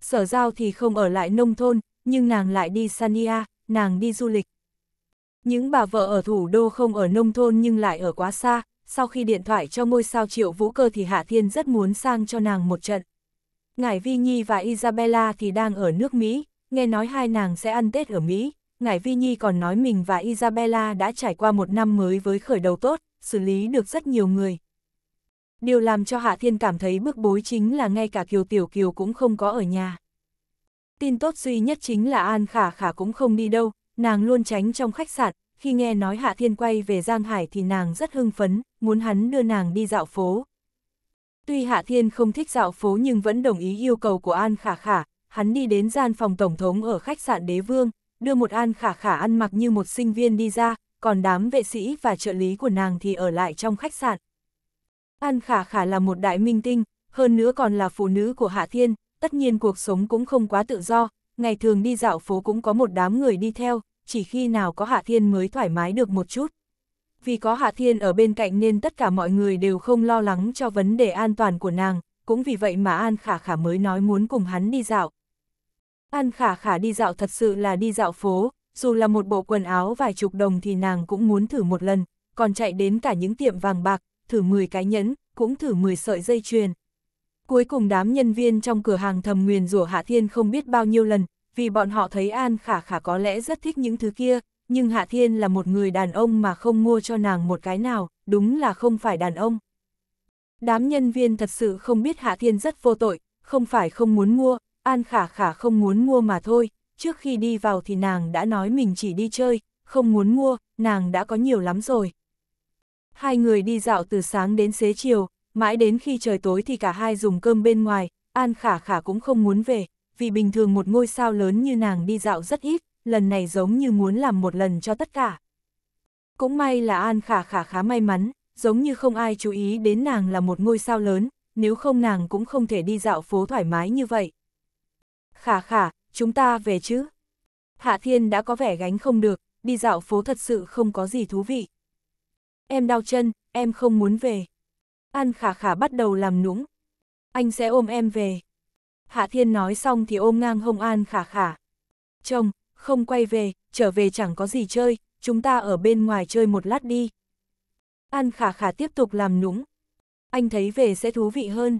Sở giao thì không ở lại nông thôn, nhưng nàng lại đi Sania, nàng đi du lịch. Những bà vợ ở thủ đô không ở nông thôn nhưng lại ở quá xa, sau khi điện thoại cho ngôi sao triệu vũ cơ thì Hạ Thiên rất muốn sang cho nàng một trận. Ngải Vi Nhi và Isabella thì đang ở nước Mỹ, nghe nói hai nàng sẽ ăn Tết ở Mỹ, Ngải Vi Nhi còn nói mình và Isabella đã trải qua một năm mới với khởi đầu tốt, xử lý được rất nhiều người. Điều làm cho Hạ Thiên cảm thấy bức bối chính là ngay cả Kiều Tiểu Kiều cũng không có ở nhà. Tin tốt duy nhất chính là An Khả Khả cũng không đi đâu, nàng luôn tránh trong khách sạn, khi nghe nói Hạ Thiên quay về Giang Hải thì nàng rất hưng phấn, muốn hắn đưa nàng đi dạo phố. Tuy Hạ Thiên không thích dạo phố nhưng vẫn đồng ý yêu cầu của An Khả Khả, hắn đi đến gian phòng tổng thống ở khách sạn đế vương, đưa một an khả khả ăn mặc như một sinh viên đi ra, còn đám vệ sĩ và trợ lý của nàng thì ở lại trong khách sạn. An khả khả là một đại minh tinh, hơn nữa còn là phụ nữ của Hạ Thiên, tất nhiên cuộc sống cũng không quá tự do, ngày thường đi dạo phố cũng có một đám người đi theo, chỉ khi nào có Hạ Thiên mới thoải mái được một chút. Vì có Hạ Thiên ở bên cạnh nên tất cả mọi người đều không lo lắng cho vấn đề an toàn của nàng, cũng vì vậy mà An Khả Khả mới nói muốn cùng hắn đi dạo, An khả khả đi dạo thật sự là đi dạo phố, dù là một bộ quần áo vài chục đồng thì nàng cũng muốn thử một lần, còn chạy đến cả những tiệm vàng bạc, thử 10 cái nhẫn, cũng thử 10 sợi dây chuyền. Cuối cùng đám nhân viên trong cửa hàng thầm nguyền rủa Hạ Thiên không biết bao nhiêu lần, vì bọn họ thấy An khả khả có lẽ rất thích những thứ kia, nhưng Hạ Thiên là một người đàn ông mà không mua cho nàng một cái nào, đúng là không phải đàn ông. Đám nhân viên thật sự không biết Hạ Thiên rất vô tội, không phải không muốn mua, An khả khả không muốn mua mà thôi, trước khi đi vào thì nàng đã nói mình chỉ đi chơi, không muốn mua, nàng đã có nhiều lắm rồi. Hai người đi dạo từ sáng đến xế chiều, mãi đến khi trời tối thì cả hai dùng cơm bên ngoài, An khả khả cũng không muốn về, vì bình thường một ngôi sao lớn như nàng đi dạo rất ít, lần này giống như muốn làm một lần cho tất cả. Cũng may là An khả khả khá may mắn, giống như không ai chú ý đến nàng là một ngôi sao lớn, nếu không nàng cũng không thể đi dạo phố thoải mái như vậy khả khả, chúng ta về chứ. Hạ Thiên đã có vẻ gánh không được, đi dạo phố thật sự không có gì thú vị. Em đau chân, em không muốn về. An khả khả bắt đầu làm nũng. Anh sẽ ôm em về. Hạ Thiên nói xong thì ôm ngang hông An khả khả. Chồng, không quay về, trở về chẳng có gì chơi, chúng ta ở bên ngoài chơi một lát đi. An khả khả tiếp tục làm nũng. Anh thấy về sẽ thú vị hơn.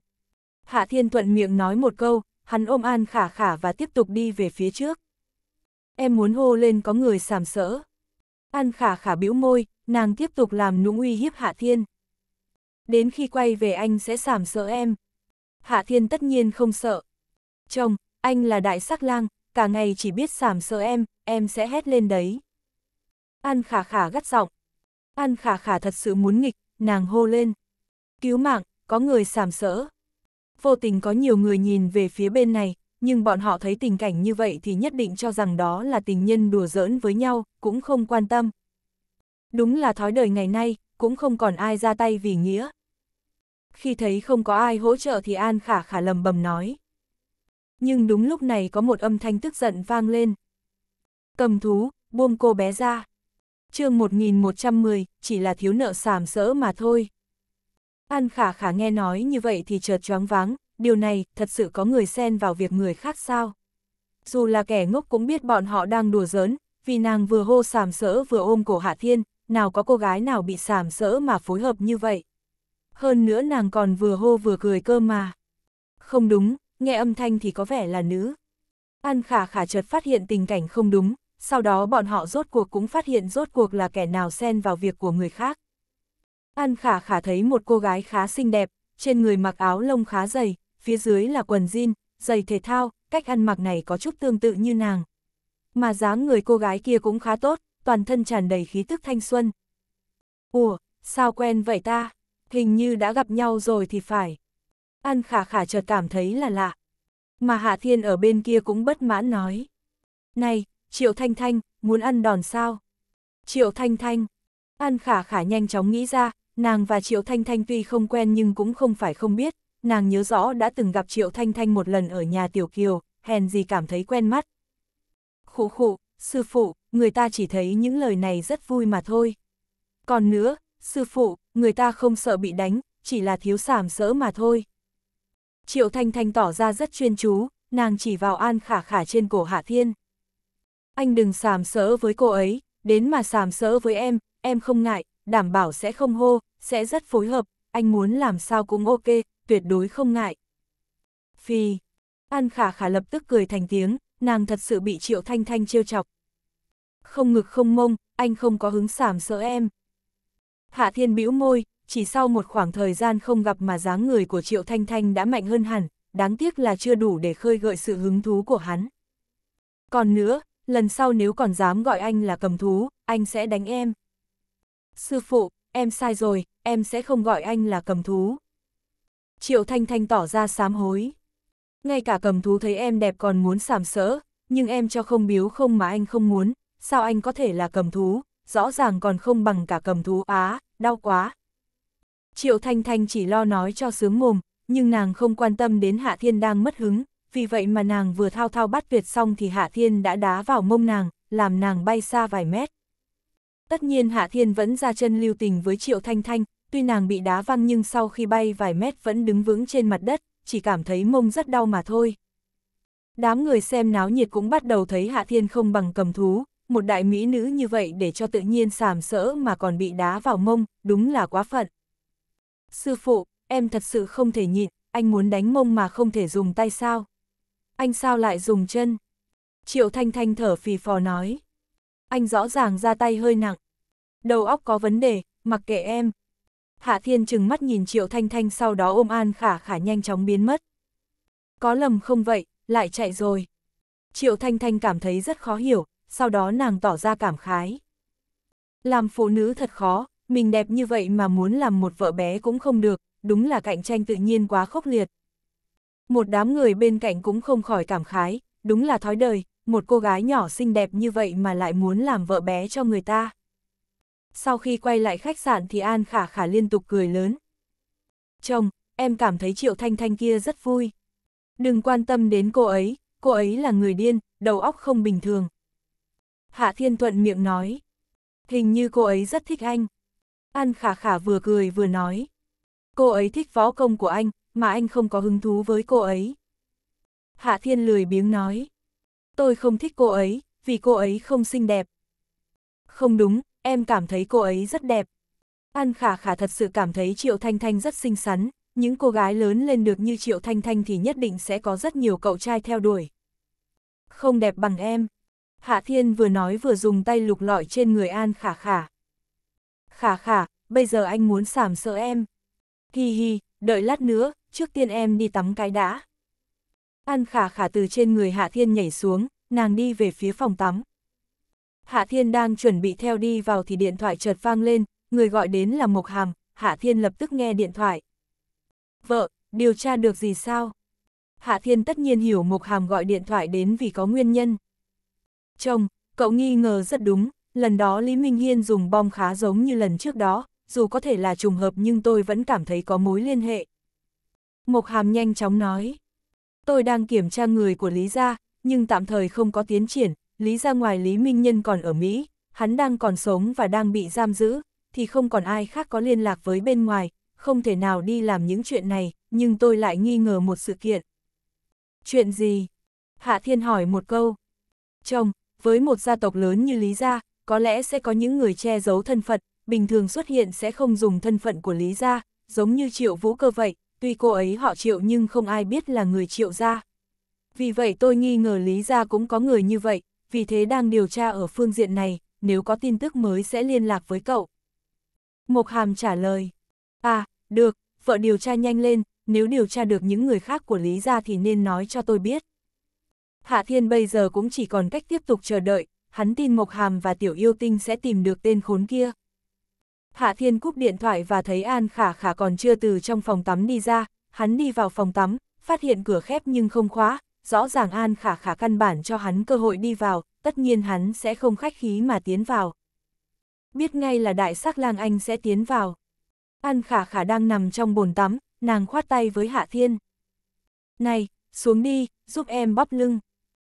Hạ Thiên thuận miệng nói một câu, hắn ôm An Khả Khả và tiếp tục đi về phía trước. Em muốn hô lên có người sàm sỡ. An Khả Khả bĩu môi, nàng tiếp tục làm nũng uy hiếp Hạ Thiên. Đến khi quay về anh sẽ sàm sỡ em. Hạ Thiên tất nhiên không sợ. Chồng, anh là đại sắc lang, cả ngày chỉ biết sàm sỡ em, em sẽ hét lên đấy. An Khả Khả gắt giọng. An Khả Khả thật sự muốn nghịch, nàng hô lên. Cứu mạng, có người sàm sỡ vô tình có nhiều người nhìn về phía bên này, nhưng bọn họ thấy tình cảnh như vậy thì nhất định cho rằng đó là tình nhân đùa giỡn với nhau, cũng không quan tâm. Đúng là thói đời ngày nay, cũng không còn ai ra tay vì nghĩa. Khi thấy không có ai hỗ trợ thì An Khả Khả lầm bầm nói. Nhưng đúng lúc này có một âm thanh tức giận vang lên. Cầm thú, buông cô bé ra. chương 1110, chỉ là thiếu nợ sảm sỡ mà thôi. An khả khả nghe nói như vậy thì chợt choáng váng, điều này thật sự có người xen vào việc người khác sao. Dù là kẻ ngốc cũng biết bọn họ đang đùa giỡn, vì nàng vừa hô sàm sỡ vừa ôm cổ Hạ Thiên, nào có cô gái nào bị sàm sỡ mà phối hợp như vậy. Hơn nữa nàng còn vừa hô vừa cười cơ mà. Không đúng, nghe âm thanh thì có vẻ là nữ. An khả khả chợt phát hiện tình cảnh không đúng, sau đó bọn họ rốt cuộc cũng phát hiện rốt cuộc là kẻ nào xen vào việc của người khác. An khả khả thấy một cô gái khá xinh đẹp, trên người mặc áo lông khá dày, phía dưới là quần jean, giày thể thao, cách ăn mặc này có chút tương tự như nàng. Mà dáng người cô gái kia cũng khá tốt, toàn thân tràn đầy khí tức thanh xuân. Ủa, sao quen vậy ta? Hình như đã gặp nhau rồi thì phải. An khả khả chợt cảm thấy là lạ. Mà Hạ Thiên ở bên kia cũng bất mãn nói. Này, Triệu Thanh Thanh, muốn ăn đòn sao? Triệu Thanh Thanh. An khả khả nhanh chóng nghĩ ra, nàng và Triệu Thanh Thanh tuy không quen nhưng cũng không phải không biết, nàng nhớ rõ đã từng gặp Triệu Thanh Thanh một lần ở nhà Tiểu Kiều, hèn gì cảm thấy quen mắt. Khụ khụ, sư phụ, người ta chỉ thấy những lời này rất vui mà thôi. Còn nữa, sư phụ, người ta không sợ bị đánh, chỉ là thiếu sảm sỡ mà thôi. Triệu Thanh Thanh tỏ ra rất chuyên chú, nàng chỉ vào an khả khả trên cổ Hạ Thiên. Anh đừng sàm sỡ với cô ấy, đến mà sàm sỡ với em, em không ngại, đảm bảo sẽ không hô, sẽ rất phối hợp, anh muốn làm sao cũng ok, tuyệt đối không ngại. Phi, An Khả Khả lập tức cười thành tiếng, nàng thật sự bị Triệu Thanh Thanh trêu chọc. Không ngực không mông, anh không có hứng sảm sợ em. Hạ Thiên bĩu môi, chỉ sau một khoảng thời gian không gặp mà dáng người của Triệu Thanh Thanh đã mạnh hơn hẳn, đáng tiếc là chưa đủ để khơi gợi sự hứng thú của hắn. Còn nữa, lần sau nếu còn dám gọi anh là cầm thú, anh sẽ đánh em. Sư phụ, em sai rồi, em sẽ không gọi anh là cầm thú. Triệu Thanh Thanh tỏ ra sám hối. Ngay cả cầm thú thấy em đẹp còn muốn sàm sỡ, nhưng em cho không biếu không mà anh không muốn, sao anh có thể là cầm thú, rõ ràng còn không bằng cả cầm thú á, đau quá. Triệu Thanh Thanh chỉ lo nói cho sướng mồm, nhưng nàng không quan tâm đến Hạ Thiên đang mất hứng, vì vậy mà nàng vừa thao thao bắt tuyệt xong thì Hạ Thiên đã đá vào mông nàng, làm nàng bay xa vài mét. Tất nhiên Hạ Thiên vẫn ra chân lưu tình với Triệu Thanh Thanh, tuy nàng bị đá văng nhưng sau khi bay vài mét vẫn đứng vững trên mặt đất, chỉ cảm thấy mông rất đau mà thôi. Đám người xem náo nhiệt cũng bắt đầu thấy Hạ Thiên không bằng cầm thú, một đại mỹ nữ như vậy để cho tự nhiên sàm sỡ mà còn bị đá vào mông, đúng là quá phận. Sư phụ, em thật sự không thể nhịn, anh muốn đánh mông mà không thể dùng tay sao? Anh sao lại dùng chân? Triệu Thanh Thanh thở phì phò nói anh rõ ràng ra tay hơi nặng. Đầu óc có vấn đề, mặc kệ em. Hạ Thiên chừng mắt nhìn Triệu Thanh Thanh sau đó ôm An Khả Khả nhanh chóng biến mất. Có lầm không vậy, lại chạy rồi. Triệu Thanh Thanh cảm thấy rất khó hiểu, sau đó nàng tỏ ra cảm khái. Làm phụ nữ thật khó, mình đẹp như vậy mà muốn làm một vợ bé cũng không được, đúng là cạnh tranh tự nhiên quá khốc liệt. Một đám người bên cạnh cũng không khỏi cảm khái, đúng là thói đời, một cô gái nhỏ xinh đẹp như vậy mà lại muốn làm vợ bé cho người ta. Sau khi quay lại khách sạn thì An Khả Khả liên tục cười lớn. Chồng, em cảm thấy Triệu Thanh Thanh kia rất vui. Đừng quan tâm đến cô ấy, cô ấy là người điên, đầu óc không bình thường. Hạ Thiên Thuận miệng nói. Hình như cô ấy rất thích anh. An Khả Khả vừa cười vừa nói. Cô ấy thích võ công của anh, mà anh không có hứng thú với cô ấy. Hạ Thiên lười biếng nói. Tôi không thích cô ấy, vì cô ấy không xinh đẹp. Không đúng, em cảm thấy cô ấy rất đẹp. An khả khả thật sự cảm thấy Triệu Thanh Thanh rất xinh xắn, những cô gái lớn lên được như Triệu Thanh Thanh thì nhất định sẽ có rất nhiều cậu trai theo đuổi. Không đẹp bằng em. Hạ Thiên vừa nói vừa dùng tay lục lọi trên người An khả khả. Khả khả, bây giờ anh muốn sảm sợ em. Hi hi, đợi lát nữa, trước tiên em đi tắm cái đã. An khả khả từ trên người Hạ Thiên nhảy xuống, nàng đi về phía phòng tắm. Hạ Thiên đang chuẩn bị theo đi vào thì điện thoại chợt vang lên, người gọi đến là Mộc Hàm, Hạ Thiên lập tức nghe điện thoại. Vợ, điều tra được gì sao? Hạ Thiên tất nhiên hiểu Mộc Hàm gọi điện thoại đến vì có nguyên nhân. Chồng, cậu nghi ngờ rất đúng, lần đó Lý Minh Hiên dùng bom khá giống như lần trước đó, dù có thể là trùng hợp nhưng tôi vẫn cảm thấy có mối liên hệ. Mộc Hàm nhanh chóng nói. Tôi đang kiểm tra người của Lý Gia, nhưng tạm thời không có tiến triển, Lý Gia ngoài Lý Minh Nhân còn ở Mỹ, hắn đang còn sống và đang bị giam giữ, thì không còn ai khác có liên lạc với bên ngoài, không thể nào đi làm những chuyện này, nhưng tôi lại nghi ngờ một sự kiện. Chuyện gì? Hạ Thiên hỏi một câu. Chồng, với một gia tộc lớn như Lý Gia, có lẽ sẽ có những người che giấu thân phận, bình thường xuất hiện sẽ không dùng thân phận của Lý Gia, giống như triệu vũ cơ vậy, tuy cô ấy họ triệu nhưng không ai biết là người triệu gia. Vì vậy tôi nghi ngờ Lý Gia cũng có người như vậy, vì thế đang điều tra ở phương diện này, nếu có tin tức mới sẽ liên lạc với cậu. Mộc Hàm trả lời, à, được, vợ điều tra nhanh lên, nếu điều tra được những người khác của Lý Gia thì nên nói cho tôi biết. Hạ Thiên bây giờ cũng chỉ còn cách tiếp tục chờ đợi, hắn tin Mộc Hàm và Tiểu Yêu Tinh sẽ tìm được tên khốn kia. Hạ Thiên cúp điện thoại và thấy An Khả Khả còn chưa từ trong phòng tắm đi ra, hắn đi vào phòng tắm, phát hiện cửa khép nhưng không khóa, rõ ràng An Khả Khả căn bản cho hắn cơ hội đi vào, tất nhiên hắn sẽ không khách khí mà tiến vào. Biết ngay là đại sắc lang anh sẽ tiến vào. An Khả Khả đang nằm trong bồn tắm, nàng khoát tay với Hạ Thiên. Này, xuống đi, giúp em bóp lưng.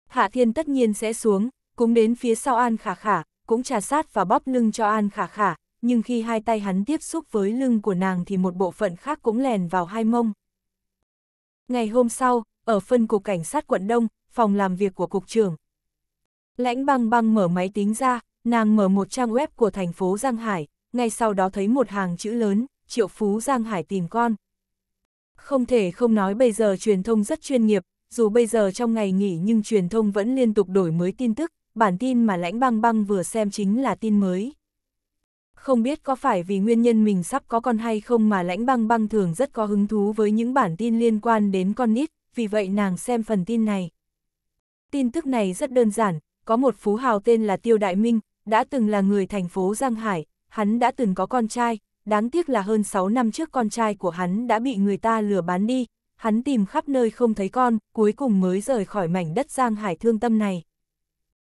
Hạ Thiên tất nhiên sẽ xuống, cũng đến phía sau An Khả Khả, cũng trà sát và bóp lưng cho An Khả Khả, nhưng khi hai tay hắn tiếp xúc với lưng của nàng thì một bộ phận khác cũng lèn vào hai mông. Ngày hôm sau, ở phân cục cảnh sát quận Đông, phòng làm việc của cục trưởng. Lãnh băng băng mở máy tính ra, nàng mở một trang web của thành phố Giang Hải, ngay sau đó thấy một hàng chữ lớn, triệu phú Giang Hải tìm con. Không thể không nói bây giờ truyền thông rất chuyên nghiệp, dù bây giờ trong ngày nghỉ nhưng truyền thông vẫn liên tục đổi mới tin tức, bản tin mà lãnh băng băng vừa xem chính là tin mới không biết có phải vì nguyên nhân mình sắp có con hay không mà lãnh băng băng thường rất có hứng thú với những bản tin liên quan đến con nít, vì vậy nàng xem phần tin này. Tin tức này rất đơn giản, có một phú hào tên là Tiêu Đại Minh, đã từng là người thành phố Giang Hải, hắn đã từng có con trai, đáng tiếc là hơn 6 năm trước con trai của hắn đã bị người ta lừa bán đi, hắn tìm khắp nơi không thấy con, cuối cùng mới rời khỏi mảnh đất Giang Hải thương tâm này.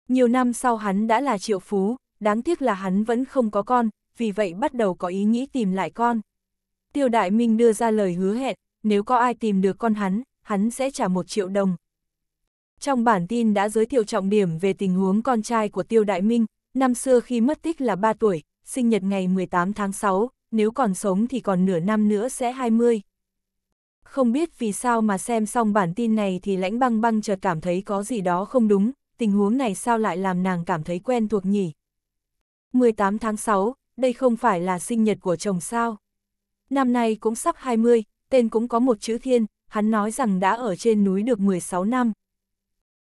Nhiều năm sau hắn đã là triệu phú, đáng tiếc là hắn vẫn không có con, vì vậy bắt đầu có ý nghĩ tìm lại con. Tiêu Đại Minh đưa ra lời hứa hẹn, nếu có ai tìm được con hắn, hắn sẽ trả một triệu đồng. Trong bản tin đã giới thiệu trọng điểm về tình huống con trai của Tiêu Đại Minh, năm xưa khi mất tích là 3 tuổi, sinh nhật ngày 18 tháng 6, nếu còn sống thì còn nửa năm nữa sẽ 20. Không biết vì sao mà xem xong bản tin này thì lãnh băng băng chợt cảm thấy có gì đó không đúng, tình huống này sao lại làm nàng cảm thấy quen thuộc nhỉ? 18 tháng 6, đây không phải là sinh nhật của chồng sao. Năm nay cũng sắp 20, tên cũng có một chữ thiên, hắn nói rằng đã ở trên núi được 16 năm.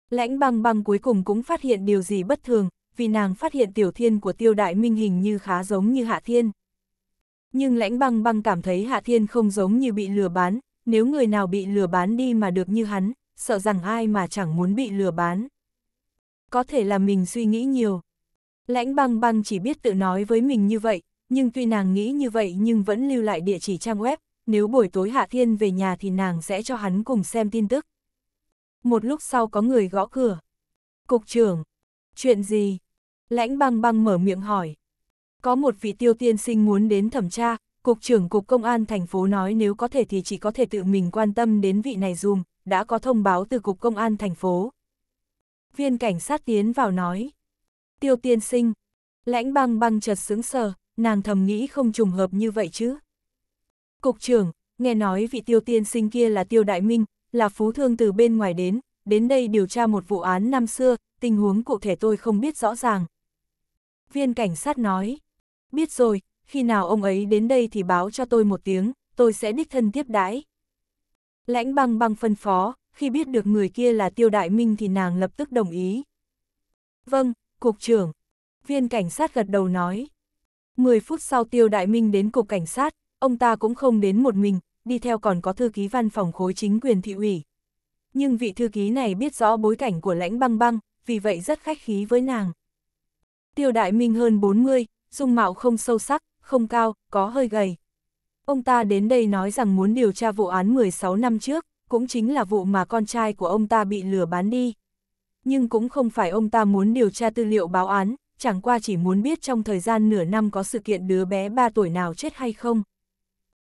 Lãnh băng băng cuối cùng cũng phát hiện điều gì bất thường, vì nàng phát hiện tiểu thiên của tiêu đại minh hình như khá giống như hạ thiên. Nhưng lãnh băng băng cảm thấy hạ thiên không giống như bị lừa bán, nếu người nào bị lừa bán đi mà được như hắn, sợ rằng ai mà chẳng muốn bị lừa bán. Có thể là mình suy nghĩ nhiều. Lãnh băng băng chỉ biết tự nói với mình như vậy, nhưng tuy nàng nghĩ như vậy nhưng vẫn lưu lại địa chỉ trang web, nếu buổi tối Hạ Thiên về nhà thì nàng sẽ cho hắn cùng xem tin tức. Một lúc sau có người gõ cửa. Cục trưởng, chuyện gì? Lãnh băng băng mở miệng hỏi. Có một vị tiêu tiên sinh muốn đến thẩm tra, Cục trưởng Cục Công an thành phố nói nếu có thể thì chỉ có thể tự mình quan tâm đến vị này dùm, đã có thông báo từ Cục Công an thành phố. Viên cảnh sát tiến vào nói tiêu tiên sinh. Lãnh băng băng chợt sướng sờ, nàng thầm nghĩ không trùng hợp như vậy chứ. Cục trưởng, nghe nói vị tiêu tiên sinh kia là tiêu đại minh, là phú thương từ bên ngoài đến, đến đây điều tra một vụ án năm xưa, tình huống cụ thể tôi không biết rõ ràng. Viên cảnh sát nói, biết rồi, khi nào ông ấy đến đây thì báo cho tôi một tiếng, tôi sẽ đích thân tiếp đãi. Lãnh băng băng phân phó, khi biết được người kia là tiêu đại minh thì nàng lập tức đồng ý. Vâng, Cục trưởng. Viên cảnh sát gật đầu nói. mười phút sau Tiêu Đại Minh đến cục cảnh sát, ông ta cũng không đến một mình, đi theo còn có thư ký văn phòng khối chính quyền thị ủy. Nhưng vị thư ký này biết rõ bối cảnh của lãnh băng băng, vì vậy rất khách khí với nàng. Tiêu Đại Minh hơn 40, dung mạo không sâu sắc, không cao, có hơi gầy. Ông ta đến đây nói rằng muốn điều tra vụ án 16 năm trước, cũng chính là vụ mà con trai của ông ta bị lừa bán đi nhưng cũng không phải ông ta muốn điều tra tư liệu báo án, chẳng qua chỉ muốn biết trong thời gian nửa năm có sự kiện đứa bé 3 tuổi nào chết hay không.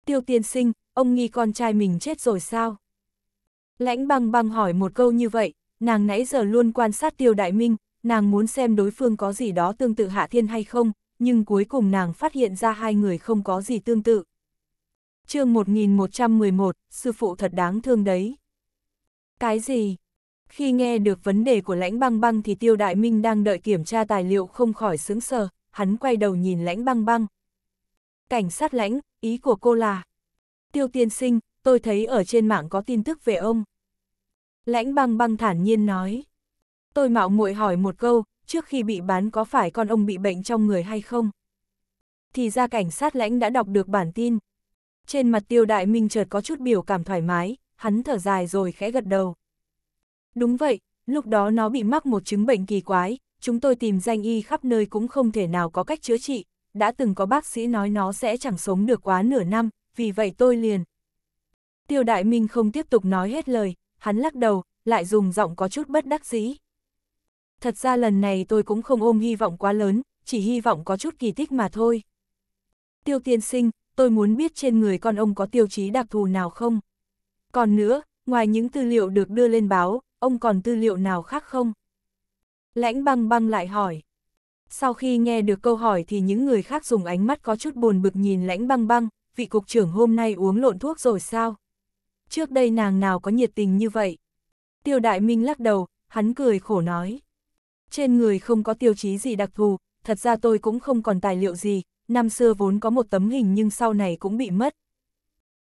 Tiêu tiên sinh, ông nghi con trai mình chết rồi sao? Lãnh băng băng hỏi một câu như vậy, nàng nãy giờ luôn quan sát tiêu đại minh, nàng muốn xem đối phương có gì đó tương tự hạ thiên hay không, nhưng cuối cùng nàng phát hiện ra hai người không có gì tương tự. chương 1111, sư phụ thật đáng thương đấy. Cái gì? Khi nghe được vấn đề của lãnh băng băng thì Tiêu Đại Minh đang đợi kiểm tra tài liệu không khỏi sướng sờ, hắn quay đầu nhìn lãnh băng băng. Cảnh sát lãnh, ý của cô là... Tiêu tiên sinh, tôi thấy ở trên mạng có tin tức về ông. Lãnh băng băng thản nhiên nói. Tôi mạo muội hỏi một câu, trước khi bị bán có phải con ông bị bệnh trong người hay không? Thì ra cảnh sát lãnh đã đọc được bản tin. Trên mặt tiêu đại minh chợt có chút biểu cảm thoải mái, hắn thở dài rồi khẽ gật đầu. Đúng vậy, lúc đó nó bị mắc một chứng bệnh kỳ quái, chúng tôi tìm danh y khắp nơi cũng không thể nào có cách chữa trị, đã từng có bác sĩ nói nó sẽ chẳng sống được quá nửa năm, vì vậy tôi liền. Tiêu Đại Minh không tiếp tục nói hết lời, hắn lắc đầu, lại dùng giọng có chút bất đắc dĩ. Thật ra lần này tôi cũng không ôm hy vọng quá lớn, chỉ hy vọng có chút kỳ tích mà thôi. Tiêu tiên sinh, tôi muốn biết trên người con ông có tiêu chí đặc thù nào không? Còn nữa, ngoài những tư liệu được đưa lên báo, ông còn tư liệu nào khác không? Lãnh băng băng lại hỏi. Sau khi nghe được câu hỏi thì những người khác dùng ánh mắt có chút buồn bực nhìn lãnh băng băng, vị cục trưởng hôm nay uống lộn thuốc rồi sao? Trước đây nàng nào có nhiệt tình như vậy? Tiêu Đại Minh lắc đầu, hắn cười khổ nói. Trên người không có tiêu chí gì đặc thù, thật ra tôi cũng không còn tài liệu gì, năm xưa vốn có một tấm hình nhưng sau này cũng bị mất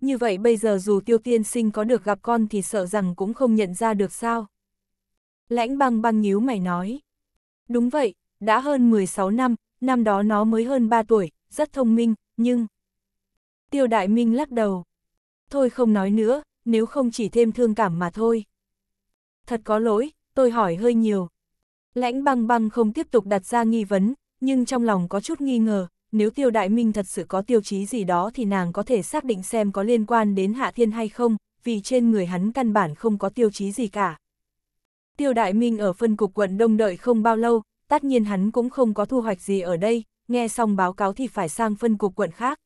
như vậy bây giờ dù tiêu tiên sinh có được gặp con thì sợ rằng cũng không nhận ra được sao. Lãnh băng băng nhíu mày nói. Đúng vậy, đã hơn 16 năm, năm đó nó mới hơn 3 tuổi, rất thông minh, nhưng... Tiêu Đại Minh lắc đầu. Thôi không nói nữa, nếu không chỉ thêm thương cảm mà thôi. Thật có lỗi, tôi hỏi hơi nhiều. Lãnh băng băng không tiếp tục đặt ra nghi vấn, nhưng trong lòng có chút nghi ngờ, nếu tiêu đại minh thật sự có tiêu chí gì đó thì nàng có thể xác định xem có liên quan đến hạ thiên hay không, vì trên người hắn căn bản không có tiêu chí gì cả. Tiêu đại minh ở phân cục quận đông đợi không bao lâu, tất nhiên hắn cũng không có thu hoạch gì ở đây, nghe xong báo cáo thì phải sang phân cục quận khác.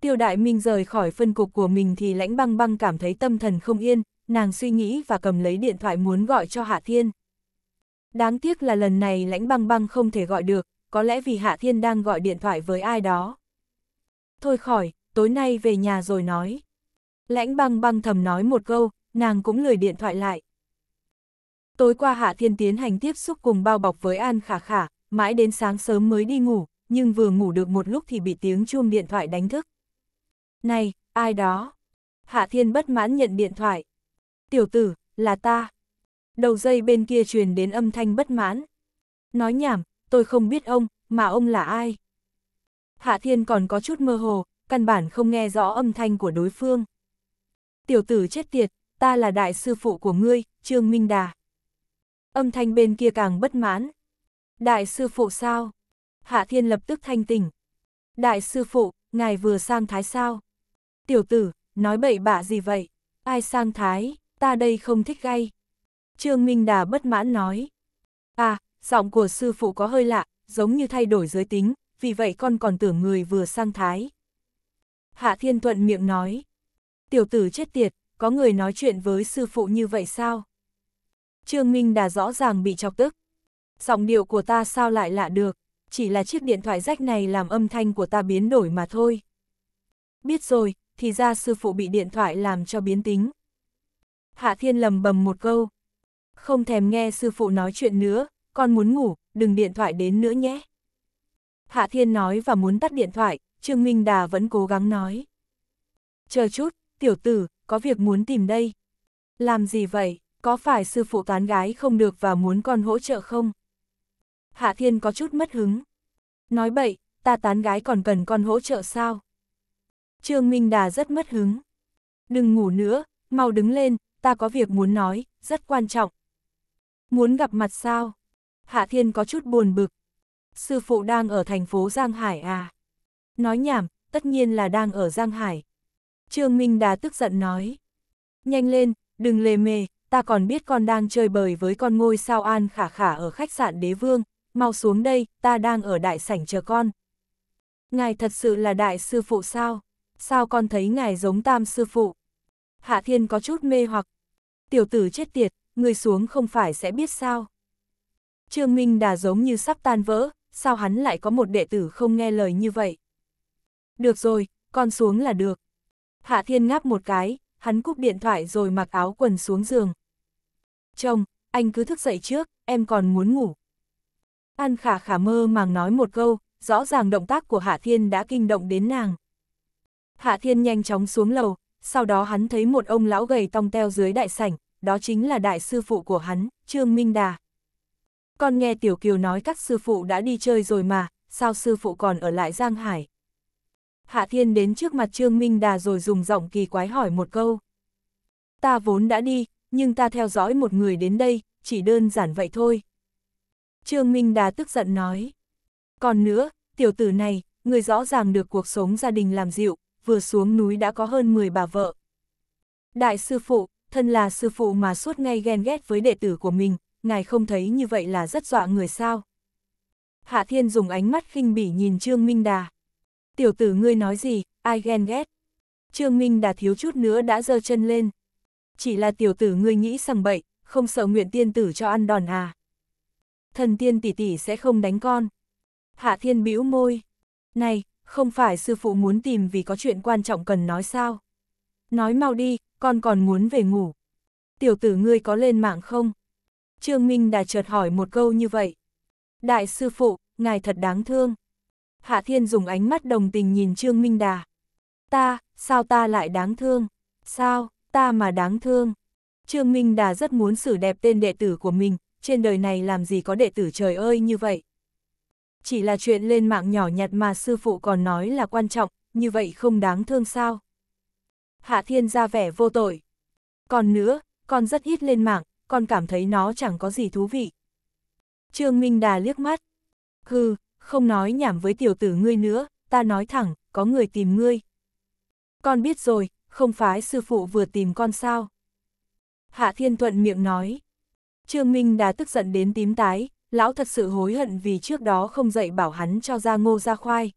Tiêu đại minh rời khỏi phân cục của mình thì lãnh băng băng cảm thấy tâm thần không yên, nàng suy nghĩ và cầm lấy điện thoại muốn gọi cho Hạ Thiên. Đáng tiếc là lần này lãnh băng băng không thể gọi được, có lẽ vì Hạ Thiên đang gọi điện thoại với ai đó. Thôi khỏi, tối nay về nhà rồi nói. Lãnh băng băng thầm nói một câu, nàng cũng lười điện thoại lại. Tối qua Hạ Thiên tiến hành tiếp xúc cùng bao bọc với An Khả Khả, mãi đến sáng sớm mới đi ngủ, nhưng vừa ngủ được một lúc thì bị tiếng chuông điện thoại đánh thức. Này, ai đó? Hạ Thiên bất mãn nhận điện thoại. Tiểu tử, là ta. Đầu dây bên kia truyền đến âm thanh bất mãn. Nói nhảm, tôi không biết ông, mà ông là ai. Hạ Thiên còn có chút mơ hồ, căn bản không nghe rõ âm thanh của đối phương. Tiểu tử chết tiệt, ta là đại sư phụ của ngươi, Trương Minh Đà. Âm thanh bên kia càng bất mãn. Đại sư phụ sao? Hạ Thiên lập tức thanh tỉnh. Đại sư phụ, ngài vừa sang thái sao? Tiểu tử, nói bậy bạ gì vậy? Ai sang thái, ta đây không thích gay. Trương Minh Đà bất mãn nói. À, Giọng của sư phụ có hơi lạ, giống như thay đổi giới tính, vì vậy con còn tưởng người vừa sang thái. Hạ Thiên Thuận miệng nói. Tiểu tử chết tiệt, có người nói chuyện với sư phụ như vậy sao? Trương Minh đã rõ ràng bị chọc tức. Giọng điệu của ta sao lại lạ được, chỉ là chiếc điện thoại rách này làm âm thanh của ta biến đổi mà thôi. Biết rồi, thì ra sư phụ bị điện thoại làm cho biến tính. Hạ Thiên lầm bầm một câu. Không thèm nghe sư phụ nói chuyện nữa, con muốn ngủ, đừng điện thoại đến nữa nhé. Hạ Thiên nói và muốn tắt điện thoại, Trương Minh Đà vẫn cố gắng nói. Chờ chút, tiểu tử, có việc muốn tìm đây. Làm gì vậy, có phải sư phụ tán gái không được và muốn con hỗ trợ không? Hạ Thiên có chút mất hứng. Nói bậy, ta tán gái còn cần con hỗ trợ sao? Trương Minh Đà rất mất hứng. Đừng ngủ nữa, mau đứng lên, ta có việc muốn nói, rất quan trọng. Muốn gặp mặt sao? Hạ Thiên có chút buồn bực. Sư phụ đang ở thành phố Giang Hải à? Nói nhảm, tất nhiên là đang ở Giang Hải. Trương Minh Đà tức giận nói. Nhanh lên, đừng lề mề, ta còn biết con đang chơi bời với con ngôi sao An Khả Khả ở khách sạn Đế Vương, mau xuống đây, ta đang ở đại sảnh chờ con. Ngài thật sự là đại sư phụ sao? Sao con thấy ngài giống tam sư phụ? Hạ Thiên có chút mê hoặc. Tiểu tử chết tiệt, người xuống không phải sẽ biết sao? Trương Minh Đà giống như sắp tan vỡ, sao hắn lại có một đệ tử không nghe lời như vậy? Được rồi, con xuống là được. Hạ Thiên ngáp một cái, hắn cúp điện thoại rồi mặc áo quần xuống giường. Chồng, anh cứ thức dậy trước, em còn muốn ngủ. An khả khả mơ màng nói một câu, rõ ràng động tác của Hạ Thiên đã kinh động đến nàng. Hạ Thiên nhanh chóng xuống lầu, sau đó hắn thấy một ông lão gầy tong teo dưới đại sảnh, đó chính là đại sư phụ của hắn, Trương Minh Đà. Con nghe Tiểu Kiều nói các sư phụ đã đi chơi rồi mà, sao sư phụ còn ở lại Giang Hải? Hạ Thiên đến trước mặt Trương Minh Đà rồi dùng giọng kỳ quái hỏi một câu. Ta vốn đã đi, nhưng ta theo dõi một người đến đây, chỉ đơn giản vậy thôi. Trương Minh Đà tức giận nói. Còn nữa, tiểu tử này, người rõ ràng được cuộc sống gia đình làm dịu, vừa xuống núi đã có hơn 10 bà vợ. Đại sư phụ, thân là sư phụ mà suốt ngày ghen ghét với đệ tử của mình, ngài không thấy như vậy là rất dọa người sao. Hạ Thiên dùng ánh mắt khinh bỉ nhìn Trương Minh Đà. Tiểu tử ngươi nói gì, ai ghen ghét. Trương Minh Đà thiếu chút nữa đã giơ chân lên. Chỉ là tiểu tử ngươi nghĩ sằng bậy, không sợ nguyện tiên tử cho ăn đòn à. Thần tiên tỷ tỷ sẽ không đánh con. Hạ Thiên bĩu môi. Này, không phải sư phụ muốn tìm vì có chuyện quan trọng cần nói sao? Nói mau đi, con còn muốn về ngủ. Tiểu tử ngươi có lên mạng không? Trương Minh đã chợt hỏi một câu như vậy. Đại sư phụ, ngài thật đáng thương. Hạ Thiên dùng ánh mắt đồng tình nhìn Trương Minh Đà. Ta, sao ta lại đáng thương? Sao, ta mà đáng thương? Trương Minh Đà rất muốn xử đẹp tên đệ tử của mình, trên đời này làm gì có đệ tử trời ơi như vậy. Chỉ là chuyện lên mạng nhỏ nhặt mà sư phụ còn nói là quan trọng, như vậy không đáng thương sao? Hạ Thiên ra vẻ vô tội. Còn nữa, con rất ít lên mạng, còn cảm thấy nó chẳng có gì thú vị. Trương Minh Đà liếc mắt. Hừ, không nói nhảm với tiểu tử ngươi nữa, ta nói thẳng, có người tìm ngươi. Con biết rồi, không phải sư phụ vừa tìm con sao. Hạ Thiên Thuận miệng nói. Trương Minh Đà tức giận đến tím tái, lão thật sự hối hận vì trước đó không dạy bảo hắn cho ra ngô ra khoai.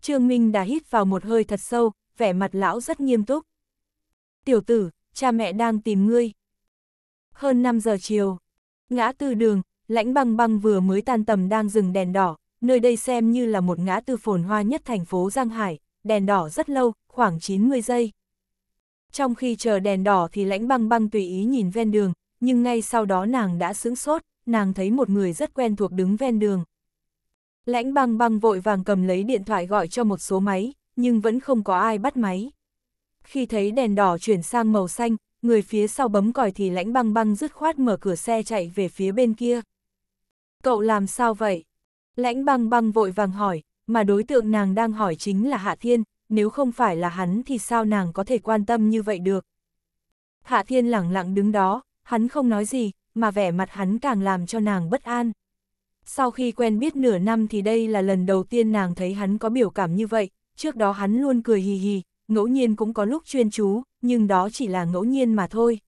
Trương Minh Đà hít vào một hơi thật sâu, vẻ mặt lão rất nghiêm túc. Tiểu tử, cha mẹ đang tìm ngươi. Hơn 5 giờ chiều, ngã tư đường, lãnh băng băng vừa mới tan tầm đang dừng đèn đỏ, nơi đây xem như là một ngã tư phồn hoa nhất thành phố Giang Hải, đèn đỏ rất lâu, khoảng 90 giây. Trong khi chờ đèn đỏ thì lãnh băng băng tùy ý nhìn ven đường, nhưng ngay sau đó nàng đã sững sốt, nàng thấy một người rất quen thuộc đứng ven đường. Lãnh băng băng vội vàng cầm lấy điện thoại gọi cho một số máy, nhưng vẫn không có ai bắt máy. Khi thấy đèn đỏ chuyển sang màu xanh, người phía sau bấm còi thì lãnh băng băng dứt khoát mở cửa xe chạy về phía bên kia. Cậu làm sao vậy? Lãnh băng băng vội vàng hỏi, mà đối tượng nàng đang hỏi chính là Hạ Thiên, nếu không phải là hắn thì sao nàng có thể quan tâm như vậy được? Hạ Thiên lẳng lặng đứng đó, hắn không nói gì, mà vẻ mặt hắn càng làm cho nàng bất an. Sau khi quen biết nửa năm thì đây là lần đầu tiên nàng thấy hắn có biểu cảm như vậy, trước đó hắn luôn cười hì hì, ngẫu nhiên cũng có lúc chuyên chú, nhưng đó chỉ là ngẫu nhiên mà thôi.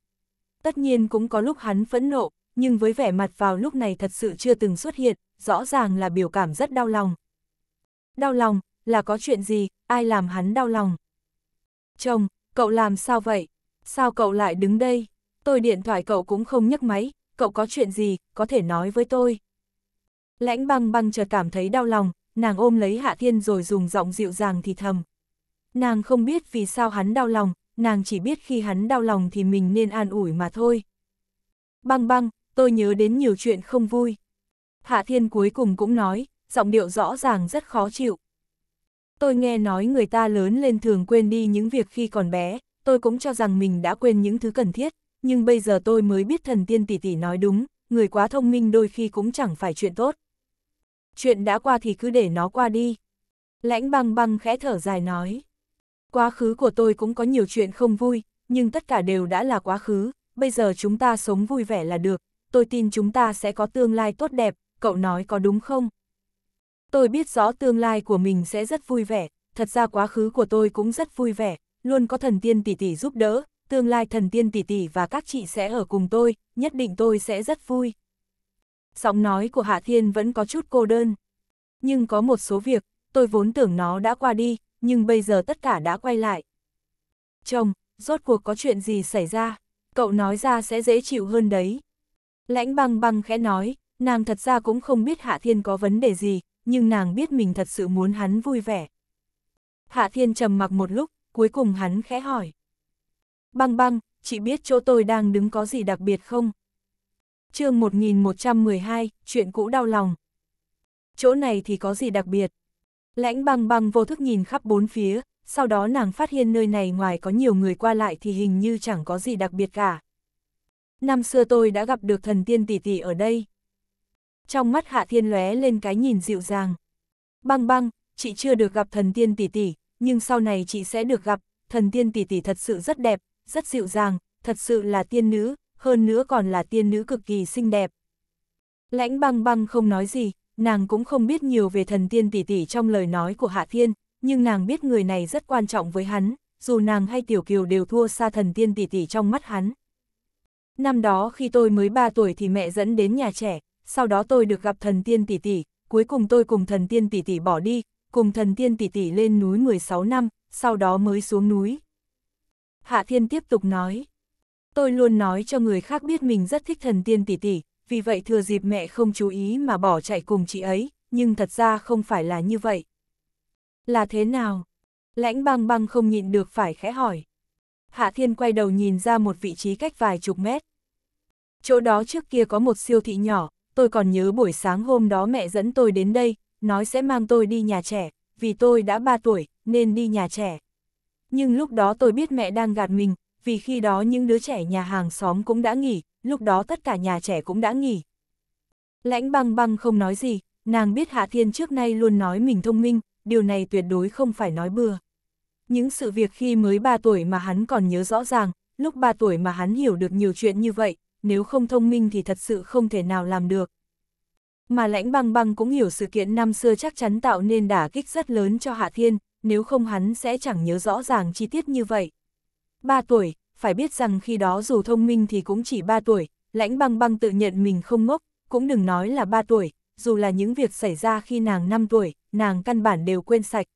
Tất nhiên cũng có lúc hắn phẫn nộ, nhưng với vẻ mặt vào lúc này thật sự chưa từng xuất hiện, rõ ràng là biểu cảm rất đau lòng. Đau lòng, là có chuyện gì, ai làm hắn đau lòng? Chồng, cậu làm sao vậy? Sao cậu lại đứng đây? Tôi điện thoại cậu cũng không nhấc máy, cậu có chuyện gì, có thể nói với tôi. Lãnh băng băng chợt cảm thấy đau lòng, nàng ôm lấy Hạ Thiên rồi dùng giọng dịu dàng thì thầm, nàng không biết vì sao hắn đau lòng, nàng chỉ biết khi hắn đau lòng thì mình nên an ủi mà thôi. Băng băng, tôi nhớ đến nhiều chuyện không vui. Hạ Thiên cuối cùng cũng nói, giọng điệu rõ ràng rất khó chịu. Tôi nghe nói người ta lớn lên thường quên đi những việc khi còn bé, tôi cũng cho rằng mình đã quên những thứ cần thiết, nhưng bây giờ tôi mới biết thần tiên tỷ tỷ nói đúng, người quá thông minh đôi khi cũng chẳng phải chuyện tốt. Chuyện đã qua thì cứ để nó qua đi. Lãnh băng băng khẽ thở dài nói. Quá khứ của tôi cũng có nhiều chuyện không vui, nhưng tất cả đều đã là quá khứ, bây giờ chúng ta sống vui vẻ là được, tôi tin chúng ta sẽ có tương lai tốt đẹp, cậu nói có đúng không? Tôi biết rõ tương lai của mình sẽ rất vui vẻ, thật ra quá khứ của tôi cũng rất vui vẻ, luôn có thần tiên tỷ tỷ giúp đỡ, tương lai thần tiên tỷ tỷ và các chị sẽ ở cùng tôi, nhất định tôi sẽ rất vui. Giọng nói của Hạ Thiên vẫn có chút cô đơn. Nhưng có một số việc, tôi vốn tưởng nó đã qua đi, nhưng bây giờ tất cả đã quay lại. Chồng, rốt cuộc có chuyện gì xảy ra, cậu nói ra sẽ dễ chịu hơn đấy. Lãnh băng băng khẽ nói, nàng thật ra cũng không biết Hạ Thiên có vấn đề gì, nhưng nàng biết mình thật sự muốn hắn vui vẻ. Hạ Thiên trầm mặc một lúc, cuối cùng hắn khẽ hỏi. Băng băng, chị biết chỗ tôi đang đứng có gì đặc biệt không? chương 1112, chuyện cũ đau lòng. Chỗ này thì có gì đặc biệt? Lãnh băng băng vô thức nhìn khắp bốn phía, sau đó nàng phát hiện nơi này ngoài có nhiều người qua lại thì hình như chẳng có gì đặc biệt cả. Năm xưa tôi đã gặp được thần tiên tỷ tỷ ở đây. Trong mắt Hạ Thiên lóe lên cái nhìn dịu dàng. Băng băng, chị chưa được gặp thần tiên tỷ tỷ, nhưng sau này chị sẽ được gặp, thần tiên tỷ tỷ thật sự rất đẹp, rất dịu dàng, thật sự là tiên nữ, hơn nữa còn là tiên nữ cực kỳ xinh đẹp. Lãnh băng băng không nói gì, nàng cũng không biết nhiều về thần tiên tỷ tỷ trong lời nói của Hạ Thiên, nhưng nàng biết người này rất quan trọng với hắn, dù nàng hay Tiểu Kiều đều thua xa thần tiên tỷ tỷ trong mắt hắn. Năm đó khi tôi mới 3 tuổi thì mẹ dẫn đến nhà trẻ, sau đó tôi được gặp thần tiên tỷ tỷ, cuối cùng tôi cùng thần tiên tỷ tỷ bỏ đi, cùng thần tiên tỷ tỷ lên núi 16 năm, sau đó mới xuống núi. Hạ Thiên tiếp tục nói, tôi luôn nói cho người khác biết mình rất thích thần tiên tỷ tỷ, vì vậy thừa dịp mẹ không chú ý mà bỏ chạy cùng chị ấy, nhưng thật ra không phải là như vậy. Là thế nào? Lãnh băng băng không nhịn được phải khẽ hỏi. Hạ Thiên quay đầu nhìn ra một vị trí cách vài chục mét. Chỗ đó trước kia có một siêu thị nhỏ, tôi còn nhớ buổi sáng hôm đó mẹ dẫn tôi đến đây, nói sẽ mang tôi đi nhà trẻ, vì tôi đã 3 tuổi, nên đi nhà trẻ. Nhưng lúc đó tôi biết mẹ đang gạt mình, vì khi đó những đứa trẻ nhà hàng xóm cũng đã nghỉ, lúc đó tất cả nhà trẻ cũng đã nghỉ. Lãnh băng băng không nói gì, nàng biết Hạ Thiên trước nay luôn nói mình thông minh, điều này tuyệt đối không phải nói bừa. Những sự việc khi mới 3 tuổi mà hắn còn nhớ rõ ràng, lúc 3 tuổi mà hắn hiểu được nhiều chuyện như vậy, nếu không thông minh thì thật sự không thể nào làm được. Mà lãnh băng băng cũng hiểu sự kiện năm xưa chắc chắn tạo nên đả kích rất lớn cho Hạ Thiên, nếu không hắn sẽ chẳng nhớ rõ ràng chi tiết như vậy. 3 tuổi, phải biết rằng khi đó dù thông minh thì cũng chỉ 3 tuổi, lãnh băng băng tự nhận mình không ngốc, cũng đừng nói là 3 tuổi, dù là những việc xảy ra khi nàng 5 tuổi, nàng căn bản đều quên sạch.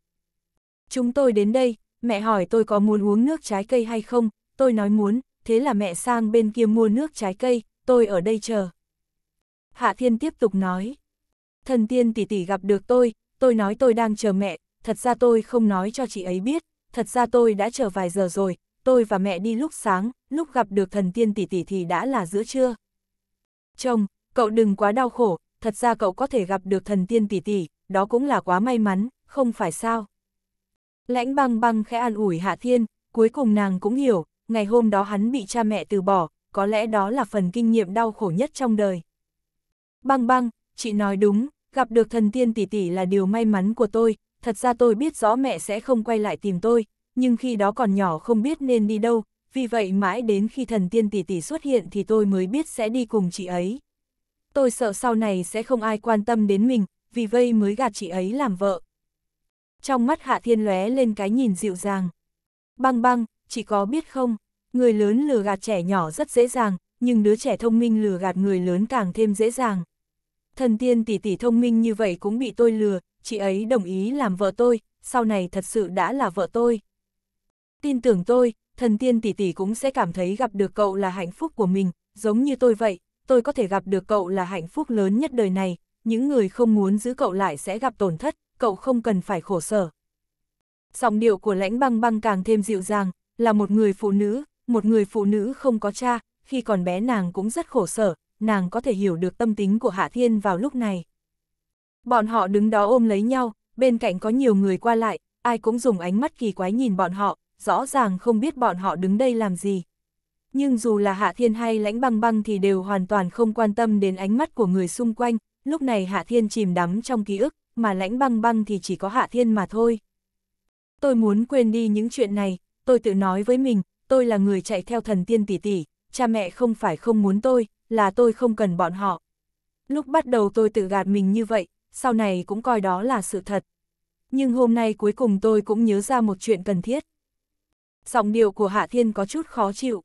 Chúng tôi đến đây, mẹ hỏi tôi có muốn uống nước trái cây hay không, tôi nói muốn, thế là mẹ sang bên kia mua nước trái cây, tôi ở đây chờ. Hạ Thiên tiếp tục nói, thần tiên tỷ tỷ gặp được tôi, tôi nói tôi đang chờ mẹ, thật ra tôi không nói cho chị ấy biết, thật ra tôi đã chờ vài giờ rồi, tôi và mẹ đi lúc sáng, lúc gặp được thần tiên tỷ tỷ thì đã là giữa trưa. Chồng, cậu đừng quá đau khổ, thật ra cậu có thể gặp được thần tiên tỷ tỷ, đó cũng là quá may mắn, không phải sao. Lãnh băng băng khẽ an ủi Hạ Thiên, cuối cùng nàng cũng hiểu, ngày hôm đó hắn bị cha mẹ từ bỏ, có lẽ đó là phần kinh nghiệm đau khổ nhất trong đời. Băng băng, chị nói đúng, gặp được thần tiên tỷ tỷ là điều may mắn của tôi, thật ra tôi biết rõ mẹ sẽ không quay lại tìm tôi, nhưng khi đó còn nhỏ không biết nên đi đâu, vì vậy mãi đến khi thần tiên tỷ tỷ xuất hiện thì tôi mới biết sẽ đi cùng chị ấy. Tôi sợ sau này sẽ không ai quan tâm đến mình, vì vậy mới gạt chị ấy làm vợ. Trong mắt Hạ Thiên lóe lên cái nhìn dịu dàng. Băng băng, chị có biết không, người lớn lừa gạt trẻ nhỏ rất dễ dàng, nhưng đứa trẻ thông minh lừa gạt người lớn càng thêm dễ dàng. Thần tiên tỷ tỷ thông minh như vậy cũng bị tôi lừa, chị ấy đồng ý làm vợ tôi, sau này thật sự đã là vợ tôi. Tin tưởng tôi, thần tiên tỷ tỷ cũng sẽ cảm thấy gặp được cậu là hạnh phúc của mình, giống như tôi vậy, tôi có thể gặp được cậu là hạnh phúc lớn nhất đời này, những người không muốn giữ cậu lại sẽ gặp tổn thất, cậu không cần phải khổ sở. Giọng điệu của lãnh băng băng càng thêm dịu dàng, là một người phụ nữ, một người phụ nữ không có cha, khi còn bé nàng cũng rất khổ sở, nàng có thể hiểu được tâm tính của Hạ Thiên vào lúc này. Bọn họ đứng đó ôm lấy nhau, bên cạnh có nhiều người qua lại, ai cũng dùng ánh mắt kỳ quái nhìn bọn họ, rõ ràng không biết bọn họ đứng đây làm gì. Nhưng dù là Hạ Thiên hay lãnh băng băng thì đều hoàn toàn không quan tâm đến ánh mắt của người xung quanh, lúc này Hạ Thiên chìm đắm trong ký ức, mà lãnh băng băng thì chỉ có Hạ Thiên mà thôi. Tôi muốn quên đi những chuyện này, tôi tự nói với mình, tôi là người chạy theo thần tiên tỷ tỷ, cha mẹ không phải không muốn tôi, là tôi không cần bọn họ. Lúc bắt đầu tôi tự gạt mình như vậy, sau này cũng coi đó là sự thật. Nhưng hôm nay cuối cùng tôi cũng nhớ ra một chuyện cần thiết dòng điệu của Hạ Thiên có chút khó chịu.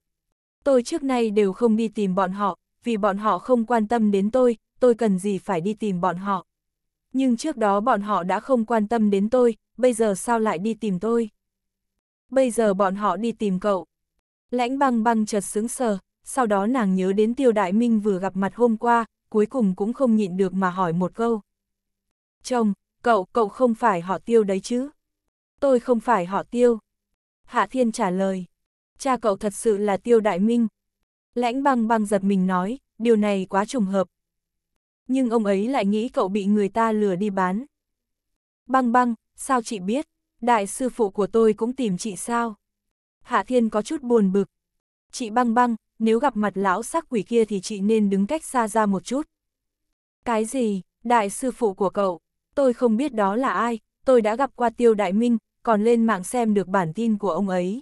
Tôi trước nay đều không đi tìm bọn họ, vì bọn họ không quan tâm đến tôi, tôi cần gì phải đi tìm bọn họ. Nhưng trước đó bọn họ đã không quan tâm đến tôi, bây giờ sao lại đi tìm tôi? Bây giờ bọn họ đi tìm cậu. Lãnh băng băng chợt sững sờ, sau đó nàng nhớ đến Tiêu Đại Minh vừa gặp mặt hôm qua, cuối cùng cũng không nhịn được mà hỏi một câu. Chồng, cậu, cậu không phải họ Tiêu đấy chứ? Tôi không phải họ Tiêu. Hạ Thiên trả lời. Cha cậu thật sự là Tiêu Đại Minh. Lãnh băng băng giật mình nói, điều này quá trùng hợp. Nhưng ông ấy lại nghĩ cậu bị người ta lừa đi bán. Băng băng, sao chị biết? Đại sư phụ của tôi cũng tìm chị sao? Hạ Thiên có chút buồn bực. Chị băng băng, nếu gặp mặt lão sắc quỷ kia thì chị nên đứng cách xa ra một chút. Cái gì, đại sư phụ của cậu, tôi không biết đó là ai, tôi đã gặp qua tiêu đại minh, còn lên mạng xem được bản tin của ông ấy.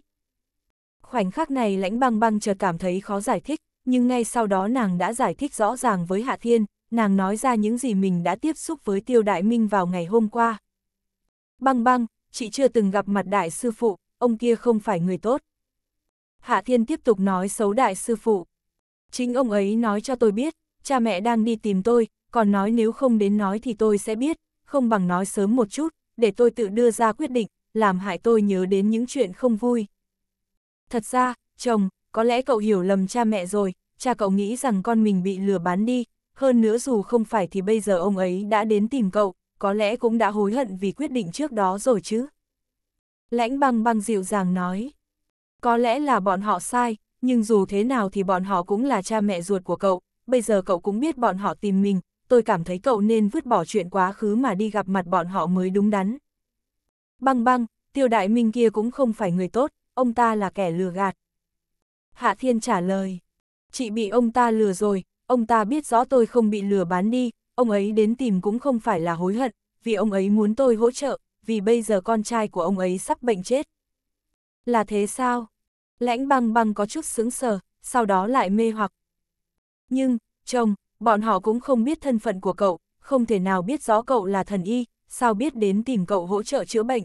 Khoảnh khắc này lãnh băng băng chợt cảm thấy khó giải thích, nhưng ngay sau đó nàng đã giải thích rõ ràng với Hạ Thiên, nàng nói ra những gì mình đã tiếp xúc với Tiêu Đại Minh vào ngày hôm qua. Băng băng, chị chưa từng gặp mặt đại sư phụ, ông kia không phải người tốt. Hạ Thiên tiếp tục nói xấu đại sư phụ. Chính ông ấy nói cho tôi biết, cha mẹ đang đi tìm tôi, còn nói nếu không đến nói thì tôi sẽ biết, không bằng nói sớm một chút, để tôi tự đưa ra quyết định, làm hại tôi nhớ đến những chuyện không vui. Thật ra, chồng, có lẽ cậu hiểu lầm cha mẹ rồi, cha cậu nghĩ rằng con mình bị lừa bán đi, hơn nữa dù không phải thì bây giờ ông ấy đã đến tìm cậu, có lẽ cũng đã hối hận vì quyết định trước đó rồi chứ. Lãnh băng băng dịu dàng nói, có lẽ là bọn họ sai, nhưng dù thế nào thì bọn họ cũng là cha mẹ ruột của cậu, bây giờ cậu cũng biết bọn họ tìm mình, tôi cảm thấy cậu nên vứt bỏ chuyện quá khứ mà đi gặp mặt bọn họ mới đúng đắn. Băng băng, tiêu đại minh kia cũng không phải người tốt, ông ta là kẻ lừa gạt. Hạ Thiên trả lời, chị bị ông ta lừa rồi, ông ta biết rõ tôi không bị lừa bán đi, ông ấy đến tìm cũng không phải là hối hận, vì ông ấy muốn tôi hỗ trợ, vì bây giờ con trai của ông ấy sắp bệnh chết. Là thế sao? Lãnh băng băng có chút sướng sờ, sau đó lại mê hoặc. Nhưng, chồng, bọn họ cũng không biết thân phận của cậu, không thể nào biết rõ cậu là thần y, sao biết đến tìm cậu hỗ trợ chữa bệnh.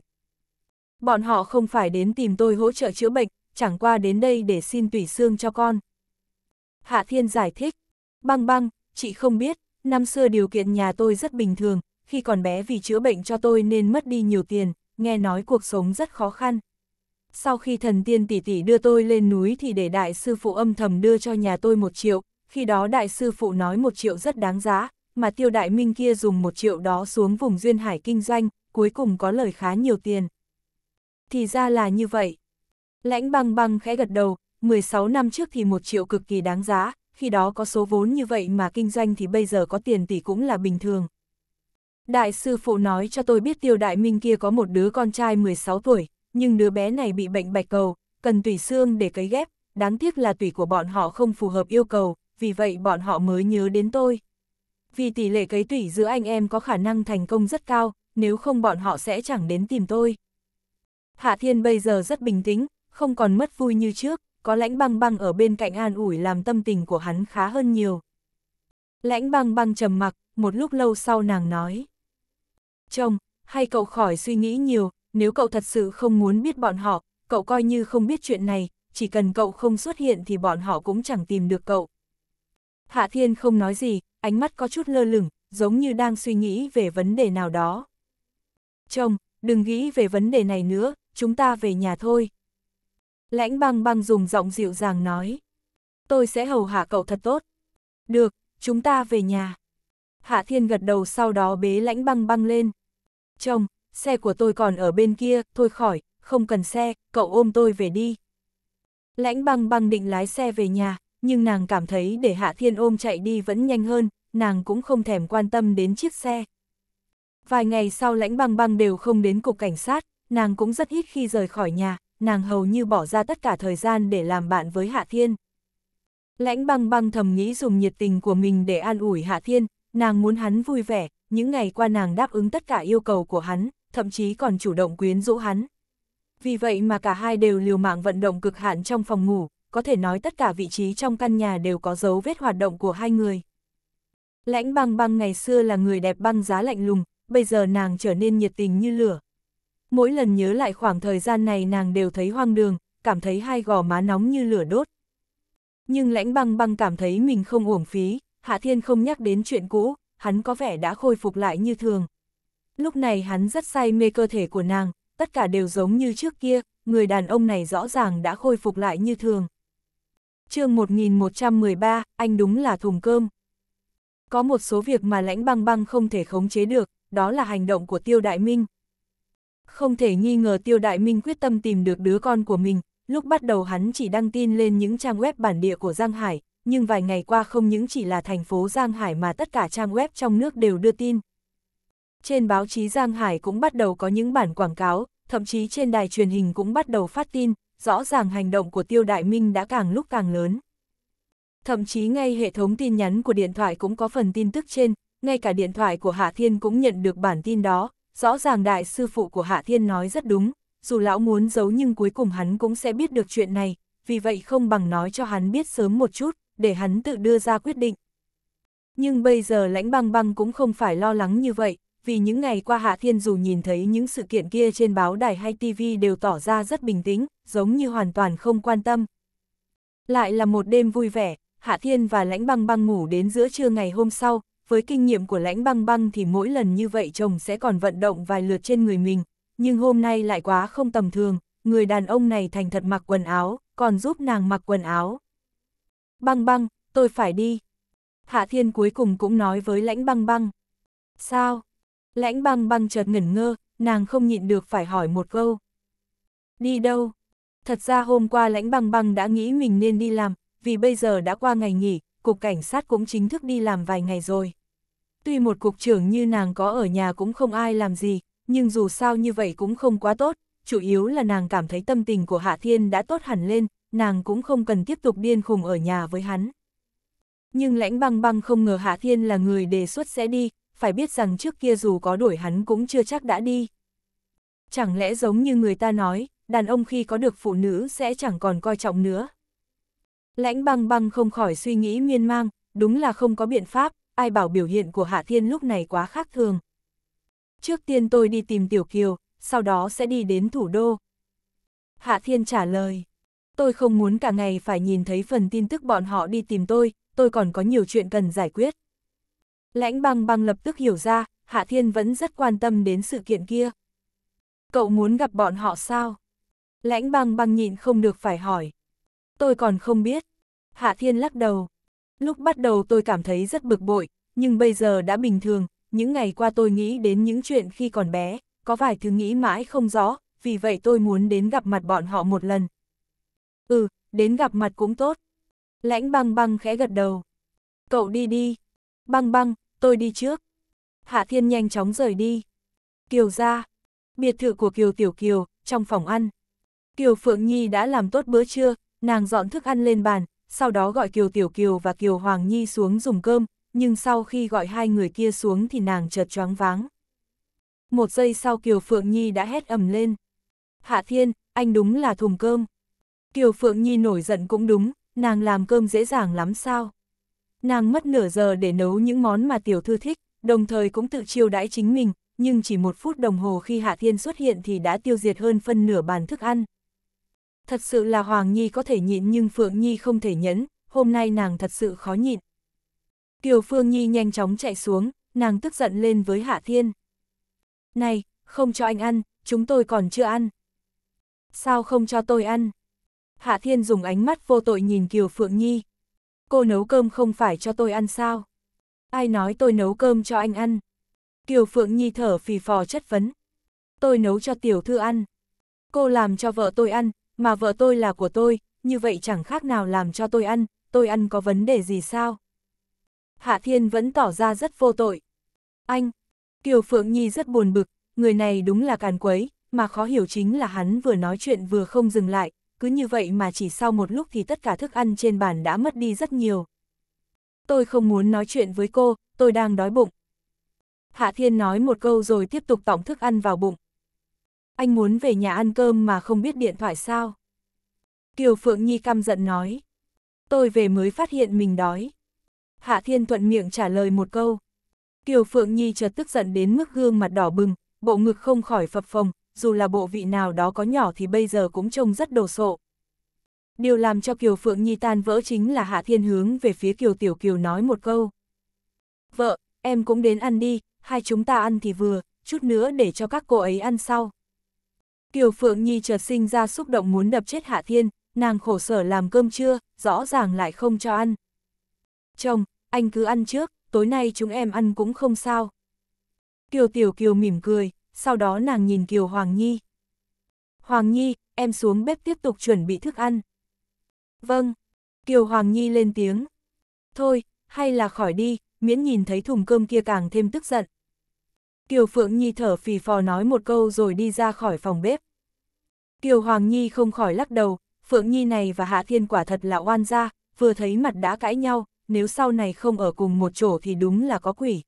Bọn họ không phải đến tìm tôi hỗ trợ chữa bệnh, chẳng qua đến đây để xin tủy xương cho con. Hạ Thiên giải thích, băng băng, chị không biết, năm xưa điều kiện nhà tôi rất bình thường, khi còn bé vì chữa bệnh cho tôi nên mất đi nhiều tiền, nghe nói cuộc sống rất khó khăn. Sau khi thần tiên tỷ tỷ đưa tôi lên núi thì để đại sư phụ âm thầm đưa cho nhà tôi một triệu, khi đó đại sư phụ nói một triệu rất đáng giá, mà tiêu đại minh kia dùng một triệu đó xuống vùng duyên hải kinh doanh, cuối cùng có lời khá nhiều tiền. Thì ra là như vậy. Lãnh băng băng khẽ gật đầu, 16 năm trước thì một triệu cực kỳ đáng giá, khi đó có số vốn như vậy mà kinh doanh thì bây giờ có tiền tỷ cũng là bình thường. Đại sư phụ nói cho tôi biết tiêu đại minh kia có một đứa con trai 16 tuổi, nhưng đứa bé này bị bệnh bạch cầu, cần tủy xương để cấy ghép, đáng tiếc là tủy của bọn họ không phù hợp yêu cầu, vì vậy bọn họ mới nhớ đến tôi vì tỷ lệ cấy tủy giữa anh em có khả năng thành công rất cao, nếu không bọn họ sẽ chẳng đến tìm tôi. Hạ Thiên bây giờ rất bình tĩnh, không còn mất vui như trước, có lãnh băng băng ở bên cạnh an ủi làm tâm tình của hắn khá hơn nhiều. Lãnh băng băng trầm mặc, một lúc lâu sau nàng nói. Chồng, hay cậu khỏi suy nghĩ nhiều, nếu cậu thật sự không muốn biết bọn họ, cậu coi như không biết chuyện này, chỉ cần cậu không xuất hiện thì bọn họ cũng chẳng tìm được cậu. Hạ Thiên không nói gì, ánh mắt có chút lơ lửng, giống như đang suy nghĩ về vấn đề nào đó. Chồng, đừng nghĩ về vấn đề này nữa, chúng ta về nhà thôi. Lãnh băng băng dùng giọng dịu dàng nói. Tôi sẽ hầu hạ cậu thật tốt. Được, chúng ta về nhà. Hạ Thiên gật đầu sau đó bế lãnh băng băng lên. Chồng, xe của tôi còn ở bên kia, thôi khỏi, không cần xe, cậu ôm tôi về đi. Lãnh băng băng định lái xe về nhà, nhưng nàng cảm thấy để Hạ Thiên ôm chạy đi vẫn nhanh hơn, nàng cũng không thèm quan tâm đến chiếc xe. Vài ngày sau lãnh băng băng đều không đến cục cảnh sát, nàng cũng rất ít khi rời khỏi nhà, nàng hầu như bỏ ra tất cả thời gian để làm bạn với Hạ Thiên. Lãnh băng băng thầm nghĩ dùng nhiệt tình của mình để an ủi Hạ Thiên, nàng muốn hắn vui vẻ, những ngày qua nàng đáp ứng tất cả yêu cầu của hắn, thậm chí còn chủ động quyến rũ hắn. Vì vậy mà cả hai đều liều mạng vận động cực hạn trong phòng ngủ, có thể nói tất cả vị trí trong căn nhà đều có dấu vết hoạt động của hai người. Lãnh băng băng ngày xưa là người đẹp băng giá lạnh lùng, bây giờ nàng trở nên nhiệt tình như lửa. Mỗi lần nhớ lại khoảng thời gian này nàng đều thấy hoang đường, cảm thấy hai gò má nóng như lửa đốt. Nhưng lãnh băng băng cảm thấy mình không uổng phí, Hạ Thiên không nhắc đến chuyện cũ, hắn có vẻ đã khôi phục lại như thường. Lúc này hắn rất say mê cơ thể của nàng, tất cả đều giống như trước kia, người đàn ông này rõ ràng đã khôi phục lại như thường chương 1113, anh đúng là thùng cơm. Có một số việc mà lãnh băng băng không thể khống chế được, đó là hành động của Tiêu Đại Minh. Không thể nghi ngờ Tiêu Đại Minh quyết tâm tìm được đứa con của mình, lúc bắt đầu hắn chỉ đăng tin lên những trang web bản địa của Giang Hải, nhưng vài ngày qua không những chỉ là thành phố Giang Hải mà tất cả trang web trong nước đều đưa tin. Trên báo chí Giang Hải cũng bắt đầu có những bản quảng cáo, thậm chí trên đài truyền hình cũng bắt đầu phát tin, rõ ràng hành động của Tiêu Đại Minh đã càng lúc càng lớn. Thậm chí ngay hệ thống tin nhắn của điện thoại cũng có phần tin tức trên, ngay cả điện thoại của Hạ Thiên cũng nhận được bản tin đó, rõ ràng đại sư phụ của Hạ Thiên nói rất đúng, dù lão muốn giấu nhưng cuối cùng hắn cũng sẽ biết được chuyện này, vì vậy không bằng nói cho hắn biết sớm một chút, để hắn tự đưa ra quyết định. Nhưng bây giờ lãnh băng băng cũng không phải lo lắng như vậy, vì những ngày qua Hạ Thiên dù nhìn thấy những sự kiện kia trên báo đài hay TV đều tỏ ra rất bình tĩnh, giống như hoàn toàn không quan tâm. Lại là một đêm vui vẻ, Hạ Thiên và Lãnh Băng Băng ngủ đến giữa trưa ngày hôm sau, với kinh nghiệm của Lãnh Băng Băng thì mỗi lần như vậy chồng sẽ còn vận động vài lượt trên người mình, nhưng hôm nay lại quá không tầm thường, người đàn ông này thành thật mặc quần áo, còn giúp nàng mặc quần áo. Băng băng, tôi phải đi. Hạ Thiên cuối cùng cũng nói với Lãnh Băng Băng. Sao? Lãnh băng băng chợt ngẩn ngơ, nàng không nhịn được phải hỏi một câu. Đi đâu? Thật ra hôm qua lãnh băng băng đã nghĩ mình nên đi làm, vì bây giờ đã qua ngày nghỉ, cục cảnh sát cũng chính thức đi làm vài ngày rồi. Tuy một cục trưởng như nàng có ở nhà cũng không ai làm gì, nhưng dù sao như vậy cũng không quá tốt, chủ yếu là nàng cảm thấy tâm tình của Hạ Thiên đã tốt hẳn lên, nàng cũng không cần tiếp tục điên khùng ở nhà với hắn. Nhưng lãnh băng băng không ngờ Hạ Thiên là người đề xuất sẽ đi, phải biết rằng trước kia dù có đuổi hắn cũng chưa chắc đã đi. Chẳng lẽ giống như người ta nói, đàn ông khi có được phụ nữ sẽ chẳng còn coi trọng nữa. Lãnh băng băng không khỏi suy nghĩ miên mang, đúng là không có biện pháp, ai bảo biểu hiện của Hạ Thiên lúc này quá khác thường. Trước tiên tôi đi tìm Tiểu Kiều, sau đó sẽ đi đến thủ đô. Hạ Thiên trả lời, tôi không muốn cả ngày phải nhìn thấy phần tin tức bọn họ đi tìm tôi, tôi còn có nhiều chuyện cần giải quyết. Lãnh băng băng lập tức hiểu ra, Hạ Thiên vẫn rất quan tâm đến sự kiện kia. Cậu muốn gặp bọn họ sao? Lãnh băng băng nhịn không được phải hỏi. Tôi còn không biết. Hạ Thiên lắc đầu. Lúc bắt đầu tôi cảm thấy rất bực bội, nhưng bây giờ đã bình thường, những ngày qua tôi nghĩ đến những chuyện khi còn bé, có vài thứ nghĩ mãi không rõ, vì vậy tôi muốn đến gặp mặt bọn họ một lần. Ừ, đến gặp mặt cũng tốt. Lãnh băng băng khẽ gật đầu. Cậu đi đi. Băng băng, tôi đi trước. Hạ Thiên nhanh chóng rời đi. Kiều ra, biệt thự của Kiều Tiểu Kiều, trong phòng ăn. Kiều Phượng Nhi đã làm tốt bữa trưa, nàng dọn thức ăn lên bàn, sau đó gọi Kiều Tiểu Kiều và Kiều Hoàng Nhi xuống dùng cơm, nhưng sau khi gọi hai người kia xuống thì nàng chợt choáng váng. Một giây sau Kiều Phượng Nhi đã hét ầm lên. Hạ Thiên, anh đúng là thùng cơm. Kiều Phượng Nhi nổi giận cũng đúng, nàng làm cơm dễ dàng lắm sao. Nàng mất nửa giờ để nấu những món mà tiểu thư thích, đồng thời cũng tự chiêu đãi chính mình, nhưng chỉ một phút đồng hồ khi Hạ Thiên xuất hiện thì đã tiêu diệt hơn phân nửa bàn thức ăn. Thật sự là Hoàng Nhi có thể nhịn nhưng Phượng Nhi không thể nhẫn, hôm nay nàng thật sự khó nhịn. Kiều Phương Nhi nhanh chóng chạy xuống, nàng tức giận lên với Hạ Thiên. Này, không cho anh ăn, chúng tôi còn chưa ăn. Sao không cho tôi ăn? Hạ Thiên dùng ánh mắt vô tội nhìn Kiều Phượng Nhi, cô nấu cơm không phải cho tôi ăn sao? Ai nói tôi nấu cơm cho anh ăn? Kiều Phượng Nhi thở phì phò chất vấn. Tôi nấu cho tiểu thư ăn. Cô làm cho vợ tôi ăn, mà vợ tôi là của tôi, như vậy chẳng khác nào làm cho tôi ăn, tôi ăn có vấn đề gì sao? Hạ Thiên vẫn tỏ ra rất vô tội. Anh, Kiều Phượng Nhi rất buồn bực, người này đúng là càn quấy, mà khó hiểu chính là hắn vừa nói chuyện vừa không dừng lại, cứ như vậy mà chỉ sau một lúc thì tất cả thức ăn trên bàn đã mất đi rất nhiều. Tôi không muốn nói chuyện với cô, tôi đang đói bụng. Hạ Thiên nói một câu rồi tiếp tục tỏng thức ăn vào bụng. Anh muốn về nhà ăn cơm mà không biết điện thoại sao? Kiều Phượng Nhi căm giận nói. Tôi về mới phát hiện mình đói. Hạ Thiên thuận miệng trả lời một câu. Kiều Phượng Nhi chợt tức giận đến mức gương mặt đỏ bừng, bộ ngực không khỏi phập phồng, dù là bộ vị nào đó có nhỏ thì bây giờ cũng trông rất đồ sộ. Điều làm cho Kiều Phượng Nhi tan vỡ chính là Hạ Thiên hướng về phía Kiều Tiểu Kiều nói một câu. Vợ, em cũng đến ăn đi, hai chúng ta ăn thì vừa, chút nữa để cho các cô ấy ăn sau. Kiều Phượng Nhi chợt sinh ra xúc động muốn đập chết Hạ Thiên, nàng khổ sở làm cơm trưa, rõ ràng lại không cho ăn. Chồng, anh cứ ăn trước, tối nay chúng em ăn cũng không sao. Kiều Tiểu Kiều mỉm cười, sau đó nàng nhìn Kiều Hoàng Nhi. Hoàng Nhi, em xuống bếp tiếp tục chuẩn bị thức ăn. Vâng, Kiều Hoàng Nhi lên tiếng. Thôi, hay là khỏi đi, miễn nhìn thấy thùng cơm kia càng thêm tức giận. Kiều Phượng Nhi thở phì phò nói một câu rồi đi ra khỏi phòng bếp. Kiều Hoàng Nhi không khỏi lắc đầu, Phượng Nhi này và Hạ Thiên quả thật là oan gia, vừa thấy mặt đã cãi nhau, nếu sau này không ở cùng một chỗ thì đúng là có quỷ.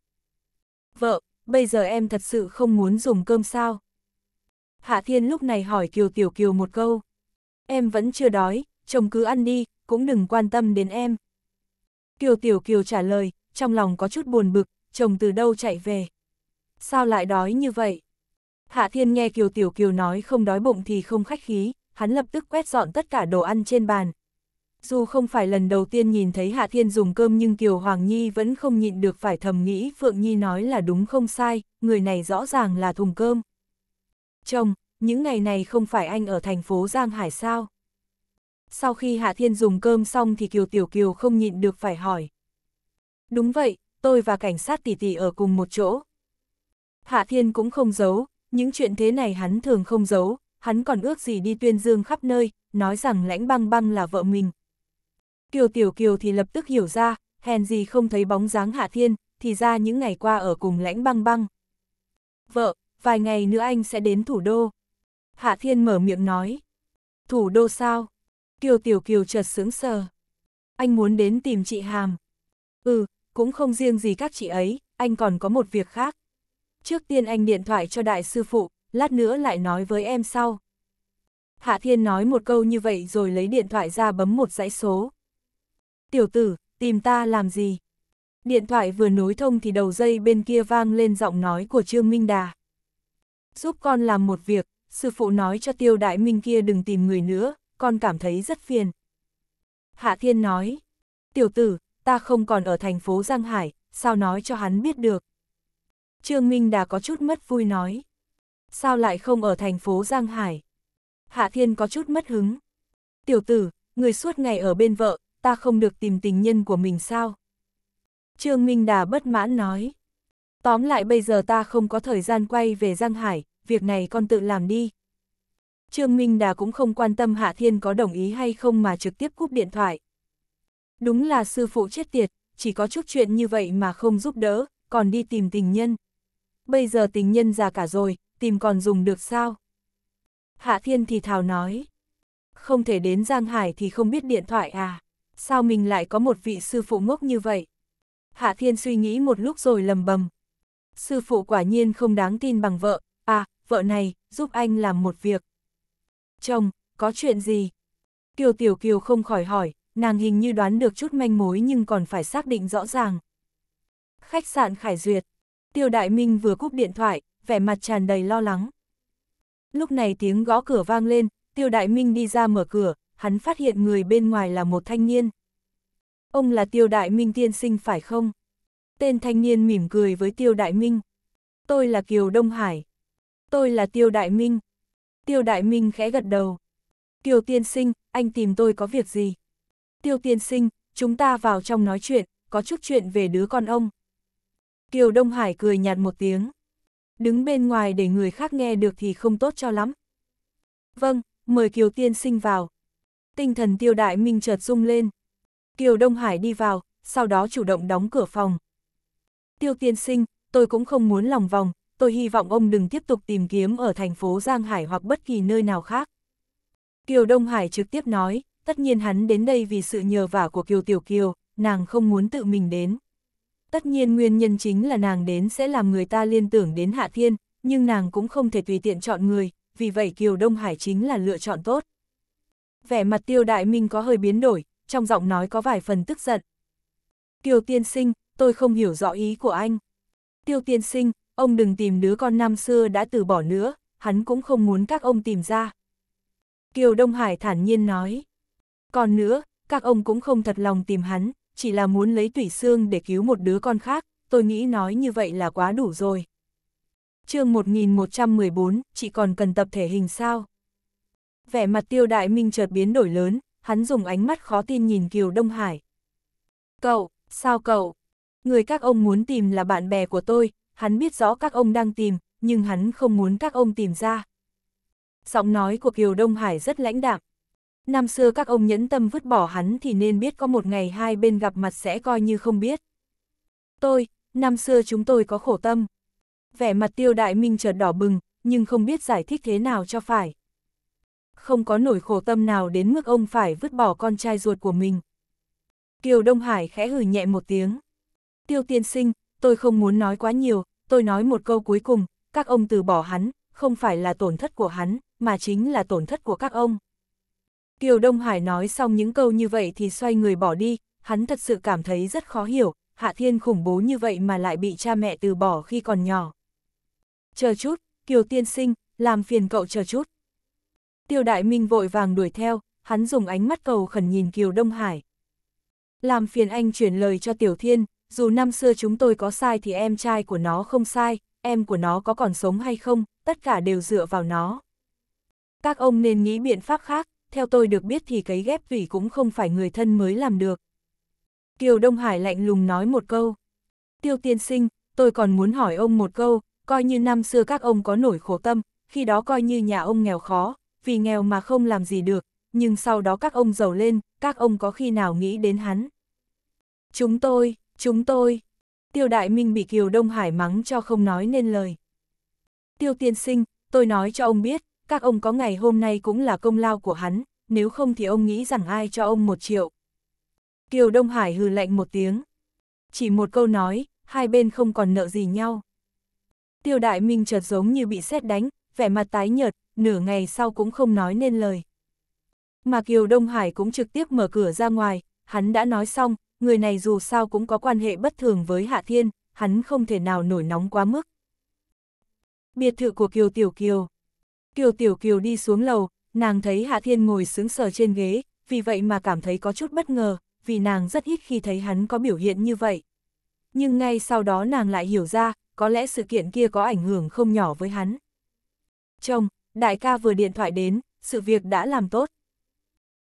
Vợ, bây giờ em thật sự không muốn dùng cơm sao? Hạ Thiên lúc này hỏi Kiều Tiểu Kiều một câu. Em vẫn chưa đói, chồng cứ ăn đi, cũng đừng quan tâm đến em. Kiều Tiểu Kiều trả lời, trong lòng có chút buồn bực, chồng từ đâu chạy về. Sao lại đói như vậy? Hạ Thiên nghe Kiều Tiểu Kiều nói không đói bụng thì không khách khí, hắn lập tức quét dọn tất cả đồ ăn trên bàn, dù không phải lần đầu tiên nhìn thấy Hạ Thiên dùng cơm nhưng Kiều Hoàng Nhi vẫn không nhịn được phải thầm nghĩ Phượng Nhi nói là đúng không sai, người này rõ ràng là thùng cơm. Chồng, những ngày này không phải anh ở thành phố Giang Hải sao? Sau khi Hạ Thiên dùng cơm xong thì Kiều Tiểu Kiều không nhịn được phải hỏi. Đúng vậy, tôi và cảnh sát tỷ tỷ ở cùng một chỗ. Hạ Thiên cũng không giấu, những chuyện thế này hắn thường không giấu, hắn còn ước gì đi tuyên dương khắp nơi, nói rằng lãnh băng băng là vợ mình, Kiều Tiểu Kiều thì lập tức hiểu ra, hèn gì không thấy bóng dáng Hạ Thiên, thì ra những ngày qua ở cùng lãnh băng băng. Vợ, vài ngày nữa anh sẽ đến thủ đô. Hạ Thiên mở miệng nói. Thủ đô sao? Kiều Tiểu Kiều chợt sướng sờ. Anh muốn đến tìm chị Hàm. Ừ, cũng không riêng gì các chị ấy, anh còn có một việc khác. Trước tiên anh điện thoại cho đại sư phụ, lát nữa lại nói với em sau. Hạ Thiên nói một câu như vậy rồi lấy điện thoại ra bấm một dãy số tiểu tử, tìm ta làm gì? Điện thoại vừa nối thông thì đầu dây bên kia vang lên giọng nói của Trương Minh Đà. Giúp con làm một việc, sư phụ nói cho tiêu đại minh kia đừng tìm người nữa, con cảm thấy rất phiền. Hạ Thiên nói, tiểu tử, ta không còn ở thành phố Giang Hải, sao nói cho hắn biết được? Trương Minh Đà có chút mất vui nói, sao lại không ở thành phố Giang Hải? Hạ Thiên có chút mất hứng. Tiểu tử, người suốt ngày ở bên vợ, ta không được tìm tình nhân của mình sao? Trương Minh Đà bất mãn nói. Tóm lại bây giờ ta không có thời gian quay về Giang Hải, việc này con tự làm đi. Trương Minh Đà cũng không quan tâm Hạ Thiên có đồng ý hay không mà trực tiếp cúp điện thoại. Đúng là sư phụ chết tiệt, chỉ có chút chuyện như vậy mà không giúp đỡ, còn đi tìm tình nhân. Bây giờ tình nhân già cả rồi, tìm còn dùng được sao? Hạ Thiên thì thào nói. Không thể đến Giang Hải thì không biết điện thoại à? sao mình lại có một vị sư phụ ngốc như vậy? Hạ Thiên suy nghĩ một lúc rồi lầm bầm. Sư phụ quả nhiên không đáng tin bằng vợ, à, vợ này, giúp anh làm một việc. Chồng, có chuyện gì? Kiều Tiểu Kiều không khỏi hỏi, nàng hình như đoán được chút manh mối nhưng còn phải xác định rõ ràng. Khách sạn Khải Duyệt, Tiêu Đại Minh vừa cúp điện thoại, vẻ mặt tràn đầy lo lắng. Lúc này tiếng gõ cửa vang lên, Tiêu Đại Minh đi ra mở cửa, hắn phát hiện người bên ngoài là một thanh niên. Ông là Tiêu Đại Minh tiên sinh phải không? Tên thanh niên mỉm cười với Tiêu Đại Minh. Tôi là Kiều Đông Hải. Tôi là Tiêu Đại Minh. Tiêu Đại Minh khẽ gật đầu. Kiều tiên sinh, anh tìm tôi có việc gì? Tiêu tiên sinh, chúng ta vào trong nói chuyện, có chút chuyện về đứa con ông. Kiều Đông Hải cười nhạt một tiếng. Đứng bên ngoài để người khác nghe được thì không tốt cho lắm. Vâng, mời Kiều tiên sinh vào, tinh thần tiêu đại minh chợt rung lên. Kiều Đông Hải đi vào, sau đó chủ động đóng cửa phòng. Tiêu tiên sinh, tôi cũng không muốn lòng vòng, tôi hy vọng ông đừng tiếp tục tìm kiếm ở thành phố Giang Hải hoặc bất kỳ nơi nào khác. Kiều Đông Hải trực tiếp nói, tất nhiên hắn đến đây vì sự nhờ vả của Kiều Tiểu Kiều, nàng không muốn tự mình đến. Tất nhiên nguyên nhân chính là nàng đến sẽ làm người ta liên tưởng đến Hạ Thiên, nhưng nàng cũng không thể tùy tiện chọn người, vì vậy Kiều Đông Hải chính là lựa chọn tốt vẻ mặt tiêu đại minh có hơi biến đổi, trong giọng nói có vài phần tức giận. Kiều tiên sinh, tôi không hiểu rõ ý của anh. Tiêu tiên sinh, ông đừng tìm đứa con năm xưa đã từ bỏ nữa, hắn cũng không muốn các ông tìm ra. Kiều Đông Hải thản nhiên nói. Còn nữa, các ông cũng không thật lòng tìm hắn, chỉ là muốn lấy tủy xương để cứu một đứa con khác, tôi nghĩ nói như vậy là quá đủ rồi. chương 1114, chị còn cần tập thể hình sao? vẻ mặt tiêu đại minh chợt biến đổi lớn, hắn dùng ánh mắt khó tin nhìn Kiều Đông Hải. Cậu, sao cậu? Người các ông muốn tìm là bạn bè của tôi, hắn biết rõ các ông đang tìm, nhưng hắn không muốn các ông tìm ra. Giọng nói của Kiều Đông Hải rất lãnh đạm. Năm xưa các ông nhẫn tâm vứt bỏ hắn thì nên biết có một ngày hai bên gặp mặt sẽ coi như không biết. Tôi, năm xưa chúng tôi có khổ tâm. Vẻ mặt tiêu đại minh chợt đỏ bừng, nhưng không biết giải thích thế nào cho phải không có nổi khổ tâm nào đến mức ông phải vứt bỏ con trai ruột của mình. Kiều Đông Hải khẽ hừ nhẹ một tiếng. Tiêu tiên sinh, tôi không muốn nói quá nhiều, tôi nói một câu cuối cùng, các ông từ bỏ hắn, không phải là tổn thất của hắn, mà chính là tổn thất của các ông. Kiều Đông Hải nói xong những câu như vậy thì xoay người bỏ đi, hắn thật sự cảm thấy rất khó hiểu, Hạ Thiên khủng bố như vậy mà lại bị cha mẹ từ bỏ khi còn nhỏ. Chờ chút, Kiều Tiên Sinh, làm phiền cậu chờ chút. Tiêu Đại Minh vội vàng đuổi theo, hắn dùng ánh mắt cầu khẩn nhìn Kiều Đông Hải. Làm phiền anh chuyển lời cho Tiểu Thiên, dù năm xưa chúng tôi có sai thì em trai của nó không sai, em của nó có còn sống hay không, tất cả đều dựa vào nó. Các ông nên nghĩ biện pháp khác, theo tôi được biết thì cấy ghép tủy cũng không phải người thân mới làm được. Kiều Đông Hải lạnh lùng nói một câu. Tiêu tiên sinh, tôi còn muốn hỏi ông một câu, coi như năm xưa các ông có nổi khổ tâm, khi đó coi như nhà ông nghèo khó, vì nghèo mà không làm gì được, nhưng sau đó các ông giàu lên, các ông có khi nào nghĩ đến hắn. Chúng tôi, chúng tôi. Tiêu Đại Minh bị Kiều Đông Hải mắng cho không nói nên lời. Tiêu tiên sinh, tôi nói cho ông biết, các ông có ngày hôm nay cũng là công lao của hắn, nếu không thì ông nghĩ rằng ai cho ông một triệu. Kiều Đông Hải hừ lạnh một tiếng. Chỉ một câu nói, hai bên không còn nợ gì nhau. Tiêu Đại Minh chợt giống như bị xét đánh, vẻ mặt tái nhợt, nửa ngày sau cũng không nói nên lời. Mà Kiều Đông Hải cũng trực tiếp mở cửa ra ngoài, hắn đã nói xong, người này dù sao cũng có quan hệ bất thường với Hạ Thiên, hắn không thể nào nổi nóng quá mức. Biệt thự của Kiều Tiểu Kiều Kiều Tiểu Kiều đi xuống lầu, nàng thấy Hạ Thiên ngồi sướng sờ trên ghế, vì vậy mà cảm thấy có chút bất ngờ, vì nàng rất ít khi thấy hắn có biểu hiện như vậy. Nhưng ngay sau đó nàng lại hiểu ra, có lẽ sự kiện kia có ảnh hưởng không nhỏ với hắn. Chồng, đại ca vừa điện thoại đến, sự việc đã làm tốt.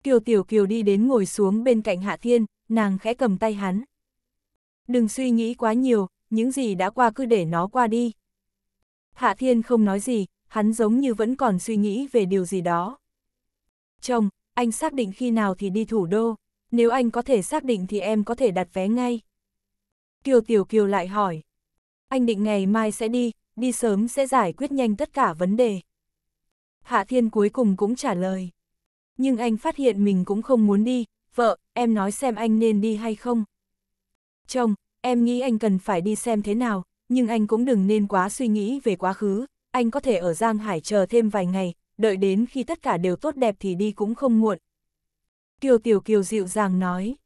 Kiều Tiểu Kiều đi đến ngồi xuống bên cạnh Hạ Thiên, nàng khẽ cầm tay hắn. Đừng suy nghĩ quá nhiều, những gì đã qua cứ để nó qua đi. Hạ Thiên không nói gì, hắn giống như vẫn còn suy nghĩ về điều gì đó. Chồng, anh xác định khi nào thì đi thủ đô, nếu anh có thể xác định thì em có thể đặt vé ngay. Kiều Tiểu Kiều lại hỏi. Anh định ngày mai sẽ đi, đi sớm sẽ giải quyết nhanh tất cả vấn đề. Hạ Thiên cuối cùng cũng trả lời. Nhưng anh phát hiện mình cũng không muốn đi, vợ, em nói xem anh nên đi hay không. Chồng, em nghĩ anh cần phải đi xem thế nào, nhưng anh cũng đừng nên quá suy nghĩ về quá khứ, anh có thể ở Giang Hải chờ thêm vài ngày, đợi đến khi tất cả đều tốt đẹp thì đi cũng không muộn. Kiều Tiểu Kiều dịu dàng nói,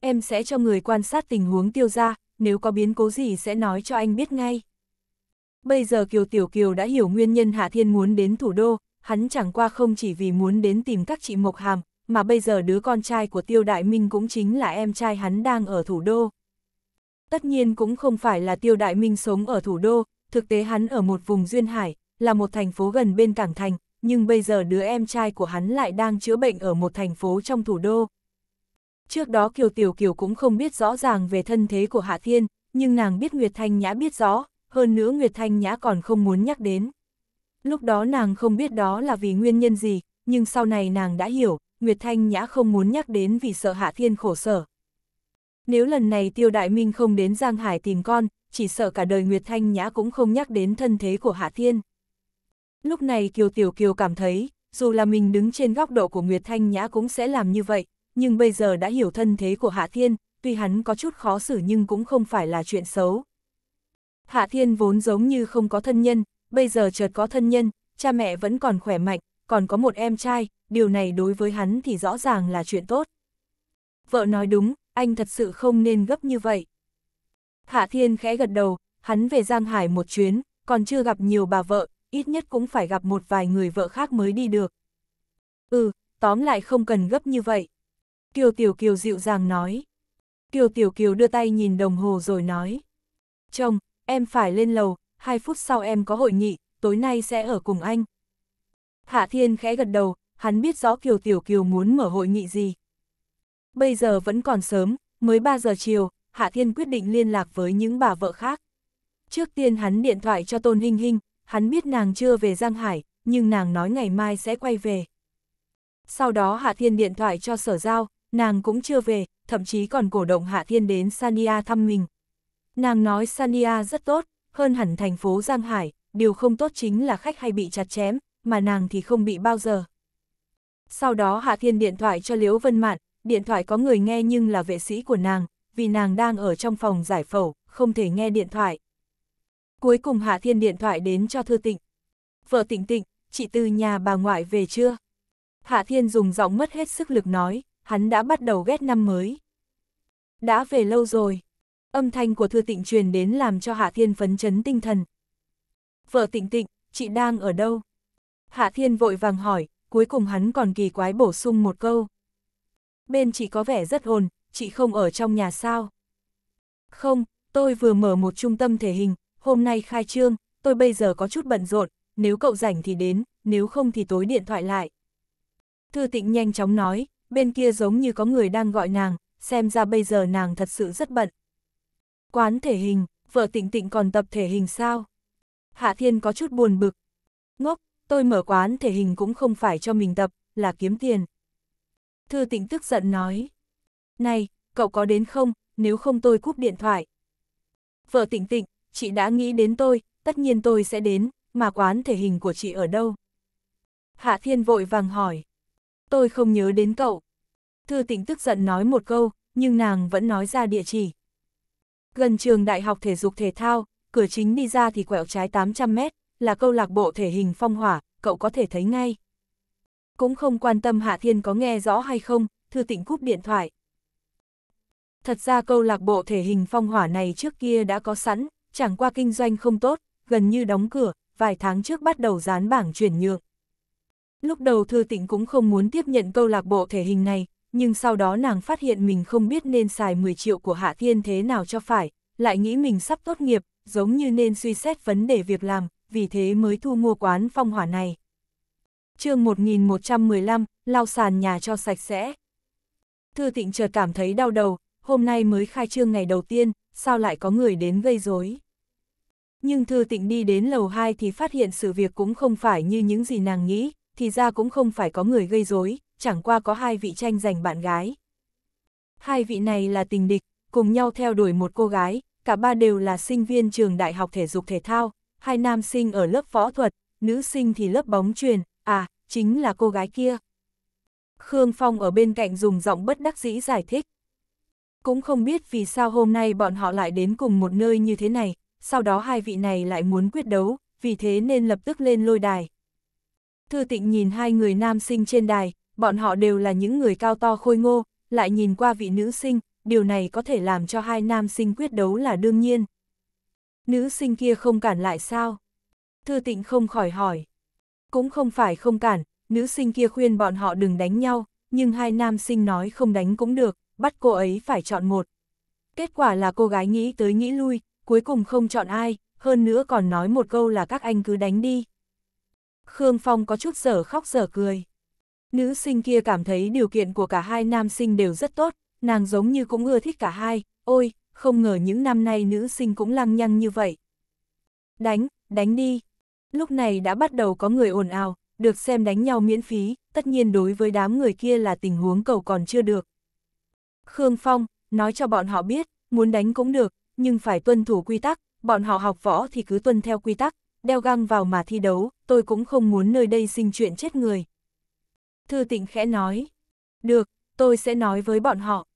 em sẽ cho người quan sát tình huống tiêu ra, nếu có biến cố gì sẽ nói cho anh biết ngay. Bây giờ Kiều Tiểu Kiều đã hiểu nguyên nhân Hạ Thiên muốn đến thủ đô, hắn chẳng qua không chỉ vì muốn đến tìm các chị Mộc Hàm, mà bây giờ đứa con trai của Tiêu Đại Minh cũng chính là em trai hắn đang ở thủ đô. Tất nhiên cũng không phải là Tiêu Đại Minh sống ở thủ đô, thực tế hắn ở một vùng duyên hải, là một thành phố gần bên cảng thành, nhưng bây giờ đứa em trai của hắn lại đang chữa bệnh ở một thành phố trong thủ đô. Trước đó Kiều Tiểu Kiều cũng không biết rõ ràng về thân thế của Hạ Thiên, nhưng nàng biết Nguyệt Thanh Nhã biết rõ, hơn nữa Nguyệt Thanh Nhã còn không muốn nhắc đến. Lúc đó nàng không biết đó là vì nguyên nhân gì, nhưng sau này nàng đã hiểu, Nguyệt Thanh Nhã không muốn nhắc đến vì sợ Hạ Thiên khổ sở. Nếu lần này Tiêu Đại Minh không đến Giang Hải tìm con, chỉ sợ cả đời Nguyệt Thanh Nhã cũng không nhắc đến thân thế của Hạ Thiên. Lúc này Kiều Tiểu Kiều cảm thấy, dù là mình đứng trên góc độ của Nguyệt Thanh Nhã cũng sẽ làm như vậy, nhưng bây giờ đã hiểu thân thế của Hạ Thiên, tuy hắn có chút khó xử nhưng cũng không phải là chuyện xấu. Hạ Thiên vốn giống như không có thân nhân, bây giờ chợt có thân nhân, cha mẹ vẫn còn khỏe mạnh, còn có một em trai, điều này đối với hắn thì rõ ràng là chuyện tốt. Vợ nói đúng, anh thật sự không nên gấp như vậy. Hạ Thiên khẽ gật đầu, hắn về Giang Hải một chuyến, còn chưa gặp nhiều bà vợ, ít nhất cũng phải gặp một vài người vợ khác mới đi được. Ừ, tóm lại không cần gấp như vậy. Kiều Tiểu Kiều dịu dàng nói. Kiều Tiểu Kiều đưa tay nhìn đồng hồ rồi nói. Chồng, em phải lên lầu, 2 phút sau em có hội nghị, tối nay sẽ ở cùng anh. Hạ Thiên khẽ gật đầu, hắn biết rõ Kiều Tiểu Kiều muốn mở hội nghị gì. Bây giờ vẫn còn sớm, mới 3 giờ chiều, Hạ Thiên quyết định liên lạc với những bà vợ khác. Trước tiên hắn điện thoại cho Tôn Hinh Hinh, hắn biết nàng chưa về Giang Hải, nhưng nàng nói ngày mai sẽ quay về. Sau đó Hạ Thiên điện thoại cho Sở Giao, nàng cũng chưa về, thậm chí còn cổ động Hạ Thiên đến Sania thăm mình. Nàng nói Sania rất tốt, hơn hẳn thành phố Giang Hải, điều không tốt chính là khách hay bị chặt chém, mà nàng thì không bị bao giờ. Sau đó Hạ Thiên điện thoại cho Liễu Vân Mạn, điện thoại có người nghe nhưng là vệ sĩ của nàng, vì nàng đang ở trong phòng giải phẫu, không thể nghe điện thoại. Cuối cùng Hạ Thiên điện thoại đến cho Thư Tịnh. Vợ Tịnh Tịnh, chị từ nhà bà ngoại về chưa? Hạ Thiên dùng giọng mất hết sức lực nói, hắn đã bắt đầu ghét năm mới. Đã về lâu rồi. Âm thanh của Thư Tịnh truyền đến làm cho Hạ Thiên phấn chấn tinh thần. Vợ Tịnh Tịnh, chị đang ở đâu? Hạ Thiên vội vàng hỏi, cuối cùng hắn còn kỳ quái bổ sung một câu. Bên chị có vẻ rất hồn, chị không ở trong nhà sao? Không, tôi vừa mở một trung tâm thể hình, hôm nay khai trương, tôi bây giờ có chút bận rộn, nếu cậu rảnh thì đến, nếu không thì tối điện thoại lại. Thư Tịnh nhanh chóng nói, bên kia giống như có người đang gọi nàng, xem ra bây giờ nàng thật sự rất bận. Quán thể hình, vợ tịnh tịnh còn tập thể hình sao? Hạ Thiên có chút buồn bực. Ngốc, tôi mở quán thể hình cũng không phải cho mình tập, là kiếm tiền. Thư tịnh tức giận nói. Này, cậu có đến không, nếu không tôi cúp điện thoại. Vợ tịnh tịnh, chị đã nghĩ đến tôi, tất nhiên tôi sẽ đến, mà quán thể hình của chị ở đâu? Hạ Thiên vội vàng hỏi. Tôi không nhớ đến cậu. Thư tịnh tức giận nói một câu, nhưng nàng vẫn nói ra địa chỉ. Gần trường Đại học Thể dục Thể thao, cửa chính đi ra thì quẹo trái 800 mét, là câu lạc bộ thể hình phong hỏa, cậu có thể thấy ngay. Cũng không quan tâm Hạ Thiên có nghe rõ hay không, Thư Tịnh cúp điện thoại. Thật ra câu lạc bộ thể hình phong hỏa này trước kia đã có sẵn, chẳng qua kinh doanh không tốt, gần như đóng cửa, vài tháng trước bắt đầu dán bảng chuyển nhượng. Lúc đầu Thư Tịnh cũng không muốn tiếp nhận câu lạc bộ thể hình này, nhưng sau đó nàng phát hiện mình không biết nên xài 10 triệu của Hạ Thiên thế nào cho phải, lại nghĩ mình sắp tốt nghiệp, giống như nên suy xét vấn đề việc làm, vì thế mới thu mua quán phong hỏa này. chương 1115, lau sàn nhà cho sạch sẽ. Thư tịnh chợt cảm thấy đau đầu, hôm nay mới khai trương ngày đầu tiên, sao lại có người đến gây rối Nhưng Thư tịnh đi đến lầu 2 thì phát hiện sự việc cũng không phải như những gì nàng nghĩ, thì ra cũng không phải có người gây rối chẳng qua có hai vị tranh giành bạn gái. Hai vị này là tình địch, cùng nhau theo đuổi một cô gái, cả ba đều là sinh viên trường đại học thể dục thể thao, hai nam sinh ở lớp võ thuật, nữ sinh thì lớp bóng truyền, à, chính là cô gái kia. Khương Phong ở bên cạnh dùng giọng bất đắc dĩ giải thích. Cũng không biết vì sao hôm nay bọn họ lại đến cùng một nơi như thế này, sau đó hai vị này lại muốn quyết đấu, vì thế nên lập tức lên lôi đài. Thư tịnh nhìn hai người nam sinh trên đài, bọn họ đều là những người cao to khôi ngô, lại nhìn qua vị nữ sinh, điều này có thể làm cho hai nam sinh quyết đấu là đương nhiên. Nữ sinh kia không cản lại sao? Thư tịnh không khỏi hỏi. Cũng không phải không cản, nữ sinh kia khuyên bọn họ đừng đánh nhau, nhưng hai nam sinh nói không đánh cũng được, bắt cô ấy phải chọn một. Kết quả là cô gái nghĩ tới nghĩ lui, cuối cùng không chọn ai, hơn nữa còn nói một câu là các anh cứ đánh đi. Khương Phong có chút sở khóc sở cười. Nữ sinh kia cảm thấy điều kiện của cả hai nam sinh đều rất tốt, nàng giống như cũng ưa thích cả hai, ôi, không ngờ những năm nay nữ sinh cũng lăng nhăng như vậy. Đánh, đánh đi. Lúc này đã bắt đầu có người ồn ào, được xem đánh nhau miễn phí, tất nhiên đối với đám người kia là tình huống cầu còn chưa được. Khương Phong, nói cho bọn họ biết, muốn đánh cũng được, nhưng phải tuân thủ quy tắc, bọn họ học võ thì cứ tuân theo quy tắc, đeo găng vào mà thi đấu, tôi cũng không muốn nơi đây sinh chuyện chết người. Thư Tịnh khẽ nói. Được, tôi sẽ nói với bọn họ.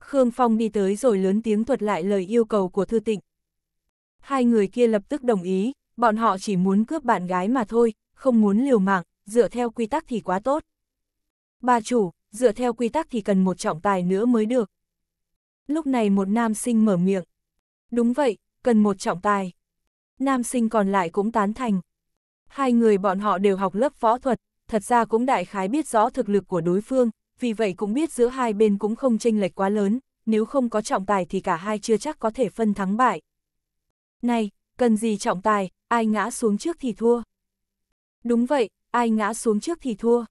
Khương Phong đi tới rồi lớn tiếng thuật lại lời yêu cầu của Thư Tịnh. Hai người kia lập tức đồng ý, bọn họ chỉ muốn cướp bạn gái mà thôi, không muốn liều mạng, dựa theo quy tắc thì quá tốt. Bà chủ, dựa theo quy tắc thì cần một trọng tài nữa mới được. Lúc này một nam sinh mở miệng. Đúng vậy, cần một trọng tài. Nam sinh còn lại cũng tán thành. Hai người bọn họ đều học lớp võ thuật, thật ra cũng đại khái biết rõ thực lực của đối phương, vì vậy cũng biết giữa hai bên cũng không tranh lệch quá lớn, nếu không có trọng tài thì cả hai chưa chắc có thể phân thắng bại. Này, cần gì trọng tài, ai ngã xuống trước thì thua. Đúng vậy, ai ngã xuống trước thì thua.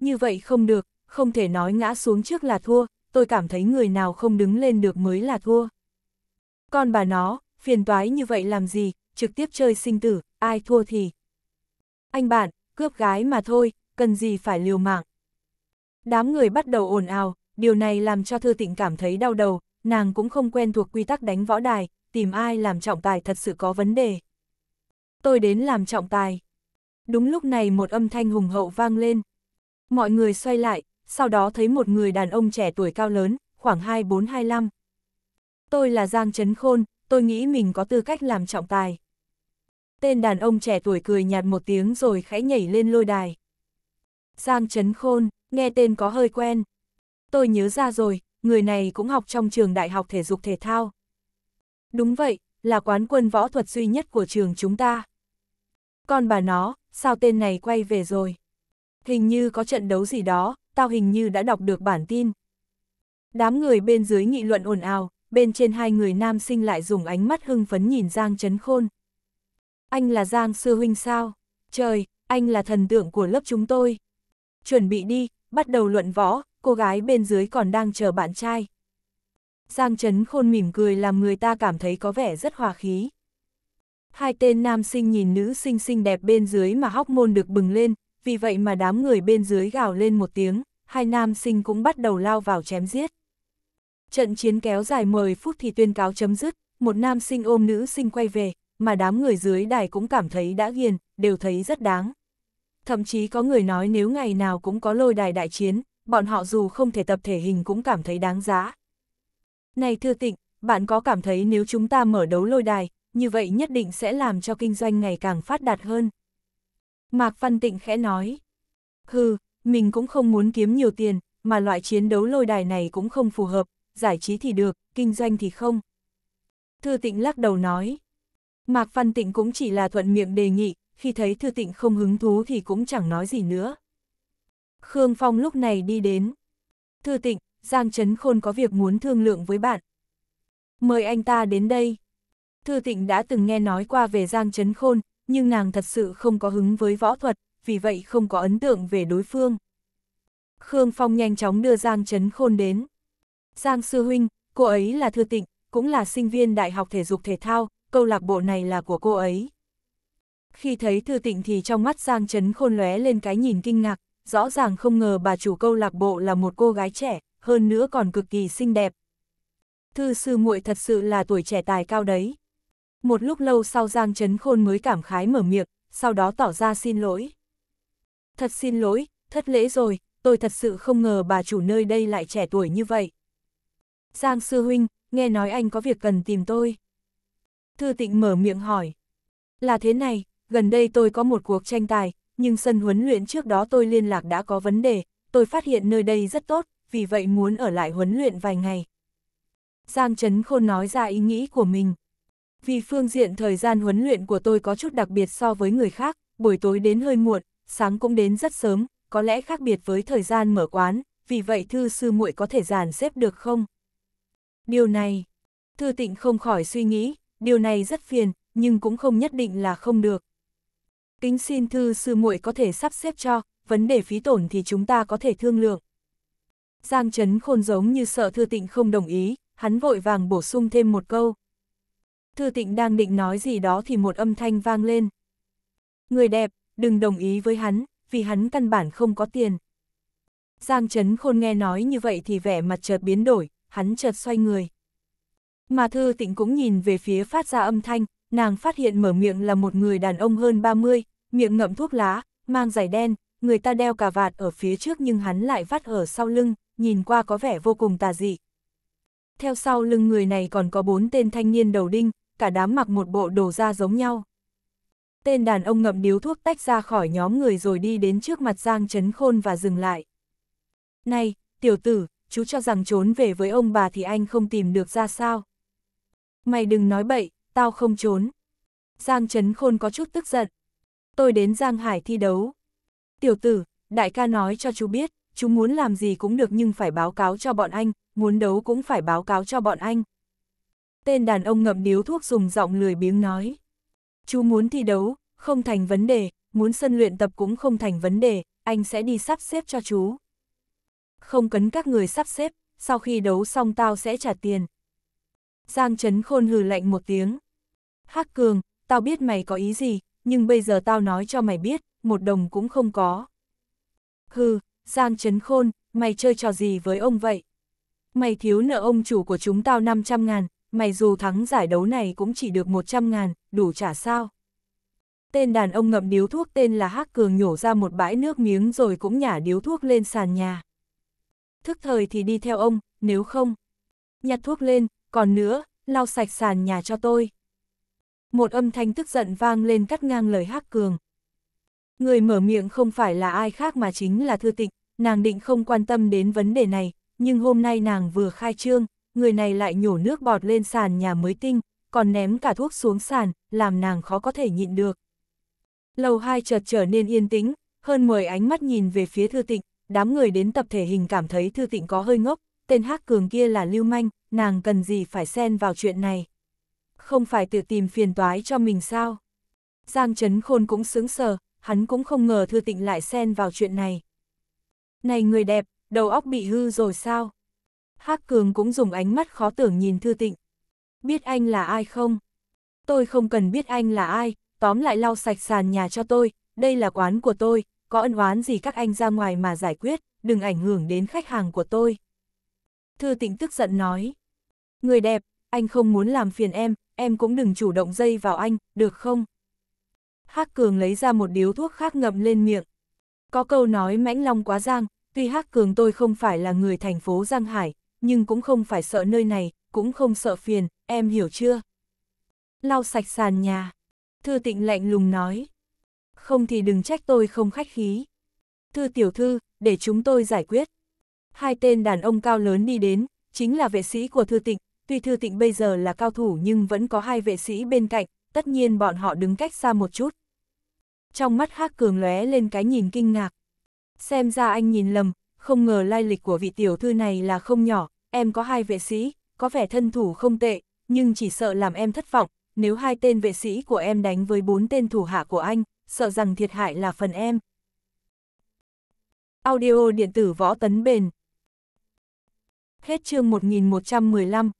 Như vậy không được, không thể nói ngã xuống trước là thua, tôi cảm thấy người nào không đứng lên được mới là thua. con bà nó, phiền toái như vậy làm gì, trực tiếp chơi sinh tử, ai thua thì. Anh bạn, cướp gái mà thôi, cần gì phải liều mạng. Đám người bắt đầu ồn ào, điều này làm cho Thư Tịnh cảm thấy đau đầu, nàng cũng không quen thuộc quy tắc đánh võ đài, tìm ai làm trọng tài thật sự có vấn đề. Tôi đến làm trọng tài. Đúng lúc này một âm thanh hùng hậu vang lên. Mọi người xoay lại, sau đó thấy một người đàn ông trẻ tuổi cao lớn, khoảng 24-25. Tôi là Giang Trấn Khôn, tôi nghĩ mình có tư cách làm trọng tài. Tên đàn ông trẻ tuổi cười nhạt một tiếng rồi khẽ nhảy lên lôi đài. Giang Trấn Khôn, nghe tên có hơi quen. Tôi nhớ ra rồi, người này cũng học trong trường đại học thể dục thể thao. Đúng vậy, là quán quân võ thuật duy nhất của trường chúng ta. Còn bà nó, sao tên này quay về rồi? Hình như có trận đấu gì đó, tao hình như đã đọc được bản tin. Đám người bên dưới nghị luận ồn ào, bên trên hai người nam sinh lại dùng ánh mắt hưng phấn nhìn Giang Trấn Khôn anh là Giang Sư Huynh sao? Trời, anh là thần tượng của lớp chúng tôi. Chuẩn bị đi, bắt đầu luận võ, cô gái bên dưới còn đang chờ bạn trai. Giang Trấn Khôn mỉm cười làm người ta cảm thấy có vẻ rất hòa khí. Hai tên nam sinh nhìn nữ sinh xinh đẹp bên dưới mà hóc môn được bừng lên, vì vậy mà đám người bên dưới gào lên một tiếng, hai nam sinh cũng bắt đầu lao vào chém giết. Trận chiến kéo dài 10 phút thì tuyên cáo chấm dứt, một nam sinh ôm nữ sinh quay về, mà đám người dưới đài cũng cảm thấy đã ghiền, đều thấy rất đáng. Thậm chí có người nói nếu ngày nào cũng có lôi đài đại chiến, bọn họ dù không thể tập thể hình cũng cảm thấy đáng giá. Này thưa tịnh, bạn có cảm thấy nếu chúng ta mở đấu lôi đài, như vậy nhất định sẽ làm cho kinh doanh ngày càng phát đạt hơn. Mạc Văn Tịnh khẽ nói, hừ, mình cũng không muốn kiếm nhiều tiền, mà loại chiến đấu lôi đài này cũng không phù hợp, giải trí thì được, kinh doanh thì không. Thư Tịnh lắc đầu nói, Mạc Văn Tịnh cũng chỉ là thuận miệng đề nghị, khi thấy Thư Tịnh không hứng thú thì cũng chẳng nói gì nữa. Khương Phong lúc này đi đến. Thư Tịnh, Giang Trấn Khôn có việc muốn thương lượng với bạn. Mời anh ta đến đây. Thư Tịnh đã từng nghe nói qua về Giang Trấn Khôn, nhưng nàng thật sự không có hứng với võ thuật, vì vậy không có ấn tượng về đối phương. Khương Phong nhanh chóng đưa Giang Trấn Khôn đến. Giang Sư Huynh, cô ấy là Thư Tịnh, cũng là sinh viên Đại học Thể dục Thể thao, câu lạc bộ này là của cô ấy. Khi thấy Thư Tịnh thì trong mắt Giang Trấn Khôn lóe lên cái nhìn kinh ngạc, rõ ràng không ngờ bà chủ câu lạc bộ là một cô gái trẻ, hơn nữa còn cực kỳ xinh đẹp. Thư sư muội thật sự là tuổi trẻ tài cao đấy. Một lúc lâu sau Giang Trấn Khôn mới cảm khái mở miệng, sau đó tỏ ra xin lỗi. Thật xin lỗi, thất lễ rồi, tôi thật sự không ngờ bà chủ nơi đây lại trẻ tuổi như vậy. Giang Sư Huynh, nghe nói anh có việc cần tìm tôi. Thư Tịnh mở miệng hỏi. Là thế này, gần đây tôi có một cuộc tranh tài, nhưng sân huấn luyện trước đó tôi liên lạc đã có vấn đề, tôi phát hiện nơi đây rất tốt, vì vậy muốn ở lại huấn luyện vài ngày. Giang Trấn Khôn nói ra ý nghĩ của mình. Vì phương diện thời gian huấn luyện của tôi có chút đặc biệt so với người khác, buổi tối đến hơi muộn, sáng cũng đến rất sớm, có lẽ khác biệt với thời gian mở quán, vì vậy thư sư muội có thể dàn xếp được không? Điều này, thư tịnh không khỏi suy nghĩ, điều này rất phiền, nhưng cũng không nhất định là không được. Kính xin thư sư muội có thể sắp xếp cho, vấn đề phí tổn thì chúng ta có thể thương lượng. Giang Trấn Khôn giống như sợ Thư Tịnh không đồng ý, hắn vội vàng bổ sung thêm một câu. Thư Tịnh đang định nói gì đó thì một âm thanh vang lên. Người đẹp, đừng đồng ý với hắn, vì hắn căn bản không có tiền. Giang Trấn Khôn nghe nói như vậy thì vẻ mặt chợt biến đổi, hắn chợt xoay người. Mà Thư Tịnh cũng nhìn về phía phát ra âm thanh, nàng phát hiện mở miệng là một người đàn ông hơn 30, miệng ngậm thuốc lá, mang giày đen, người ta đeo cà vạt ở phía trước nhưng hắn lại vắt ở sau lưng, nhìn qua có vẻ vô cùng tà dị. Theo sau lưng người này còn có bốn tên thanh niên đầu đinh, cả đám mặc một bộ đồ da giống nhau. Tên đàn ông ngậm điếu thuốc tách ra khỏi nhóm người rồi đi đến trước mặt Giang Trấn Khôn và dừng lại. Này, tiểu tử, chú cho rằng trốn về với ông bà thì anh không tìm được ra sao? Mày đừng nói bậy, tao không trốn. Giang Trấn Khôn có chút tức giận. Tôi đến Giang Hải thi đấu. Tiểu tử, đại ca nói cho chú biết, chú muốn làm gì cũng được nhưng phải báo cáo cho bọn anh, muốn đấu cũng phải báo cáo cho bọn anh. Tên đàn ông ngậm điếu thuốc dùng giọng lười biếng nói. Chú muốn thi đấu, không thành vấn đề, muốn sân luyện tập cũng không thành vấn đề, anh sẽ đi sắp xếp cho chú. Không cấn các người sắp xếp, sau khi đấu xong tao sẽ trả tiền. Giang Trấn Khôn hừ lạnh một tiếng. Hắc Cường, tao biết mày có ý gì, nhưng bây giờ tao nói cho mày biết, một đồng cũng không có. Hừ, Giang Trấn Khôn, mày chơi trò gì với ông vậy? Mày thiếu nợ ông chủ của chúng tao 500 ngàn, mày dù thắng giải đấu này cũng chỉ được 100 ngàn, đủ trả sao? Tên đàn ông ngậm điếu thuốc tên là Hắc Cường nhổ ra một bãi nước miếng rồi cũng nhả điếu thuốc lên sàn nhà. Thức thời thì đi theo ông, nếu không. Nhặt thuốc lên, còn nữa, lau sạch sàn nhà cho tôi. Một âm thanh tức giận vang lên cắt ngang lời Hắc Cường. Người mở miệng không phải là ai khác mà chính là Thư tịnh nàng định không quan tâm đến vấn đề này, nhưng hôm nay nàng vừa khai trương, người này lại nhổ nước bọt lên sàn nhà mới tinh, còn ném cả thuốc xuống sàn, làm nàng khó có thể nhịn được. Lầu hai chợt trở nên yên tĩnh, hơn 10 ánh mắt nhìn về phía Thư Tịnh, đám người đến tập thể hình cảm thấy Thư Tịnh có hơi ngốc, tên hắc cường kia là lưu manh, nàng cần gì phải xen vào chuyện này? Không phải tự tìm phiền toái cho mình sao? Giang Trấn Khôn cũng sướng sờ, hắn cũng không ngờ Thư Tịnh lại xen vào chuyện này. Này người đẹp, đầu óc bị hư rồi sao? Hắc Cường cũng dùng ánh mắt khó tưởng nhìn Thư Tịnh. Biết anh là ai không? Tôi không cần biết anh là ai, tóm lại lau sạch sàn nhà cho tôi, đây là quán của tôi, có ân oán gì các anh ra ngoài mà giải quyết, đừng ảnh hưởng đến khách hàng của tôi. Thư Tịnh tức giận nói. Người đẹp, anh không muốn làm phiền em, em cũng đừng chủ động dây vào anh, được không? Hắc Cường lấy ra một điếu thuốc khác ngậm lên miệng. Có câu nói mãnh long quá giang, tuy Hắc Cường tôi không phải là người thành phố Giang Hải, nhưng cũng không phải sợ nơi này, cũng không sợ phiền, em hiểu chưa? Lau sạch sàn nhà. Thư tịnh lạnh lùng nói. Không thì đừng trách tôi không khách khí. Thư tiểu thư, để chúng tôi giải quyết. Hai tên đàn ông cao lớn đi đến, chính là vệ sĩ của thư tịnh, tuy Thư Tịnh bây giờ là cao thủ nhưng vẫn có hai vệ sĩ bên cạnh, tất nhiên bọn họ đứng cách xa một chút. Trong mắt Hắc Cường lóe lên cái nhìn kinh ngạc. Xem ra anh nhìn lầm, không ngờ lai lịch của vị tiểu thư này là không nhỏ, em có hai vệ sĩ, có vẻ thân thủ không tệ, nhưng chỉ sợ làm em thất vọng, nếu hai tên vệ sĩ của em đánh với bốn tên thủ hạ của anh, sợ rằng thiệt hại là phần em. Audio điện tử võ tấn bền Hết chương 1115